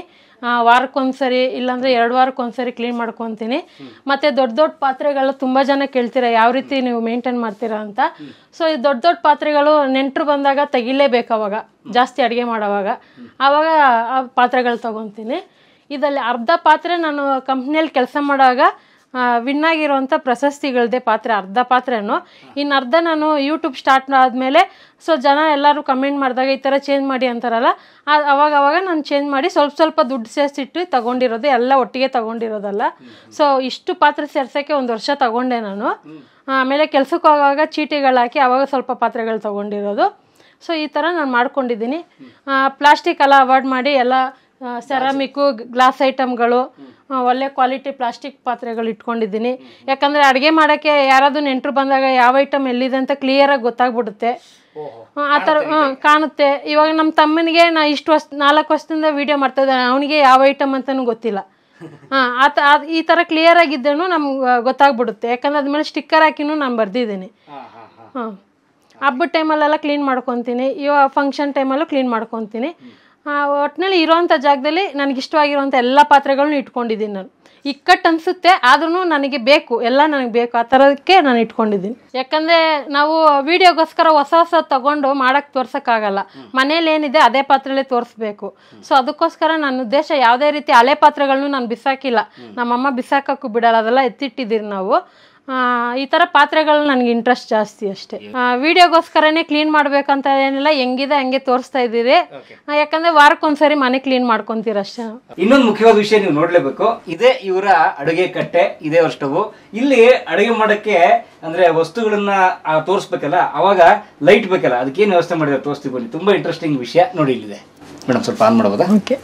ವಾರಕ್ಕೊಂದ್ಸರಿ ಇಲ್ಲಾಂದ್ರೆ ಎರಡು ವಾರಕ್ಕೊಂದ್ಸರಿ ಕ್ಲೀನ್ ಮಾಡ್ಕೊತೀನಿ ಮತ್ತು ದೊಡ್ಡ ದೊಡ್ಡ ಪಾತ್ರೆಗಳು ತುಂಬ ಜನ ಕೇಳ್ತೀರಾ ಯಾವ ರೀತಿ ನೀವು ಮೇಂಟೈನ್ ಮಾಡ್ತೀರಾ ಅಂತ ಸೊ ಈ ದೊಡ್ಡ ದೊಡ್ಡ ಪಾತ್ರೆಗಳು ನೆಂಟರು ಬಂದಾಗ ತೆಗಿಲೇಬೇಕು ಅವಾಗ ಜಾಸ್ತಿ ಅಡುಗೆ ಮಾಡೋವಾಗ ಆವಾಗ ಆ ಪಾತ್ರೆಗಳು ತಗೊತೀನಿ ಇದರಲ್ಲಿ ಅರ್ಧ ಪಾತ್ರೆ ನಾನು ಕಂಪ್ನಿಯಲ್ಲಿ ಕೆಲಸ ಮಾಡುವಾಗ ವಿನ್ ಆಗಿರುವಂಥ ಪ್ರಶಸ್ತಿಗಳದೇ ಪಾತ್ರೆ ಅರ್ಧ ಪಾತ್ರೆನೂ ಇನ್ನು ಅರ್ಧ ನಾನು ಯೂಟ್ಯೂಬ್ ಸ್ಟಾರ್ಟ್ ಆದಮೇಲೆ ಸೊ ಜನ ಎಲ್ಲರೂ ಕಮೆಂಟ್ ಮಾಡಿದಾಗ ಈ ಥರ ಚೇಂಜ್ ಮಾಡಿ ಅಂತಾರಲ್ಲ ಅವಾಗ ಅವಾಗ ನಾನು ಚೇಂಜ್ ಮಾಡಿ ಸ್ವಲ್ಪ ಸ್ವಲ್ಪ ದುಡ್ಡು ಸೇರಿಸಿಟ್ಟು ತೊಗೊಂಡಿರೋದು ಎಲ್ಲ ಒಟ್ಟಿಗೆ ತಗೊಂಡಿರೋದಲ್ಲ ಸೊ ಇಷ್ಟು ಪಾತ್ರೆ ಸೇರ್ಸೋಕ್ಕೆ ಒಂದು ವರ್ಷ ತಗೊಂಡೆ ನಾನು ಆಮೇಲೆ ಕೆಲಸಕ್ಕೆ ಹೋಗುವಾಗ ಚೀಟಿಗಳು ಹಾಕಿ ಅವಾಗ ಸ್ವಲ್ಪ ಪಾತ್ರೆಗಳು ತಗೊಂಡಿರೋದು ಸೊ ಈ ಥರ ನಾನು ಮಾಡ್ಕೊಂಡಿದ್ದೀನಿ ಪ್ಲಾಸ್ಟಿಕ್ ಎಲ್ಲ ಅವಾಯ್ಡ್ ಮಾಡಿ ಎಲ್ಲ ಸೆರಾಮಿಕ್ಕು ಗ್ಲಾಸ್ ಐಟಮ್ಗಳು ಒಳ್ಳೆ ಕ್ವಾಲಿಟಿ ಪ್ಲಾಸ್ಟಿಕ್ ಪಾತ್ರೆಗಳು ಇಟ್ಕೊಂಡಿದ್ದೀನಿ ಯಾಕಂದರೆ ಅಡುಗೆ ಮಾಡೋಕ್ಕೆ ಯಾರಾದರೂ ನೆಂಟರು ಬಂದಾಗ ಯಾವ ಐಟಮ್ ಎಲ್ಲಿದೆ ಅಂತ ಕ್ಲಿಯರಾಗಿ ಗೊತ್ತಾಗ್ಬಿಡುತ್ತೆ ಆ ಥರ ಕಾಣುತ್ತೆ ಇವಾಗ ನಮ್ಮ ತಮ್ಮನಿಗೆ ನಾ ಇಷ್ಟು ವರ್ಷ ನಾಲ್ಕು ವರ್ಷದಿಂದ ವೀಡಿಯೋ ಮಾಡ್ತಾಯಿದ್ದೆ ಅವನಿಗೆ ಯಾವ ಐಟಮ್ ಅಂತಲೂ ಗೊತ್ತಿಲ್ಲ ಹಾಂ ಆ ತ ಈ ಥರ ಕ್ಲಿಯರ್ ಆಗಿದ್ದೇನು ನಮ್ಗೆ ಗೊತ್ತಾಗ್ಬಿಡುತ್ತೆ ಯಾಕಂದ್ರೆ ಅದ್ಮೇಲೆ ಸ್ಟಿಕ್ಕರ್ ಹಾಕಿನೂ ನಾನು ಬರೆದಿದ್ದೀನಿ ಹಾಂ ಹಬ್ಬದ ಟೈಮಲ್ಲೆಲ್ಲ ಕ್ಲೀನ್ ಮಾಡ್ಕೊತೀನಿ ಇವಾಗ ಫಂಕ್ಷನ್ ಟೈಮಲ್ಲೂ ಕ್ಲೀನ್ ಮಾಡ್ಕೊತೀನಿ ಒಟ್ಟಿನಲ್ಲಿ ಇರೋವಂಥ ಜಾಗದಲ್ಲಿ ನನಗಿಷ್ಟವಾಗಿರುವಂಥ ಎಲ್ಲ ಪಾತ್ರೆಗಳನ್ನೂ ಇಟ್ಕೊಂಡಿದ್ದೀನಿ ನಾನು ಇಕ್ಕಟ್ಟು ಅನಿಸುತ್ತೆ ಆದ್ರೂ ನನಗೆ ಬೇಕು ಎಲ್ಲ ನನಗೆ ಬೇಕು ಆ ಥರಕ್ಕೆ ನಾನು ಇಟ್ಕೊಂಡಿದ್ದೀನಿ ಯಾಕಂದರೆ ನಾವು ವೀಡಿಯೋಗೋಸ್ಕರ ಹೊಸ ಹೊಸ ತೊಗೊಂಡು ಮಾಡೋಕ್ಕೆ ತೋರ್ಸೋಕ್ಕಾಗಲ್ಲ ಮನೇಲಿ ಏನಿದೆ ಅದೇ ಪಾತ್ರೆಲೇ ತೋರಿಸ್ಬೇಕು ಸೊ ಅದಕ್ಕೋಸ್ಕರ ನನ್ನ ಉದ್ದೇಶ ಯಾವುದೇ ರೀತಿ ಹಳೆ ಪಾತ್ರೆಗಳನ್ನೂ ನಾನು ಬಿಸಾಕಿಲ್ಲ ನಮ್ಮಮ್ಮ ಬಿಸಾಕಕ್ಕೂ ಬಿಡಲ್ಲ ಅದೆಲ್ಲ ಎತ್ತಿಟ್ಟಿದ್ದೀರಿ ನಾವು ಈ ಥರ ಪಾತ್ರೆಗಳು ನನಗೆ ಇಂಟ್ರೆಸ್ಟ್ ಜಾಸ್ತಿ ಅಷ್ಟೇ ವಿಡಿಯೋಗೋಸ್ಕರನೇ ಕ್ಲೀನ್ ಮಾಡಬೇಕಂತ ಏನಿಲ್ಲ ಹೆಂಗಿದೆ ಹಂಗೆ ತೋರಿಸ್ತಾ ಇದ್ದೀರಿ ಯಾಕಂದ್ರೆ ವಾರಕ್ಕೊಂದ್ಸರಿ ಮನೆ ಕ್ಲೀನ್ ಮಾಡ್ಕೊಂತೀರ ಅಷ್ಟೇ ಇನ್ನೊಂದು ಮುಖ್ಯವಾದ ವಿಷಯ ನೀವು ನೋಡ್ಲೇಬೇಕು ಇದೇ ಇವರ ಅಡುಗೆ ಕಟ್ಟೆ ಇದೇ ವರ್ಷವು ಇಲ್ಲಿ ಅಡುಗೆ ಮಾಡಕ್ಕೆ ಅಂದ್ರೆ ವಸ್ತುಗಳನ್ನ ತೋರಿಸ್ಬೇಕಲ್ಲ ಅವಾಗ ಲೈಟ್ ಬೇಕಲ್ಲ ಅದಕ್ಕೇನು ವ್ಯವಸ್ಥೆ ಮಾಡಿದ್ರೆ ತೋರಿಸ್ತೀವಿ ಬನ್ನಿ ತುಂಬಾ ಇಂಟ್ರೆಸ್ಟಿಂಗ್ ವಿಷಯ ನೋಡಿ ಇಲ್ಲಿದೆ ಮೇಡಮ್ ಸ್ವಲ್ಪ ಆನ್ ಮಾಡ್ಬೋದಾ ಓಕೆ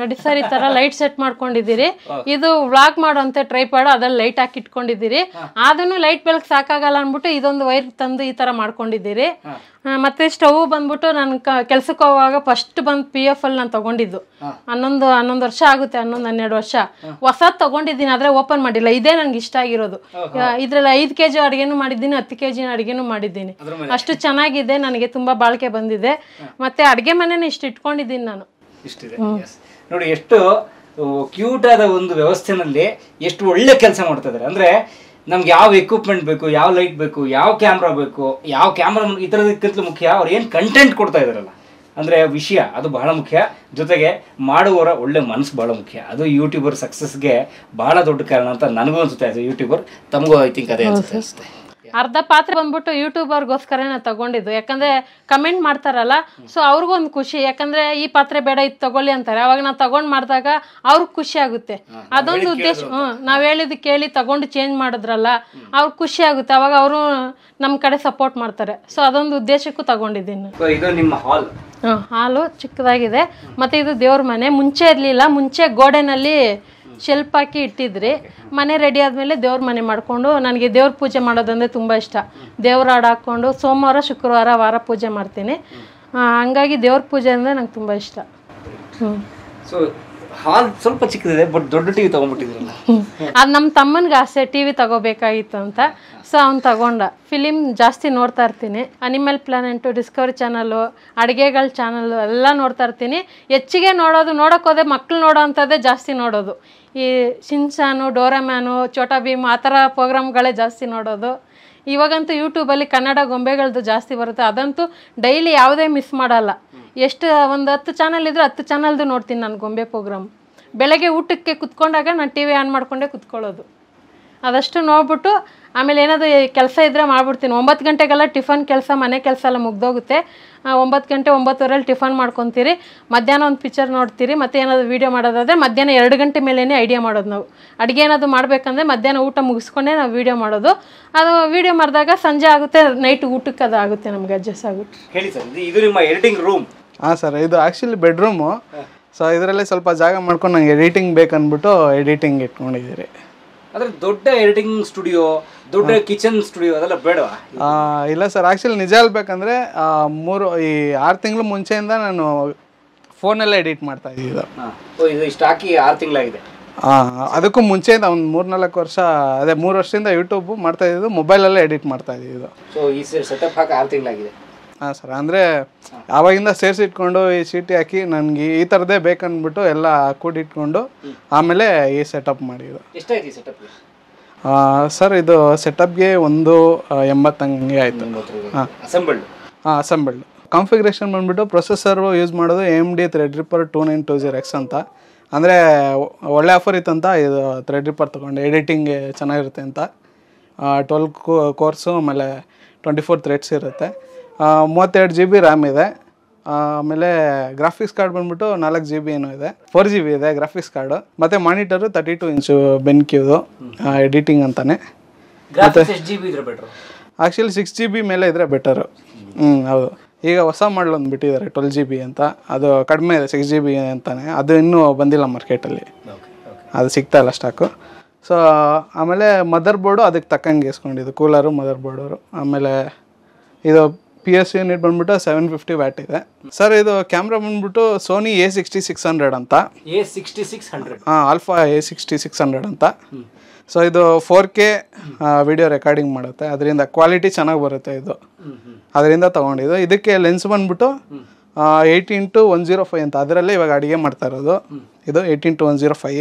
ನಡೆಸರಿ ಈ ತರ ಲೈಟ್ ಸೆಟ್ ಮಾಡ್ಕೊಂಡಿದ್ದೀರಿ ಇದು ವ್ಲಾಗ್ ಮಾಡುವಂತ ಟ್ರೈ ಪಾಡು ಅದ್ರಲ್ಲಿ ಲೈಟ್ ಹಾಕಿ ಇಟ್ಕೊಂಡಿದ್ದೀರಿ ಅದನ್ನು ಲೈಟ್ ಬೆಲ್ಕ್ ಸಾಕಾಗಲ್ಲ ಅನ್ಬಿಟ್ಟು ಇದೊಂದು ವೈರ್ ತಂದು ಈ ತರ ಮಾಡ್ಕೊಂಡಿದ್ದೀರಿ ಮತ್ತೆ ಸ್ಟವ್ ಬಂದ್ಬಿಟ್ಟು ನಾನು ಕೆಲ್ಸಕ್ಕೆ ಹೋಗುವಾಗ ಫಸ್ಟ್ ಬಂದು ಪಿ ಎಫ್ ಅಲ್ಲಿ ನಾನು ತಗೊಂಡಿದ್ದು ಹನ್ನೊಂದು ಹನ್ನೊಂದು ವರ್ಷ ಆಗುತ್ತೆ ಹನ್ನೊಂದು ಹನ್ನೆರಡು ವರ್ಷ ಹೊಸ ತಗೊಂಡಿದ್ದೀನಿ ಆದ್ರೆ ಓಪನ್ ಮಾಡಿಲ್ಲ ಇದೇ ನನ್ಗೆ ಇಷ್ಟ ಆಗಿರೋದು ಇದ್ರಲ್ಲಿ ಐದು ಕೆ ಜಿ ಅಡುಗೆನೂ ಮಾಡಿದ್ದೀನಿ ಹತ್ತು ಕೆ ಜಿ ಅಡುಗೆನೂ ಮಾಡಿದ್ದೀನಿ ಅಷ್ಟು ಚೆನ್ನಾಗಿದೆ ನನಗೆ ತುಂಬಾ ಬಾಳಿಕೆ ಬಂದಿದೆ ಮತ್ತೆ ಅಡುಗೆ ಮನೇನ ಇಷ್ಟು ಇಟ್ಕೊಂಡಿದ್ದೀನಿ ನಾನು ನೋಡಿ ಎಷ್ಟು ಕ್ಯೂಟಾದ ಒಂದು ವ್ಯವಸ್ಥೆನಲ್ಲಿ ಎಷ್ಟು ಒಳ್ಳೆ ಕೆಲಸ ಮಾಡ್ತಾ ಇದ್ದಾರೆ ಅಂದರೆ ನಮ್ಗೆ ಯಾವ ಎಕ್ವಿಪ್ಮೆಂಟ್ ಬೇಕು ಯಾವ ಲೈಟ್ ಬೇಕು ಯಾವ ಕ್ಯಾಮ್ರಾ ಬೇಕು ಯಾವ ಕ್ಯಾಮ್ರಾ ಈ ಥರದಕ್ಕಿಂತ ಮುಖ್ಯ ಅವ್ರು ಏನು ಕಂಟೆಂಟ್ ಕೊಡ್ತಾ ಇದ್ದಾರಲ್ಲ ಅಂದರೆ ವಿಷಯ ಅದು ಬಹಳ ಮುಖ್ಯ ಜೊತೆಗೆ ಮಾಡುವವರ ಒಳ್ಳೆ ಮನಸ್ಸು ಬಹಳ ಮುಖ್ಯ ಅದು ಯೂಟ್ಯೂಬರ್ ಸಕ್ಸಸ್ಗೆ ಬಹಳ ದೊಡ್ಡ ಕಾರಣ ಅಂತ ನನಗೂ ಅನಿಸುತ್ತೆ ಅದು ಯೂಟ್ಯೂಬರ್ ತಮಗೂ ಐ ಥಿಂಕ್ ಅದೇ ಅನಿಸುತ್ತೆ ಅರ್ಧ ಪಾತ್ರೆ ಬಂದ್ಬಿಟ್ಟು ಯೂಟ್ಯೂಬ್ ಅವ್ರಿಗೋಸ್ಕರ ನಾನು ತಗೊಂಡಿದ್ದು ಯಾಕಂದ್ರೆ ಕಮೆಂಟ್ ಮಾಡ್ತಾರಲ್ಲ ಸೊ ಒಂದು ಖುಷಿ ಯಾಕಂದ್ರೆ ಈ ಪಾತ್ರೆ ಬೇಡ ಇದು ತಗೊಳ್ಳಿ ಅಂತಾರೆ ಅವಾಗ ನಾವು ತಗೊಂಡ್ ಮಾಡಿದಾಗ ಅವ್ರಿಗೆ ಖುಷಿ ಆಗುತ್ತೆ ಅದೊಂದು ಉದ್ದೇಶ ಹ್ಮ್ ನಾವ್ ಹೇಳಿದ್ ಕೇಳಿ ತಗೊಂಡು ಚೇಂಜ್ ಮಾಡಿದ್ರಲ್ಲ ಅವ್ರಿಗೆ ಖುಷಿ ಆಗುತ್ತೆ ಅವಾಗ ಅವರು ನಮ್ಮ ಕಡೆ ಸಪೋರ್ಟ್ ಮಾಡ್ತಾರೆ ಸೊ ಅದೊಂದು ಉದ್ದೇಶಕ್ಕೂ ತಗೊಂಡಿದ್ದೀನಿ ಹಾಲು ಚಿಕ್ಕದಾಗಿದೆ ಮತ್ತೆ ಇದು ದೇವ್ರ ಮನೆ ಮುಂಚೆ ಇರ್ಲಿಲ್ಲ ಮುಂಚೆ ಗೋಡೆನಲ್ಲಿ ಶೆಲ್ಪ್ ಹಾಕಿ ಇಟ್ಟಿದ್ರಿ ಮನೆ ರೆಡಿ ಆದಮೇಲೆ ದೇವ್ರ ಮನೆ ಮಾಡಿಕೊಂಡು ನನಗೆ ದೇವ್ರ ಪೂಜೆ ಮಾಡೋದಂದರೆ ತುಂಬ ಇಷ್ಟ ದೇವ್ರ ಹಾಡು ಹಾಕ್ಕೊಂಡು ಸೋಮವಾರ ಶುಕ್ರವಾರ ವಾರ ಪೂಜೆ ಮಾಡ್ತೀನಿ ಹಂಗಾಗಿ ದೇವ್ರ ಪೂಜೆ ಅಂದರೆ ನಂಗೆ ತುಂಬ ಇಷ್ಟ ಹ್ಞೂ ಸೊ ಹಾಲ್ ಸ್ವಲ್ಪ ಚಿಕ್ಕದಿದೆ ಬಟ್ ದೊಡ್ಡ ಟಿವಿ ತಗೊಂಡ್ಬಿಟ್ಟಿದ್ರಲ್ಲ ಅದು ನಮ್ಮ ತಮ್ಮನಿಗೆ ಆಸೆ ಟಿವಿ ತಗೋಬೇಕಾಗಿತ್ತು ಅಂತ ಸೊ ಅವ್ನು ತಗೊಂಡ ಫಿಲಿಮ್ ಜಾಸ್ತಿ ನೋಡ್ತಾ ಇರ್ತೀನಿ ಅನಿಮಲ್ ಪ್ಲಾನೆಂಟು ಡಿಸ್ಕವರಿ ಚಾನಲ್ಲು ಅಡುಗೆಗಳ ಚಾನಲ್ಲು ಎಲ್ಲ ನೋಡ್ತಾ ಇರ್ತೀನಿ ಹೆಚ್ಚಿಗೆ ನೋಡೋದು ನೋಡೋಕ್ಕೋದೆ ಮಕ್ಕಳು ನೋಡೋ ಅಂಥದ್ದೇ ಜಾಸ್ತಿ ನೋಡೋದು ಈ ಶಿನ್ಸಾನು ಡೋರಾಮ್ಯಾನು ಚೋಟಾ ಭೀಮ್ ಆ ಥರ ಪ್ರೋಗ್ರಾಮ್ಗಳೇ ಜಾಸ್ತಿ ನೋಡೋದು ಇವಾಗಂತೂ ಯೂಟ್ಯೂಬಲ್ಲಿ ಕನ್ನಡ ಗೊಂಬೆಗಳದ್ದು ಜಾಸ್ತಿ ಬರುತ್ತೆ ಅದಂತೂ ಡೈಲಿ ಯಾವುದೇ ಮಿಸ್ ಮಾಡಲ್ಲ ಎಷ್ಟು ಒಂದು ಹತ್ತು ಚಾನಲ್ ಇದ್ರೂ ಹತ್ತು ಚಾನಲ್ದು ನೋಡ್ತೀನಿ ನಾನು ಗೊಂಬೆ ಪ್ರೋಗ್ರಾಮ್ ಬೆಳಗ್ಗೆ ಊಟಕ್ಕೆ ಕುತ್ಕೊಂಡಾಗ ನಾನು ಟಿ ವಿ ಆನ್ ಮಾಡಿಕೊಂಡೇ ಕುತ್ಕೊಳ್ಳೋದು ಅದಷ್ಟು ನೋಡ್ಬಿಟ್ಟು ಆಮೇಲೆ ಏನಾದರೂ ಕೆಲಸ ಇದ್ದರೆ ಮಾಡಿಬಿಡ್ತೀನಿ ಒಂಬತ್ತು ಗಂಟೆಗೆಲ್ಲ ಟಿಫನ್ ಕೆಲಸ ಮನೆ ಕೆಲಸ ಎಲ್ಲ ಮುಗ್ದೋಗುತ್ತೆ ಒಂಬತ್ತು ಗಂಟೆ ಒಂಬತ್ತುವರೆಲ್ಲಿ ಟಿಫನ್ ಮಾಡ್ಕೊತೀರಿ ಮಧ್ಯಾಹ್ನ ಒಂದು ಪಿಕ್ಚರ್ ನೋಡ್ತೀರಿ ಮತ್ತು ಏನಾದರೂ ವೀಡಿಯೋ ಮಾಡೋದಾದರೆ ಮಧ್ಯಾಹ್ನ ಎರಡು ಗಂಟೆ ಮೇಲೇ ಐಡಿಯಾ ಮಾಡೋದು ನಾವು ಅಡುಗೆ ಏನಾದರೂ ಮಾಡಬೇಕಂದ್ರೆ ಮಧ್ಯಾಹ್ನ ಊಟ ಮುಗಿಸ್ಕೊಂಡೇ ನಾವು ವೀಡಿಯೋ ಮಾಡೋದು ಅದು ವೀಡಿಯೋ ಮಾಡಿದಾಗ ಸಂಜೆ ಆಗುತ್ತೆ ನೈಟ್ ಊಟಕ್ಕೆ ಅದು ಆಗುತ್ತೆ ನಮಗೆ ಅಡ್ಜಸ್ಟ್ ಆಗುತ್ತೆ ಹೇಳಿ ಸರ್ ಇದು ನಿಮ್ಮ ಎಡಿಟಿಂಗ್ ರೂಮ್ ಹಾಂ ಸರ್ ಇದು ಆ್ಯಕ್ಚುಲಿ ಬೆಡ್ರೂಮು ಸೊ ಇದರಲ್ಲಿ ಸ್ವಲ್ಪ ಜಾಗ ಮಾಡ್ಕೊಂಡು ನಂಗೆ ಎಡಿಟಿಂಗ್ ಬೇಕನ್ಬಿಟ್ಟು ಎಡಿಟಿಂಗ್ ಇಟ್ಕೊಂಡಿದ್ದೀರಿ ಆದರೆ ದೊಡ್ಡ ಎಡಿಟಿಂಗ್ ಸ್ಟುಡಿಯೋ ದೊಡ್ಡ ಕಿಚನ್ ಸ್ಟುಡಿಯೋ ಅದೆಲ್ಲ ಬೇಡವಾ ಇಲ್ಲ ಸರ್ ಆಕ್ಚುಲಿ ನಿಜ ಹೇಳ್ಬೇಕಂದ್ರೆ ಮೂರು ಈ ಆರು ತಿಂಗಳು ಮುಂಚೆಯಿಂದ ನಾನು ಫೋನಲ್ಲೇ ಎಡಿಟ್ ಮಾಡ್ತಾ ಇದ್ದಿದ್ದು ಇದು ಇಷ್ಟು ಹಾಕಿ ಆರು ತಿಂಗಳಾಗಿದೆ ಅದಕ್ಕೂ ಮುಂಚೆಯಿಂದ ಒಂದು ಮೂರು ನಾಲ್ಕು ವರ್ಷ ಅದೇ ಮೂರು ವರ್ಷದಿಂದ ಯೂಟ್ಯೂಬ್ ಮಾಡ್ತಾ ಇದ್ದು ಮೊಬೈಲಲ್ಲೇ ಎಡಿಟ್ ಮಾಡ್ತಾ ಇದ್ದಿದ್ದು ಸೊ ಈ ಸೆಟಪ್ ಹಾಕಿ ಆರು ತಿಂಗಳಾಗಿದೆ ಹಾಂ ಸರ್ ಅಂದರೆ ಆವಾಗಿಂದ ಸೇರಿಸಿಟ್ಕೊಂಡು ಈ ಸೀಟಿ ಹಾಕಿ ನನಗೆ ಈ ಥರದೇ ಬೇಕಂದ್ಬಿಟ್ಟು ಎಲ್ಲ ಕೂಡಿಟ್ಕೊಂಡು ಆಮೇಲೆ ಈ ಸೆಟಪ್ ಮಾಡಿದ್ದು ಸರ್ ಇದು ಸೆಟಪ್ಗೆ ಒಂದು ಎಂಬತ್ತಂಗೆ ಆಯಿತು ಹಾಂ ಅಸೆಂಬಲ್ಡ್ ಹಾಂ ಅಸೆಂಬಲ್ಡ್ ಕಾನ್ಫಿಗ್ರೇಷನ್ ಬಂದುಬಿಟ್ಟು ಪ್ರೊಸೆಸರು ಯೂಸ್ ಮಾಡೋದು M D Threadripper two nine two zero X ಅಂತ ಅಂದರೆ ಒಳ್ಳೆ ಆಫರ್ ಇತ್ತಂತ ಇದು ಥ್ರೆಡ್ ರಿಪರ್ ತೊಗೊಂಡು ಎಡಿಟಿಂಗ್ ಚೆನ್ನಾಗಿರುತ್ತೆ ಅಂತ ಟ್ವೆಲ್ ಕೋರ್ಸು ಆಮೇಲೆ ಟ್ವೆಂಟಿ ಫೋರ್ ಥ್ರೆಡ್ಸ್ ಇರುತ್ತೆ ಮೂವತ್ತೆರಡು ಜಿ ಬಿ ರ್ಯಾಮ್ ಇದೆ ಆಮೇಲೆ ಗ್ರಾಫಿಕ್ಸ್ ಕಾರ್ಡ್ ಬಂದ್ಬಿಟ್ಟು ನಾಲ್ಕು ಜಿ ಬಿ ಏನೂ ಇದೆ ಫೋರ್ ಜಿ ಬಿ ಇದೆ ಗ್ರಾಫಿಕ್ಸ್ ಕಾರ್ಡು ಮತ್ತು ಮಾನಿಟರು ತರ್ಟಿ ಟು ಇಂಚು ಕ್ಯೂದು ಎಡಿಟಿಂಗ್ ಅಂತಾನೆ actually actually six G B ಮೇಲೆ ಇದ್ದರೆ ಬೆಟರು ಹ್ಞೂ ಹೌದು ಈಗ ಹೊಸ ಮಾಡಲ್ ಒಂದು ಬಿಟ್ಟಿದ್ದಾರೆ ಟ್ವೆಲ್ ಜಿ ಬಿ ಅಂತ ಅದು ಕಡಿಮೆ ಇದೆ ಸಿಕ್ಸ್ ಜಿ ಬಿ ಅಂತಾನೆ ಅದು ಇನ್ನೂ ಬಂದಿಲ್ಲ ಮಾರ್ಕೆಟಲ್ಲಿ ಅದು ಸಿಗ್ತಾ ಇಲ್ಲ ಸ್ಟಾಕು ಸೊ ಆಮೇಲೆ ಮದರ್ ಬೋರ್ಡು ಅದಕ್ಕೆ ತಕ್ಕಂಗೆ ಇಸ್ಕೊಂಡಿದ್ದು ಕೂಲರು ಮದರ್ ಬೋರ್ಡರು ಆಮೇಲೆ ಇದು ಪಿ ಎಸ್ ಯೂನಿಟ್ ಬಂದ್ಬಿಟ್ಟು ಸೆವೆನ್ ಫಿಫ್ಟಿ ವ್ಯಾಟ್ ಇದೆ ಸರ್ ಇದು ಕ್ಯಾಮ್ರಾ ಬಂದ್ಬಿಟ್ಟು Sony A sixty six hundred ಅಂತ ಎ ಸಿಕ್ಸ್ಟಿ ಸಿಕ್ಸ್ ಹಂಡ್ರೆಡ್ ಹಾಂ alpha A sixty six hundred ಅಂತ ಸೊ ಇದು ಫೋರ್ ಕೆ ವಿಡಿಯೋ ರೆಕಾರ್ಡಿಂಗ್ ಮಾಡುತ್ತೆ ಅದರಿಂದ ಕ್ವಾಲಿಟಿ ಚೆನ್ನಾಗಿ ಬರುತ್ತೆ ಇದು ಅದರಿಂದ ತೊಗೊಂಡಿದ್ದು ಇದಕ್ಕೆ ಲೆನ್ಸ್ ಬಂದ್ಬಿಟ್ಟು eighteen to one zero five ಅಂತ ಅದರಲ್ಲಿ ಇವಾಗ ಅಡುಗೆ ಮಾಡ್ತಾ ಇರೋದು ಇದು eighteen to one zero five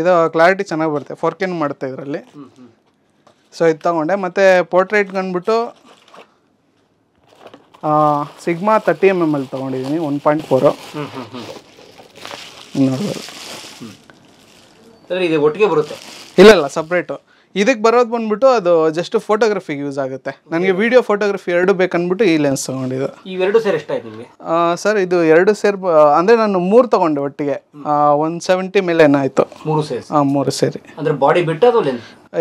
ಇದು ಕ್ಲಾರಿಟಿ ಚೆನ್ನಾಗಿ ಬರುತ್ತೆ ಫೋರ್ ಕೆನ್ ಮಾಡುತ್ತೆ ಇದರಲ್ಲಿ ಸೊ ಇದು ತೊಗೊಂಡೆ ಮತ್ತು ಪೋರ್ಟ್ರೇಟ್ಗಂದ್ಬಿಟ್ಟು ಸಿಗ್ಮಾ ತರ್ಟಿ ಎಮ್ ಎಮ್ ಅಲ್ಲಿ ತೊಗೊಂಡಿದ್ದೀನಿ ಒನ್ ಪಾಯಿಂಟ್ ಫೋರು ನೋಡ್ಬೋದು ಒಟ್ಟಿಗೆ ಬರುತ್ತೆ ಇಲ್ಲ ಇಲ್ಲ ಸಪ್ರೇಟು ಇದಕ್ಕೆ ಬರೋದು ಬಂದ್ಬಿಟ್ಟು ಅದು ಜಸ್ಟ್ ಫೋಟೋಗ್ರಫಿಗೆ ಯೂಸ್ ಆಗುತ್ತೆ ನನಗೆ ವಿಡಿಯೋ ಫೋಟೋಗ್ರಫಿ ಎರಡು ಬೇಕಂದ್ಬಿಟ್ಟು ಈ ಲೆನ್ಸ್ ತೊಗೊಂಡಿದ್ದು ಇವೆರಡು ಸೇರ್ ಎಷ್ಟಾಯ್ತು ನಿಮಗೆ ಸರ್ ಇದು ಎರಡು ಸೇರ್ ಅಂದರೆ ನಾನು ಮೂರು ತೊಗೊಂಡೆ ಒಟ್ಟಿಗೆ ಒನ್ ಸೆವೆಂಟಿ ಮೇಲೆ ಏನಾಯಿತು ಮೂರು ಸೇರಿ ಹಾಂ ಮೂರು ಸೇರಿ ಅಂದರೆ ಬಾಡಿ ಬಿಟ್ಟು ಅದು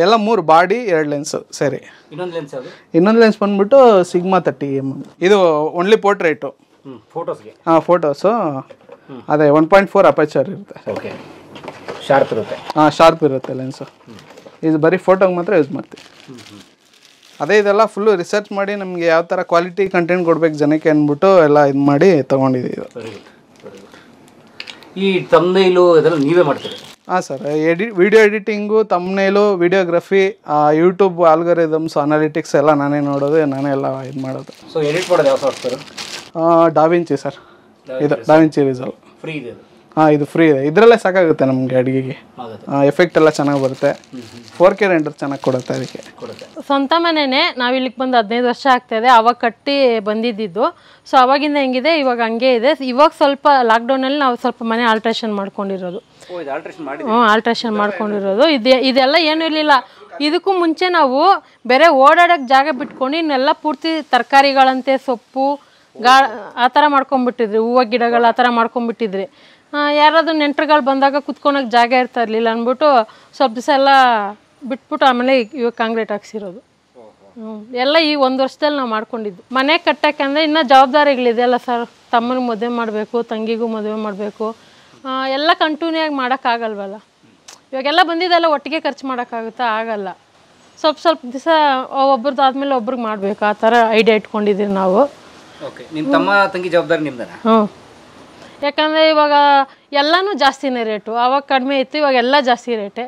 ಎಲ್ಲ ಮೂರು ಬಾಡಿ ಎರಡು ಲೆನ್ಸ್ ಸರಿ ಇನ್ನೊಂದು ಲೆನ್ಸ್ ಇನ್ನೊಂದು ಲೆನ್ಸ್ ಬಂದ್ಬಿಟ್ಟು ಸಿಗ್ಮಾ ತರ್ಟಿ ಎಮ್ ಇದು ಓನ್ಲಿ ಪೋರ್ಟ್ರೇಟು ಹಾಂ ಫೋಟೋಸು ಅದೇ ಒನ್ ಪಾಯಿಂಟ್ ಫೋರ್ ಅಪೇಚರ್ ಇರುತ್ತೆ ಓಕೆ ಶಾರ್ಪ್ ಇರುತ್ತೆ ಹಾಂ ಶಾರ್ಪ್ ಇರುತ್ತೆ ಲೆನ್ಸು ಇದು ಬರೀ ಫೋಟೋಗೆ ಮಾತ್ರ ಯೂಸ್ ಮಾಡ್ತೀವಿ ಅದೇ ಇದೆಲ್ಲ ಫುಲ್ಲು ರಿಸರ್ಚ್ ಮಾಡಿ ನಮಗೆ ಯಾವ ಥರ ಕ್ವಾಲಿಟಿ ಕಂಟೆಂಟ್ ಕೊಡ್ಬೇಕು ಜನಕ್ಕೆ ಅಂದ್ಬಿಟ್ಟು ಎಲ್ಲ ಇದು ಮಾಡಿ ತೊಗೊಂಡಿದ್ದೀವಿ ಈ ತಂದೈಲು ಇದೆಲ್ಲ ನೀವೇ ಮಾಡ್ತೀರಿ సార్ ఎడి వీడియో ఎడిಟಿಂಗು ತಮ್ಮನೇಲು ವಿಡಿಯೋಗ್ರಫಿ ಯೂಟ್ಯೂಬ್ ಆಲ್ಗರಿದಮ್ಸ್ ಅನಾಲಿಟಿಕ್ಸ್ ಎಲ್ಲ ನಾನೇ ನೋಡೋದು ನಾನೇ ಎಲ್ಲ ಇದು ಮಾಡೋದು ಸೊ ಎಡಿಟ್ ಮಾಡೋದು ಯಾವ ಸಾಫ್ಟ್ವೇರ್ ಡಾವಿಂಚಿ ಸರ್ ಇದು ಡಾವಿಂಚಿ ರಿಸಲ್ಟ್ ಫ್ರೀ ಇದೆ ಹಾಂ ಇದು ಫ್ರೀ ಇದೆ ಇದ್ರಲ್ಲೇ ಸಾಕಾಗುತ್ತೆ ನಮಗೆ ಅಡುಗೆಗೆ ಎಫೆಕ್ಟ್ ಎಲ್ಲ ಚೆನ್ನಾಗಿ ಬರುತ್ತೆ ಫೋರ್ ಕೆ ರೆಂಡರ್ ಚೆನ್ನಾಗಿ ಕೊಡುತ್ತೆ ಅದಕ್ಕೆ ಸ್ವಂತ ಮನೆನೇ ನಾವು ಇಲ್ಲಿಗೆ ಬಂದು ಹದಿನೈದು ವರ್ಷ ಆಗ್ತಾ ಇದೆ ಅವಾಗ ಕಟ್ಟಿ ಬಂದಿದ್ದಿದ್ದು ಸೊ ಅವಾಗಿಂದ ಹೆಂಗಿದೆ ಇವಾಗ ಹಂಗೆ ಇದೆ ಇವಾಗ ಸ್ವಲ್ಪ ಲಾಕ್ಡೌನಲ್ಲಿ ನಾವು ಸ್ವಲ್ಪ ಮನೆ ಆಲ್ಟ್ರೇಷನ್ ಮಾಡ್ಕೊಂಡಿರೋದು ಹ್ಞೂ ಆಲ್ಟ್ರೇಷನ್ ಮಾಡ್ಕೊಂಡಿರೋದು ಇದೆ ಇದೆಲ್ಲ ಏನೂ ಇರಲಿಲ್ಲ ಇದಕ್ಕೂ ಮುಂಚೆ ನಾವು ಬೇರೆ ಓಡಾಡೋಕ್ಕೆ ಜಾಗ ಬಿಟ್ಕೊಂಡು ಇನ್ನೆಲ್ಲ ಪೂರ್ತಿ ತರಕಾರಿಗಳಂತೆ ಸೊಪ್ಪು ಗಾ ಆ ಥರ ಮಾಡ್ಕೊಂಬಿಟ್ಟಿದ್ರಿ ಹೂವು ಗಿಡಗಳು ಆ ಥರ ಮಾಡ್ಕೊಂಬಿಟ್ಟಿದ್ರಿ ಯಾರಾದರೂ ನೆಂಟರುಗಳು ಬಂದಾಗ ಕುತ್ಕೊಳಕ್ಕೆ ಜಾಗ ಇರ್ತಾ ಇರಲಿಲ್ಲ ಅಂದ್ಬಿಟ್ಟು ಸ್ವಲ್ಪ ದಿವಸ ಎಲ್ಲ ಬಿಟ್ಬಿಟ್ಟು ಆಮೇಲೆ ಇವಾಗ ಕಾಂಕ್ರೀಟ್ ಹಾಕ್ಸಿರೋದು ಎಲ್ಲ ಈ ಒಂದು ವರ್ಷದಲ್ಲಿ ನಾವು ಮಾಡ್ಕೊಂಡಿದ್ದು ಮನೆ ಅಂದರೆ ಇನ್ನೂ ಜವಾಬ್ದಾರಿಗಳಿದೆಯಲ್ಲ ಸರ್ ತಮ್ಮನಿಗೆ ಮದುವೆ ಮಾಡಬೇಕು ತಂಗಿಗೂ ಮದುವೆ ಮಾಡಬೇಕು ಎಲ್ಲ ಕಂಟಿನ್ಯೂ ಆಗಿ ಮಾಡೋಕ್ಕಾಗಲ್ವಲ್ಲ ಇವಾಗೆಲ್ಲ ಬಂದಿದ್ದೆಲ್ಲ ಒಟ್ಟಿಗೆ ಖರ್ಚು ಮಾಡೋಕ್ಕಾಗುತ್ತಾ ಆಗಲ್ಲ ಸ್ವಲ್ಪ ಸ್ವಲ್ಪ ದಿವಸ ಒಬ್ರದ್ದು ಆದಮೇಲೆ ಒಬ್ರಿಗೆ ಮಾಡಬೇಕು ಆ ಥರ ಐಡಿಯಾ ಇಟ್ಕೊಂಡಿದ್ದೀವಿ ನಾವು ಓಕೆ ನಿಮ್ಮ ತಮ್ಮ ತಂಗಿ ಜವಾಬ್ದಾರಿ ಹ್ಞೂ ಯಾಕಂದರೆ ಇವಾಗ ಎಲ್ಲನೂ ಜಾಸ್ತಿನೇ ರೇಟು ಅವಾಗ ಕಡಿಮೆ ಇತ್ತು ಇವಾಗ ಎಲ್ಲ ಜಾಸ್ತಿ ರೇಟೆ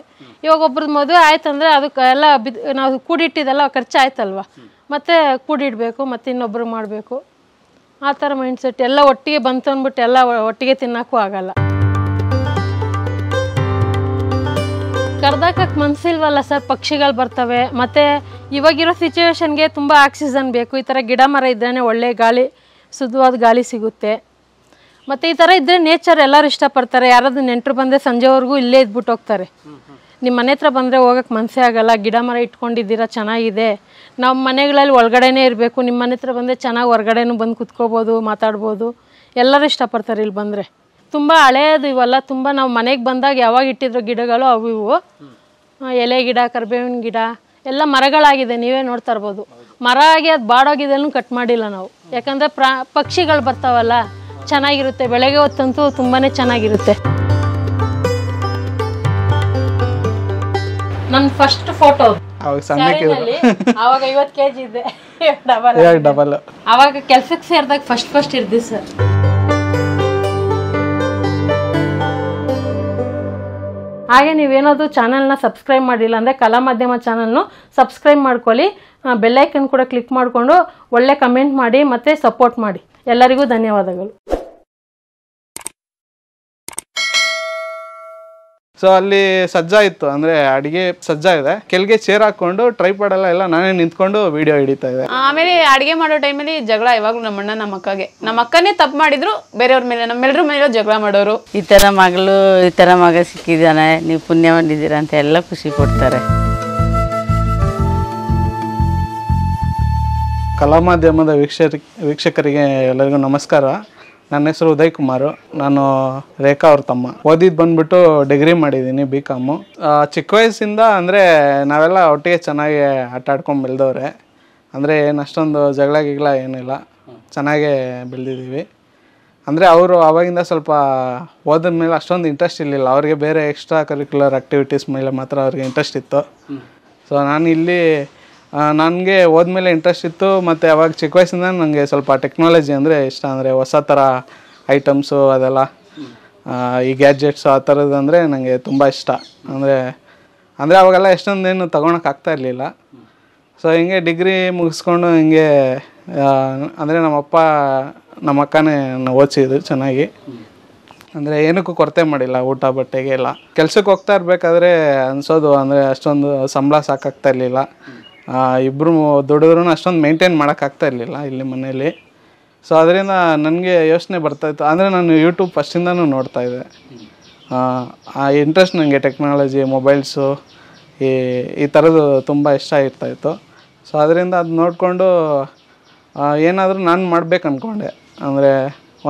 ಇವಾಗ ಒಬ್ರದ್ದು ಮದುವೆ ಆಯ್ತಂದರೆ ಅದಕ್ಕೆ ಎಲ್ಲ ಬಿದ್ ನಾವು ಕೂಡಿಟ್ಟಿದ್ದೆಲ್ಲ ಖರ್ಚು ಆಯ್ತಲ್ವ ಮತ್ತೆ ಕೂಡಿಡಬೇಕು ಮತ್ತು ಇನ್ನೊಬ್ರು ಮಾಡಬೇಕು ಆ ಥರ ಮೈಂಡ್ಸೆಟ್ ಎಲ್ಲ ಒಟ್ಟಿಗೆ ಬಂತು ಅಂದ್ಬಿಟ್ಟು ಎಲ್ಲ ಒಟ್ಟಿಗೆ ತಿನ್ನೋಕ್ಕೂ ಆಗಲ್ಲ ಕರ್ದಾಕಕ್ಕೆ ಮನಸ್ಸಿಲ್ವಲ್ಲ ಸರ್ ಪಕ್ಷಿಗಳು ಬರ್ತವೆ ಮತ್ತು ಇವಾಗಿರೋ ಸಿಚುವೇಶನ್ಗೆ ತುಂಬ ಆಕ್ಸಿಜನ್ ಬೇಕು ಈ ಥರ ಗಿಡ ಮರ ಇದ್ರೇ ಒಳ್ಳೆ ಗಾಳಿ ಶುದ್ಧವಾದ ಗಾಳಿ ಸಿಗುತ್ತೆ ಮತ್ತು ಈ ಥರ ಇದ್ದರೆ ನೇಚರ್ ಎಲ್ಲರೂ ಇಷ್ಟಪಡ್ತಾರೆ ಯಾರಾದ್ರೂ ನೆಂಟರು ಬಂದರೆ ಸಂಜೆವರೆಗೂ ಇಲ್ಲೇ ಇದ್ಬಿಟ್ಟು ಹೋಗ್ತಾರೆ ನಿಮ್ಮ ಮನೆ ಹತ್ರ ಬಂದರೆ ಹೋಗೋಕೆ ಮನಸ್ಸೇ ಆಗೋಲ್ಲ ಗಿಡ ಮರ ಇಟ್ಕೊಂಡಿದ್ದೀರಾ ಚೆನ್ನಾಗಿದೆ ನಮ್ಮ ಮನೆಗಳಲ್ಲಿ ಒಳಗಡೆನೇ ಇರಬೇಕು ನಿಮ್ಮ ಮನೆ ಹತ್ರ ಬಂದರೆ ಚೆನ್ನಾಗಿ ಹೊರಗಡೆನೂ ಬಂದು ಕುತ್ಕೋಬೋದು ಮಾತಾಡ್ಬೋದು ಎಲ್ಲರೂ ಇಷ್ಟಪಡ್ತಾರೆ ಇಲ್ಲಿ ಬಂದರೆ ತುಂಬ ಹಳೆಯದು ಇವೆಲ್ಲ ತುಂಬ ನಾವು ಮನೆಗೆ ಬಂದಾಗ ಯಾವಾಗ ಇಟ್ಟಿದ್ರು ಗಿಡಗಳು ಅವು ಇವು ಎಲೆ ಗಿಡ ಕರ್ಬೇವಿನ ಗಿಡ ಎಲ್ಲ ಮರಗಳಾಗಿದೆ ನೀವೇ ನೋಡ್ತಾ ಇರ್ಬೋದು ಮರ ಆಗಿ ಅದು ಬಾಡೋಗಿದೆ ಕಟ್ ಮಾಡಿಲ್ಲ ನಾವು ಯಾಕಂದ್ರೆ ಪ್ರಾ ಪಕ್ಷಿಗಳು ಬರ್ತಾವಲ್ಲ ಚೆನ್ನಾಗಿರುತ್ತೆ ಬೆಳಗ್ಗೆ ಹೊತ್ತಂತೂ ತುಂಬಾ ಚೆನ್ನಾಗಿರುತ್ತೆ ನನ್ನ ಫಸ್ಟ್ ಫೋಟೋ ಅವಾಗ ಐವತ್ತು ಕೆಲ್ಸಕ್ಕೆ ಸೇರಿದಾಗ ಫಸ್ಟ್ ಫಸ್ಟ್ ಇರ್ದಿ ಸರ್ ಹಾಗೆ ಚಾನಲ್ನ ಸಬ್ಸ್ಕ್ರೈಬ್ ಮಾಡಿಲ್ಲ ಅಂದ್ರೆ ಕಲಾ ಮಾಧ್ಯಮ ಚಾನಲ್ನು ಸಬ್ಸ್ಕ್ರೈಬ್ ಮಾಡ್ಕೊಳ್ಳಿ ಬೆಲ್ಲೈಕನ್ ಕೂಡ ಕ್ಲಿಕ್ ಮಾಡಿಕೊಂಡು ಒಳ್ಳೆ ಕಮೆಂಟ್ ಮಾಡಿ ಮತ್ತೆ ಸಪೋರ್ಟ್ ಮಾಡಿ ಎಲ್ಲರಿಗೂ ಧನ್ಯವಾದಗಳು ಸೊ ಅಲ್ಲಿ ಸಜ್ಜಾ ಇತ್ತು ಅಂದ್ರೆ ಅಡಿಗೆ ಸಜ್ಜಾ ಇದೆ ಕೆಲ್ಗೆ ಚೇರ್ ಹಾಕೊಂಡು ಟ್ರೈ ಎಲ್ಲ ಎಲ್ಲ ನಾನೇ ನಿಂತ್ಕೊಂಡು ವಿಡಿಯೋ ಹಿಡಿತಾ ಇದೆ ಆಮೇಲೆ ಅಡಿಗೆ ಮಾಡೋ ಟೈಮಲ್ಲಿ ಜಗಳ ಯಾವಾಗಲೂ ನಮ್ಮಣ್ಣ ನಮ್ಮ ಅಕ್ಕಗೆ ನಮ್ಮ ಅಕ್ಕನೇ ತಪ್ಪು ಮಾಡಿದ್ರು ಬೇರೆಯವ್ರ ಮೇಲೆ ನಮ್ಮೆಲ್ಲರ ಮೇಲೆ ಜಗಳ ಮಾಡೋರು ಈ ತರ ಮಗಳು ಈ ತರ ಮಗ ಸಿಕ್ಕಿದಾನೆ ನೀವು ಪುಣ್ಯ ಮಾಡಿದ್ದೀರಾ ಅಂತ ಎಲ್ಲ ಖುಷಿ ಪಡ್ತಾರೆ ಕಲಾ ಮಾಧ್ಯಮದ ವೀಕ್ಷಕ ವೀಕ್ಷಕರಿಗೆ ಎಲ್ಲರಿಗೂ ನಮಸ್ಕಾರ ನನ್ನ ಹೆಸರು ಉದಯ್ ಕುಮಾರ್ ನಾನು ರೇಖಾ ಅವ್ರ ತಮ್ಮ ಓದಿದ್ದು ಬಂದ್ಬಿಟ್ಟು ಡಿಗ್ರಿ ಮಾಡಿದ್ದೀನಿ ಬಿ ಕಾಮು ಚಿಕ್ಕ ವಯಸ್ಸಿಂದ ಅಂದರೆ ನಾವೆಲ್ಲ ಒಟ್ಟಿಗೆ ಚೆನ್ನಾಗಿ ಆಟ ಆಡ್ಕೊಂಡು ಬೆಳೆದವ್ರೆ ಅಂದರೆ ಏನು ಅಷ್ಟೊಂದು ಜಗಳ ಗಿಗಳ ಏನಿಲ್ಲ ಚೆನ್ನಾಗೇ ಬೆಳೆದಿದ್ದೀವಿ ಅಂದರೆ ಅವರು ಆವಾಗಿಂದ ಸ್ವಲ್ಪ ಓದಿದ ಮೇಲೆ ಅಷ್ಟೊಂದು ಇಂಟ್ರೆಸ್ಟ್ ಇರಲಿಲ್ಲ ಅವ್ರಿಗೆ ಬೇರೆ ಎಕ್ಸ್ಟ್ರಾ ಕರಿಕ್ಯುಲರ್ ಆ್ಯಕ್ಟಿವಿಟೀಸ್ ಮೇಲೆ ಮಾತ್ರ ಅವ್ರಿಗೆ ಇಂಟ್ರೆಸ್ಟ್ ಇತ್ತು ಸೊ ನಾನು ಇಲ್ಲಿ ನನಗೆ ಹೋದ್ಮೇಲೆ ಇಂಟ್ರೆಸ್ಟ್ ಇತ್ತು ಮತ್ತು ಅವಾಗ ಚಿಕ್ಕ ವಯಸ್ಸಿಂದ ನನಗೆ ಸ್ವಲ್ಪ ಟೆಕ್ನಾಲಜಿ ಅಂದರೆ ಇಷ್ಟ ಅಂದರೆ ಹೊಸ ಥರ ಐಟಮ್ಸು ಅದೆಲ್ಲ ಈ ಗ್ಯಾಜೆಟ್ಸು ಆ ಅಂದರೆ ನನಗೆ ತುಂಬ ಇಷ್ಟ ಅಂದರೆ ಅಂದರೆ ಅವಾಗೆಲ್ಲ ಎಷ್ಟೊಂದೇನು ಆಗ್ತಾ ಇರಲಿಲ್ಲ ಸೊ ಹಿಂಗೆ ಡಿಗ್ರಿ ಮುಗಿಸ್ಕೊಂಡು ಹಿಂಗೆ ಅಂದರೆ ನಮ್ಮಪ್ಪ ನಮ್ಮ ಅಕ್ಕನೇ ಓದಿಸಿದ್ರು ಚೆನ್ನಾಗಿ ಅಂದರೆ ಏನಕ್ಕೂ ಕೊರತೆ ಮಾಡಿಲ್ಲ ಊಟ ಬಟ್ಟೆಗೆ ಎಲ್ಲ ಕೆಲಸಕ್ಕೆ ಹೋಗ್ತಾ ಇರಬೇಕಾದ್ರೆ ಅನಿಸೋದು ಅಂದರೆ ಅಷ್ಟೊಂದು ಸಂಬಳ ಸಾಕಾಗ್ತಾ ಇರಲಿಲ್ಲ ಇಬ್ಬರು ದೊಡ್ಡವ್ರೂ ಅಷ್ಟೊಂದು ಮೇಂಟೈನ್ ಮಾಡೋಕ್ಕಾಗ್ತಾ ಇರಲಿಲ್ಲ ಇಲ್ಲಿ ಮನೆಯಲ್ಲಿ ಸೊ ಅದರಿಂದ ನನಗೆ ಯೋಚನೆ ಬರ್ತಾಯಿತ್ತು ಅಂದರೆ ನಾನು ಯೂಟ್ಯೂಬ್ ಫಸ್ಟಿಂದನೂ ನೋಡ್ತಾ ಇದ್ದೆ ಆ ಇಂಟ್ರೆಸ್ಟ್ ನನಗೆ ಟೆಕ್ನಾಲಜಿ ಮೊಬೈಲ್ಸು ಈ ಈ ಥರದ್ದು ತುಂಬ ಇಷ್ಟ ಇರ್ತಾಯಿತ್ತು ಸೊ ಅದರಿಂದ ಅದು ನೋಡಿಕೊಂಡು ಏನಾದರೂ ನಾನು ಮಾಡಬೇಕು ಅಂದ್ಕೊಂಡೆ ಅಂದರೆ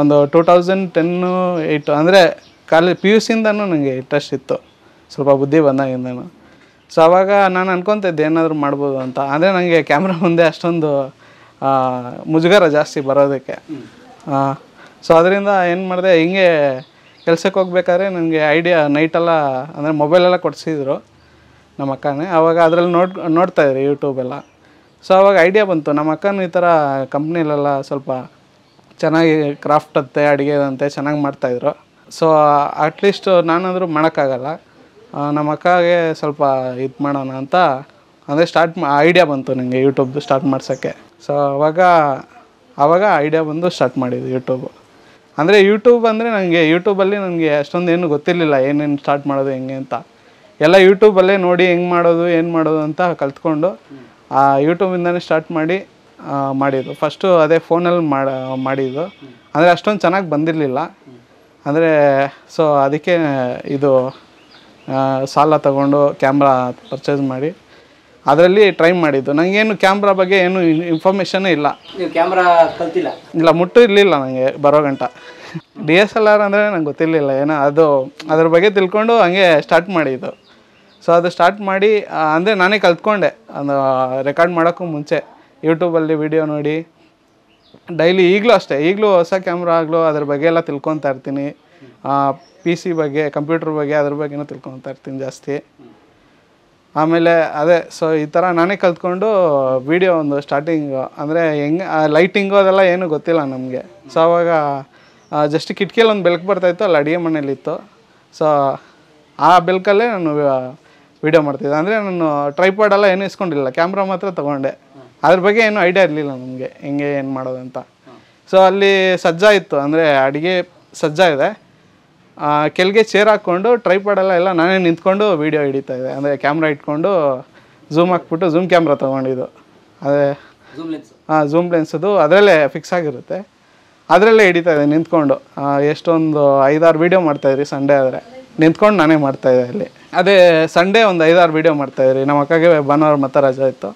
ಒಂದು ಟೂ ತೌಸಂಡ್ ಟೆನ್ನು ಏಯ್ಟು ಅಂದರೆ ಕಾಲೇಜ್ ಪಿ ಯು ಸಿಯಿಂದನೂ ನನಗೆ ಇಂಟ್ರೆಸ್ಟ್ ಇತ್ತು ಸ್ವಲ್ಪ ಬುದ್ಧಿ ಬಂದಾಗಿಂದನೂ ಸೊ ಅವಾಗ ನಾನು ಅನ್ಕೊತಿದ್ದೆ ಏನಾದರೂ ಮಾಡ್ಬೋದು ಅಂತ ಅಂದರೆ ನನಗೆ ಕ್ಯಾಮ್ರಾ ಮುಂದೆ ಅಷ್ಟೊಂದು ಮುಜುಗರ ಜಾಸ್ತಿ ಬರೋದಕ್ಕೆ ಸೊ ಅದರಿಂದ ಏನು ಮಾಡಿದೆ ಹಿಂಗೆ ಕೆಲಸಕ್ಕೆ ಹೋಗ್ಬೇಕಾದ್ರೆ ನನಗೆ ಐಡಿಯಾ ನೈಟೆಲ್ಲ ಅಂದರೆ ಮೊಬೈಲೆಲ್ಲ ಕೊಡಿಸಿದ್ರು ನಮ್ಮ ಅಕ್ಕನೇ ಆವಾಗ ಅದರಲ್ಲಿ ನೋಡ್ ನೋಡ್ತಾಯಿದ್ರು ಯೂಟ್ಯೂಬೆಲ್ಲ ಸೊ ಆವಾಗ ಐಡಿಯಾ ಬಂತು ನಮ್ಮ ಅಕ್ಕನ ಈ ಥರ ಕಂಪ್ನಿಲೆಲ್ಲ ಸ್ವಲ್ಪ ಚೆನ್ನಾಗಿ ಕ್ರಾಫ್ಟ್ ಅತ್ತೆ ಅಡುಗೆದಂತೆ ಚೆನ್ನಾಗಿ ಮಾಡ್ತಾಯಿದ್ರು ಸೊ ಅಟ್ಲೀಸ್ಟು ನಾನಾದರೂ ಮಾಡೋಕ್ಕಾಗಲ್ಲ ನಮ್ಮ ಅಕ್ಕಗೆ ಸ್ವಲ್ಪ ಇದು ಮಾಡೋಣ ಅಂತ ಅಂದರೆ ಸ್ಟಾರ್ಟ್ ಐಡಿಯಾ ಬಂತು ನನಗೆ ಯೂಟ್ಯೂಬ್ ಸ್ಟಾರ್ಟ್ ಮಾಡ್ಸೋಕ್ಕೆ ಸೊ ಅವಾಗ ಆವಾಗ ಐಡಿಯಾ ಬಂದು ಸ್ಟಾರ್ಟ್ ಮಾಡಿದ್ದು ಯೂಟ್ಯೂಬ್ ಅಂದರೆ ಯೂಟ್ಯೂಬ್ ಅಂದರೆ ನನಗೆ ಯೂಟ್ಯೂಬಲ್ಲಿ ನನಗೆ ಅಷ್ಟೊಂದು ಏನು ಗೊತ್ತಿರಲಿಲ್ಲ ಏನೇನು ಸ್ಟಾರ್ಟ್ ಮಾಡೋದು ಹೆಂಗೆ ಅಂತ ಎಲ್ಲ ಯೂಟ್ಯೂಬಲ್ಲೇ ನೋಡಿ ಹೆಂಗೆ ಮಾಡೋದು ಏನು ಮಾಡೋದು ಅಂತ ಕಲ್ತ್ಕೊಂಡು ಆ ಯೂಟ್ಯೂಬಿಂದನೇ ಸ್ಟಾರ್ಟ್ ಮಾಡಿ ಮಾಡಿದ್ದು ಫಸ್ಟು ಅದೇ ಫೋನಲ್ಲಿ ಮಾಡ ಮಾಡಿದ್ದು ಅಂದರೆ ಅಷ್ಟೊಂದು ಚೆನ್ನಾಗಿ ಬಂದಿರಲಿಲ್ಲ ಅಂದರೆ ಸೊ ಅದಕ್ಕೆ ಇದು ಸಾಲ ತಗೊಂಡು ಕ್ಯಾಮ್ರಾ ಪರ್ಚೇಸ್ ಮಾಡಿ ಅದರಲ್ಲಿ ಟ್ರೈ ಮಾಡಿದ್ದು ನನಗೇನು ಕ್ಯಾಮ್ರಾ ಬಗ್ಗೆ ಏನು ಇನ್ಫಾರ್ಮೇಷನ್ ಇಲ್ಲ ನೀವು ಕ್ಯಾಮ್ರಾ ಕಲ್ತಿಲ್ಲ ಇಲ್ಲ ಮುಟ್ಟು ಇರಲಿಲ್ಲ ನನಗೆ ಬರೋ ಗಂಟ ಡಿ ಎಸ್ ಎಲ್ ಆರ್ ಅಂದರೆ ನಂಗೆ ಗೊತ್ತಿರಲಿಲ್ಲ ಏನೋ ಅದು ಅದ್ರ ಬಗ್ಗೆ ತಿಳ್ಕೊಂಡು ಹಂಗೆ ಸ್ಟಾರ್ಟ್ ಮಾಡಿದ್ದು ಸೊ ಅದು ಸ್ಟಾರ್ಟ್ ಮಾಡಿ ಅಂದರೆ ನಾನೇ ಕಲ್ತ್ಕೊಂಡೆ ಅದು ರೆಕಾರ್ಡ್ ಮಾಡೋಕ್ಕೂ ಮುಂಚೆ ಯೂಟ್ಯೂಬಲ್ಲಿ ವಿಡಿಯೋ ನೋಡಿ ಡೈಲಿ ಈಗಲೂ ಅಷ್ಟೇ ಈಗಲೂ ಹೊಸ ಕ್ಯಾಮ್ರಾ ಆಗಲೂ ಅದ್ರ ಬಗ್ಗೆ ಎಲ್ಲ ತಿಳ್ಕೊತಾ ಇರ್ತೀನಿ ಪಿ ಸಿ ಬಗ್ಗೆ ಕಂಪ್ಯೂಟ್ರ್ ಬಗ್ಗೆ ಅದ್ರ ಬಗ್ಗೆನೂ ತಿಳ್ಕೊತಾ ಇರ್ತೀನಿ ಜಾಸ್ತಿ ಆಮೇಲೆ ಅದೇ ಸೊ ಈ ಥರ ನಾನೇ ಕಲ್ತ್ಕೊಂಡು ವೀಡಿಯೋ ಒಂದು ಸ್ಟಾರ್ಟಿಂಗು ಅಂದರೆ ಹೆಂಗೆ ಲೈಟಿಂಗು ಅದೆಲ್ಲ ಏನೂ ಗೊತ್ತಿಲ್ಲ ನಮಗೆ ಸೊ ಅವಾಗ ಜಸ್ಟ್ ಕಿಟಕಿಯಲ್ಲಿ ಒಂದು ಬೆಳಕು ಬರ್ತಾಯಿತ್ತು ಅಲ್ಲಿ ಅಡುಗೆ ಮನೇಲಿತ್ತು ಸೊ ಆ ಬೆಳಕಲ್ಲೇ ನಾನು ವೀಡಿಯೋ ಮಾಡ್ತಿದ್ದೆ ಅಂದರೆ ನಾನು ಟ್ರೈಪಾಡೆಲ್ಲ ಏನೂ ಇಸ್ಕೊಂಡಿಲ್ಲ ಕ್ಯಾಮ್ರಾ ಮಾತ್ರ ತೊಗೊಂಡೆ ಅದ್ರ ಬಗ್ಗೆ ಏನೂ ಐಡಿಯಾ ಇರಲಿಲ್ಲ ನಮಗೆ ಹೆಂಗೆ ಏನು ಮಾಡೋದಂತ ಸೊ ಅಲ್ಲಿ ಸಜ್ಜಾ ಇತ್ತು ಅಂದರೆ ಅಡುಗೆ ಸಜ್ಜಾ ಇದೆ ಕೆಳಗೆ ಚೇರ್ ಹಾಕ್ಕೊಂಡು ಟ್ರೈಪಾಡೆಲ್ಲ ಎಲ್ಲ ನಾನೇ ನಿಂತ್ಕೊಂಡು ವೀಡಿಯೋ ಹಿಡಿತಾ ಇದೆ ಅಂದರೆ ಕ್ಯಾಮ್ರಾ ಇಟ್ಕೊಂಡು ಝೂಮ್ ಹಾಕ್ಬಿಟ್ಟು ಝೂಮ್ ಕ್ಯಾಮ್ರಾ ತೊಗೊಂಡಿದ್ದು ಅದೇ ಹಾಂ ಝೂಮ್ ಲೆನ್ಸದು ಅದರಲ್ಲೇ ಫಿಕ್ಸ್ ಆಗಿರುತ್ತೆ ಅದರಲ್ಲೇ ಹಿಡಿತಾ ಇದೆ ನಿಂತ್ಕೊಂಡು ಎಷ್ಟೊಂದು ಐದಾರು ವೀಡಿಯೋ ಮಾಡ್ತಾಯಿದ್ರಿ ಸಂಡೇ ಆದರೆ ನಿಂತ್ಕೊಂಡು ನಾನೇ ಮಾಡ್ತಾಯಿದ್ದೆ ಇಲ್ಲಿ ಅದೇ ಸಂಡೇ ಒಂದು ಐದಾರು ವೀಡಿಯೋ ಮಾಡ್ತಾಯಿದ್ರಿ ನಮ್ಮ ಅಕ್ಕಗೆ ಭಾನುವಾರ ಮತ್ತೆ ರಜೆ ಇತ್ತು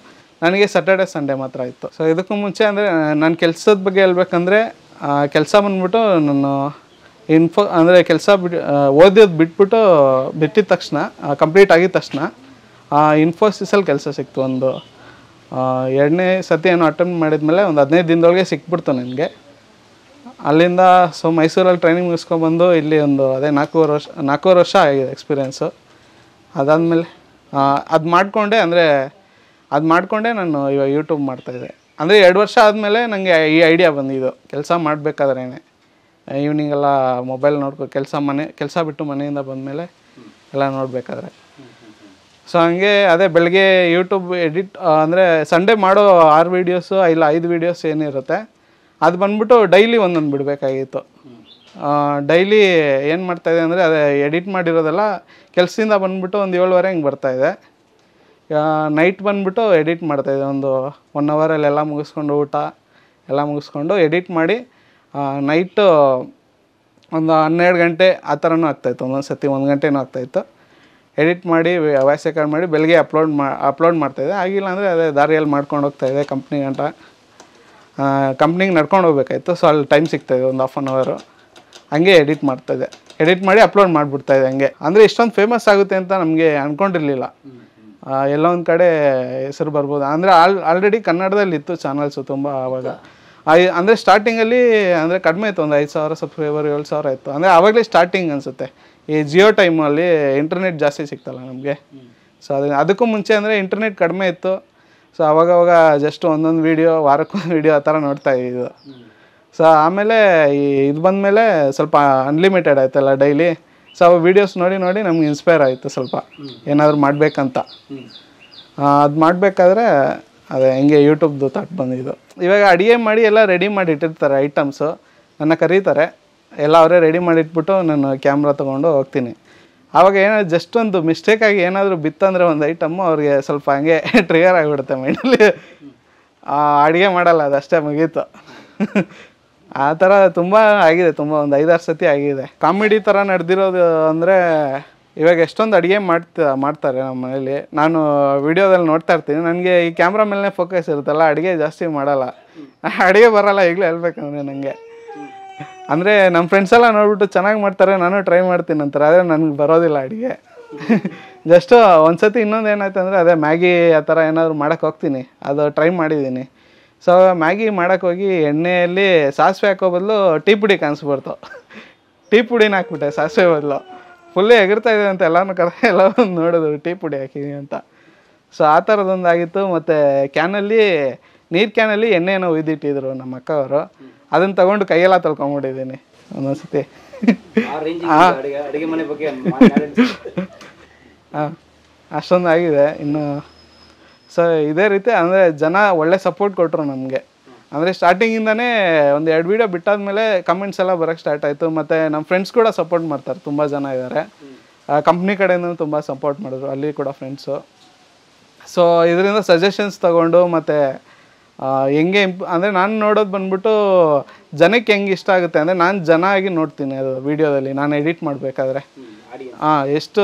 ನನಗೆ ಸ್ಯಾಟರ್ಡೆ ಸಂಡೇ ಮಾತ್ರ ಇತ್ತು ಸೊ ಇದಕ್ಕೂ ಮುಂಚೆ ಅಂದರೆ ನನ್ನ ಕೆಲಸದ ಬಗ್ಗೆ ಹೇಳ್ಬೇಕಂದ್ರೆ ಕೆಲಸ ಬಂದ್ಬಿಟ್ಟು ನಾನು ಇನ್ಫೋ ಅಂದರೆ ಕೆಲಸ ಬಿಟ್ಟು ಓದಿದ್ದು ಬಿಟ್ಬಿಟ್ಟು ಬಿಟ್ಟಿದ ತಕ್ಷಣ ಕಂಪ್ಲೀಟ್ ಆಗಿದ ತಕ್ಷಣ ಇನ್ಫೋಸಿಸಲ್ಲಿ ಕೆಲಸ ಸಿಕ್ತು ಒಂದು ಎರಡನೇ ಸತಿ ಏನೋ ಅಟೆಂಪ್ಟ್ ಮೇಲೆ ಒಂದು ಹದಿನೈದು ದಿನದೊಳಗೆ ಸಿಕ್ಬಿಡ್ತು ನನಗೆ ಅಲ್ಲಿಂದ ಸೊ ಮೈಸೂರಲ್ಲಿ ಟ್ರೈನಿಂಗ್ ಮುಗಿಸ್ಕೊಂಡ್ಬಂದು ಇಲ್ಲಿ ಒಂದು ಅದೇ ನಾಲ್ಕೂವರೆ ವರ್ಷ ನಾಲ್ಕೂವರೆ ವರ್ಷ ಆಗಿದೆ ಎಕ್ಸ್ಪೀರಿಯೆನ್ಸು ಅದಾದಮೇಲೆ ಅದು ಮಾಡಿಕೊಂಡೆ ಅಂದರೆ ಅದು ಮಾಡಿಕೊಂಡೆ ನಾನು ಇವಾಗ ಯೂಟ್ಯೂಬ್ ಮಾಡ್ತಾಯಿದ್ದೆ ಅಂದರೆ ಎರಡು ವರ್ಷ ಆದಮೇಲೆ ನನಗೆ ಈ ಐಡಿಯಾ ಬಂದಿದ್ದು ಕೆಲಸ ಮಾಡಬೇಕಾದ್ರೇ ಈವ್ನಿಂಗ್ ಎಲ್ಲ ಮೊಬೈಲ್ ನೋಡ್ಕೊ ಕೆಲಸ ಮನೆ ಕೆಲಸ ಬಿಟ್ಟು ಮನೆಯಿಂದ ಬಂದಮೇಲೆ ಎಲ್ಲ ನೋಡಬೇಕಾದ್ರೆ ಸೊ ಹಂಗೆ ಅದೇ ಬೆಳಗ್ಗೆ ಯೂಟ್ಯೂಬ್ ಎಡಿಟ್ ಅಂದರೆ ಸಂಡೇ ಮಾಡೋ ಆರು ವೀಡಿಯೋಸು ಇಲ್ಲ ಐದು ವೀಡಿಯೋಸ್ ಏನಿರುತ್ತೆ ಅದು ಬಂದ್ಬಿಟ್ಟು ಡೈಲಿ ಒಂದೊಂದು ಬಿಡಬೇಕಾಗಿತ್ತು ಡೈಲಿ ಏನು ಮಾಡ್ತಾಯಿದೆ ಅಂದರೆ ಅದೇ ಎಡಿಟ್ ಮಾಡಿರೋದೆಲ್ಲ ಕೆಲಸದಿಂದ ಬಂದ್ಬಿಟ್ಟು ಒಂದು ಏಳುವರೆ ಹಿಂಗೆ ಬರ್ತಾಯಿದೆ ನೈಟ್ ಬಂದ್ಬಿಟ್ಟು ಎಡಿಟ್ ಮಾಡ್ತಾಯಿದೆ ಒಂದು ಒನ್ ಅವರಲ್ಲೆಲ್ಲ ಮುಗಿಸ್ಕೊಂಡು ಊಟ ಎಲ್ಲ ಮುಗಿಸ್ಕೊಂಡು ಎಡಿಟ್ ಮಾಡಿ ನೈಟು ಒಂದು ಹನ್ನೆರಡು ಗಂಟೆ ಆ ಥರನೂ ಆಗ್ತಾಯಿತ್ತು ಒಂದೊಂದು ಸರ್ತಿ ಒಂದು ಗಂಟೆನೂ ಆಗ್ತಾಯಿತ್ತು ಎಡಿಟ್ ಮಾಡಿ ವಾಯ್ಸ್ ರೆಕಾರ್ಡ್ ಮಾಡಿ ಬೆಳಗ್ಗೆ ಅಪ್ಲೋಡ್ ಮಾ ಅಪ್ಲೋಡ್ ಮಾಡ್ತಾಯಿದ್ದೆ ಆಗಿಲ್ಲ ಅಂದರೆ ಅದೇ ದಾರಿಯಲ್ಲಿ ಮಾಡ್ಕೊಂಡು ಹೋಗ್ತಾಯಿದ್ದೆ ಕಂಪ್ನಿ ಗಂಟ ಕಂಪ್ನಿಗೆ ನಡ್ಕೊಂಡು ಹೋಗ್ಬೇಕಾಯ್ತು ಸೊ ಅಲ್ಲಿ ಟೈಮ್ ಸಿಗ್ತಾಯಿದೆ ಒಂದು ಹಾಫ್ ಆನ್ ಅವರು ಹಂಗೆ ಎಡಿಟ್ ಮಾಡ್ತಾಯಿದ್ದೆ ಎಡಿಟ್ ಮಾಡಿ ಅಪ್ಲೋಡ್ ಮಾಡಿಬಿಡ್ತಾಯಿದೆ ಹಂಗೆ ಅಂದರೆ ಇಷ್ಟೊಂದು ಫೇಮಸ್ ಆಗುತ್ತೆ ಅಂತ ನಮಗೆ ಅಂದ್ಕೊಂಡಿರಲಿಲ್ಲ ಎಲ್ಲ ಒಂದು ಕಡೆ ಹೆಸರು ಬರ್ಬೋದು ಅಂದರೆ ಆಲ್ ಆಲ್ರೆಡಿ ಕನ್ನಡದಲ್ಲಿ ಇತ್ತು ಚಾನಲ್ಸು ತುಂಬ ಆವಾಗ ಐ ಅಂದರೆ ಸ್ಟಾರ್ಟಿಂಗಲ್ಲಿ ಅಂದರೆ ಕಡಿಮೆ ಇತ್ತು ಒಂದು ಐದು ಸಾವಿರ ಸಬ್ಸ್ಕ್ರೈಬರ್ ಏಳು ಸಾವಿರ ಇತ್ತು ಅಂದರೆ ಆವಾಗಲೇ ಸ್ಟಾರ್ಟಿಂಗ್ ಅನಿಸುತ್ತೆ ಈ ಜಿಯೋ ಟೈಮಲ್ಲಿ ಇಂಟರ್ನೆಟ್ ಜಾಸ್ತಿ ಸಿಗ್ತಲ್ಲ ನಮಗೆ ಸೊ ಅದನ್ನು ಅದಕ್ಕೂ ಮುಂಚೆ ಅಂದರೆ ಇಂಟರ್ನೆಟ್ ಕಡಿಮೆ ಇತ್ತು ಸೊ ಅವಾಗವಾಗ ಜಸ್ಟ್ ಒಂದೊಂದು ವೀಡಿಯೋ ವಾರಕ್ಕೊಂದು ವೀಡಿಯೋ ಆ ಥರ ನೋಡ್ತಾ ಇದ್ದು ಸೊ ಆಮೇಲೆ ಈ ಇದು ಬಂದಮೇಲೆ ಸ್ವಲ್ಪ ಅನ್ಲಿಮಿಟೆಡ್ ಆಯ್ತಲ್ಲ ಡೈಲಿ ಸೊ ಅವು ವೀಡಿಯೋಸ್ ನೋಡಿ ನೋಡಿ ನಮ್ಗೆ ಇನ್ಸ್ಪೈರ್ ಆಯಿತು ಸ್ವಲ್ಪ ಏನಾದರೂ ಮಾಡಬೇಕಂತ ಅದು ಮಾಡಬೇಕಾದ್ರೆ ಅದೇ ಹಿಂಗೆ ಯೂಟ್ಯೂಬ್ದು ತಟ್ ಬಂದಿದ್ದು ಇವಾಗ ಅಡುಗೆ ಮಾಡಿ ಎಲ್ಲ ರೆಡಿ ಮಾಡಿ ಇಟ್ಟಿರ್ತಾರೆ ಐಟಮ್ಸು ನನ್ನ ಕರೀತಾರೆ ಎಲ್ಲ ಅವರೇ ರೆಡಿ ಮಾಡಿಟ್ಬಿಟ್ಟು ನಾನು ಕ್ಯಾಮ್ರಾ ತೊಗೊಂಡು ಹೋಗ್ತೀನಿ ಆವಾಗ ಏನೋ ಜಸ್ಟ್ ಒಂದು ಮಿಸ್ಟೇಕಾಗಿ ಏನಾದರೂ ಬಿತ್ತಂದರೆ ಒಂದು ಐಟಮ್ಮು ಅವ್ರಿಗೆ ಸ್ವಲ್ಪ ಹಂಗೆ ಟ್ರಿಗರ್ ಆಗಿಬಿಡುತ್ತೆ ಮೈಂಡಲ್ಲಿ ಅಡುಗೆ ಮಾಡಲ್ಲ ಅದಷ್ಟೇ ಮುಗೀತು ಆ ಥರ ತುಂಬ ಆಗಿದೆ ತುಂಬ ಒಂದು ಐದಾರು ಸತಿ ಆಗಿದೆ ಕಾಮಿಡಿ ಥರ ನಡೆದಿರೋದು ಅಂದರೆ ಇವಾಗ ಎಷ್ಟೊಂದು ಅಡುಗೆ ಮಾಡ್ತಾ ಮಾಡ್ತಾರೆ ನಮ್ಮ ಮನೇಲಿ ನಾನು ವಿಡಿಯೋದಲ್ಲಿ ನೋಡ್ತಾ ಇರ್ತೀನಿ ನನಗೆ ಈ ಕ್ಯಾಮ್ರಾ ಮೇಲೆ ಫೋಕಸ್ ಇರುತ್ತಲ್ಲ ಅಡುಗೆ ಜಾಸ್ತಿ ಮಾಡಲ್ಲ ಅಡುಗೆ ಬರಲ್ಲ ಈಗಲೂ ಹೇಳ್ಬೇಕಂದ್ರೆ ನನಗೆ ಅಂದರೆ ನಮ್ಮ ಫ್ರೆಂಡ್ಸ್ ಎಲ್ಲ ನೋಡ್ಬಿಟ್ಟು ಚೆನ್ನಾಗಿ ಮಾಡ್ತಾರೆ ನಾನು ಟ್ರೈ ಮಾಡ್ತೀನಿ ಅಂತಾರೆ ಆದರೆ ನನಗೆ ಬರೋದಿಲ್ಲ ಅಡುಗೆ ಜಸ್ಟ್ ಒಂದು ಸತಿ ಇನ್ನೊಂದು ಏನಾಯ್ತು ಅಂದರೆ ಅದೇ ಮ್ಯಾಗಿ ಆ ಥರ ಏನಾದರೂ ಮಾಡೋಕ್ಕೆ ಹೋಗ್ತೀನಿ ಅದು ಟ್ರೈ ಮಾಡಿದ್ದೀನಿ ಸೊ ಮ್ಯಾಗಿ ಮಾಡೋಕ್ಕೋಗಿ ಹೋಗಿ ಎಣ್ಣೆಯಲ್ಲಿ ಸಾಸಿವೆ ಹಾಕೋ ಬದಲು ಟೀ ಪುಡಿ ಕಾಣಿಸ್ಬಾರ್ದು ಟೀ ಪುಡಿನ ಹಾಕ್ಬಿಟ್ಟೆ ಸಾಸಿವೆ ಬದಲು ಫುಲ್ಲೇ ಎಗಿರ್ತಾ ಇದೆ ಅಂತ ಎಲ್ಲಾನು ಕರೆ ಎಲ್ಲ ನೋಡಿದ್ರು ಟೀ ಪುಡಿ ಹಾಕಿದೀನಿ ಅಂತ ಸೊ ಆ ಥರದೊಂದಾಗಿತ್ತು ಮತ್ತು ಕ್ಯಾನಲ್ಲಿ ನೀರು ಕ್ಯಾನಲ್ಲಿ ಎಣ್ಣೆ ಏನೋ ಒಯ್ದಿಟ್ಟಿದ್ರು ನಮ್ಮ ಅಕ್ಕವರು ಅದನ್ನು ತಗೊಂಡು ಕೈಯೆಲ್ಲ ತೊಳ್ಕೊಂಬಿಟ್ಟಿದ್ದೀನಿ ಒಂದೊಂದ್ಸತಿ ಹಾಂ ಅಷ್ಟೊಂದು ಆಗಿದೆ ಇನ್ನು ಸೊ ಇದೇ ರೀತಿ ಅಂದರೆ ಜನ ಒಳ್ಳೆ ಸಪೋರ್ಟ್ ಕೊಟ್ಟರು ನಮಗೆ ಅಂದರೆ ಸ್ಟಾರ್ಟಿಂಗಿಂದನೇ ಒಂದು ಎರಡು ವೀಡಿಯೋ ಬಿಟ್ಟಾದ್ಮೇಲೆ ಕಮೆಂಟ್ಸ್ ಎಲ್ಲ ಬರೋಕ್ಕೆ ಸ್ಟಾರ್ಟ್ ಆಯಿತು ಮತ್ತು ನಮ್ಮ ಫ್ರೆಂಡ್ಸ್ ಕೂಡ ಸಪೋರ್ಟ್ ಮಾಡ್ತಾರೆ ತುಂಬ ಜನ ಇದ್ದಾರೆ ಕಂಪ್ನಿ ಕಡೆಯಿಂದ ತುಂಬ ಸಪೋರ್ಟ್ ಮಾಡಿದ್ರು ಅಲ್ಲಿ ಕೂಡ ಫ್ರೆಂಡ್ಸು ಸೊ ಇದರಿಂದ ಸಜೆಷನ್ಸ್ ತಗೊಂಡು ಮತ್ತು ಹೆಂಗೆ ಇಂಪ್ ಅಂದರೆ ನಾನು ನೋಡೋದು ಬಂದ್ಬಿಟ್ಟು ಜನಕ್ಕೆ ಹೆಂಗೆ ಇಷ್ಟ ಆಗುತ್ತೆ ಅಂದರೆ ನಾನು ಜನ ಆಗಿ ನೋಡ್ತೀನಿ ಅದು ವೀಡಿಯೋದಲ್ಲಿ ನಾನು ಎಡಿಟ್ ಮಾಡಬೇಕಾದ್ರೆ ಹಾಂ ಎಷ್ಟು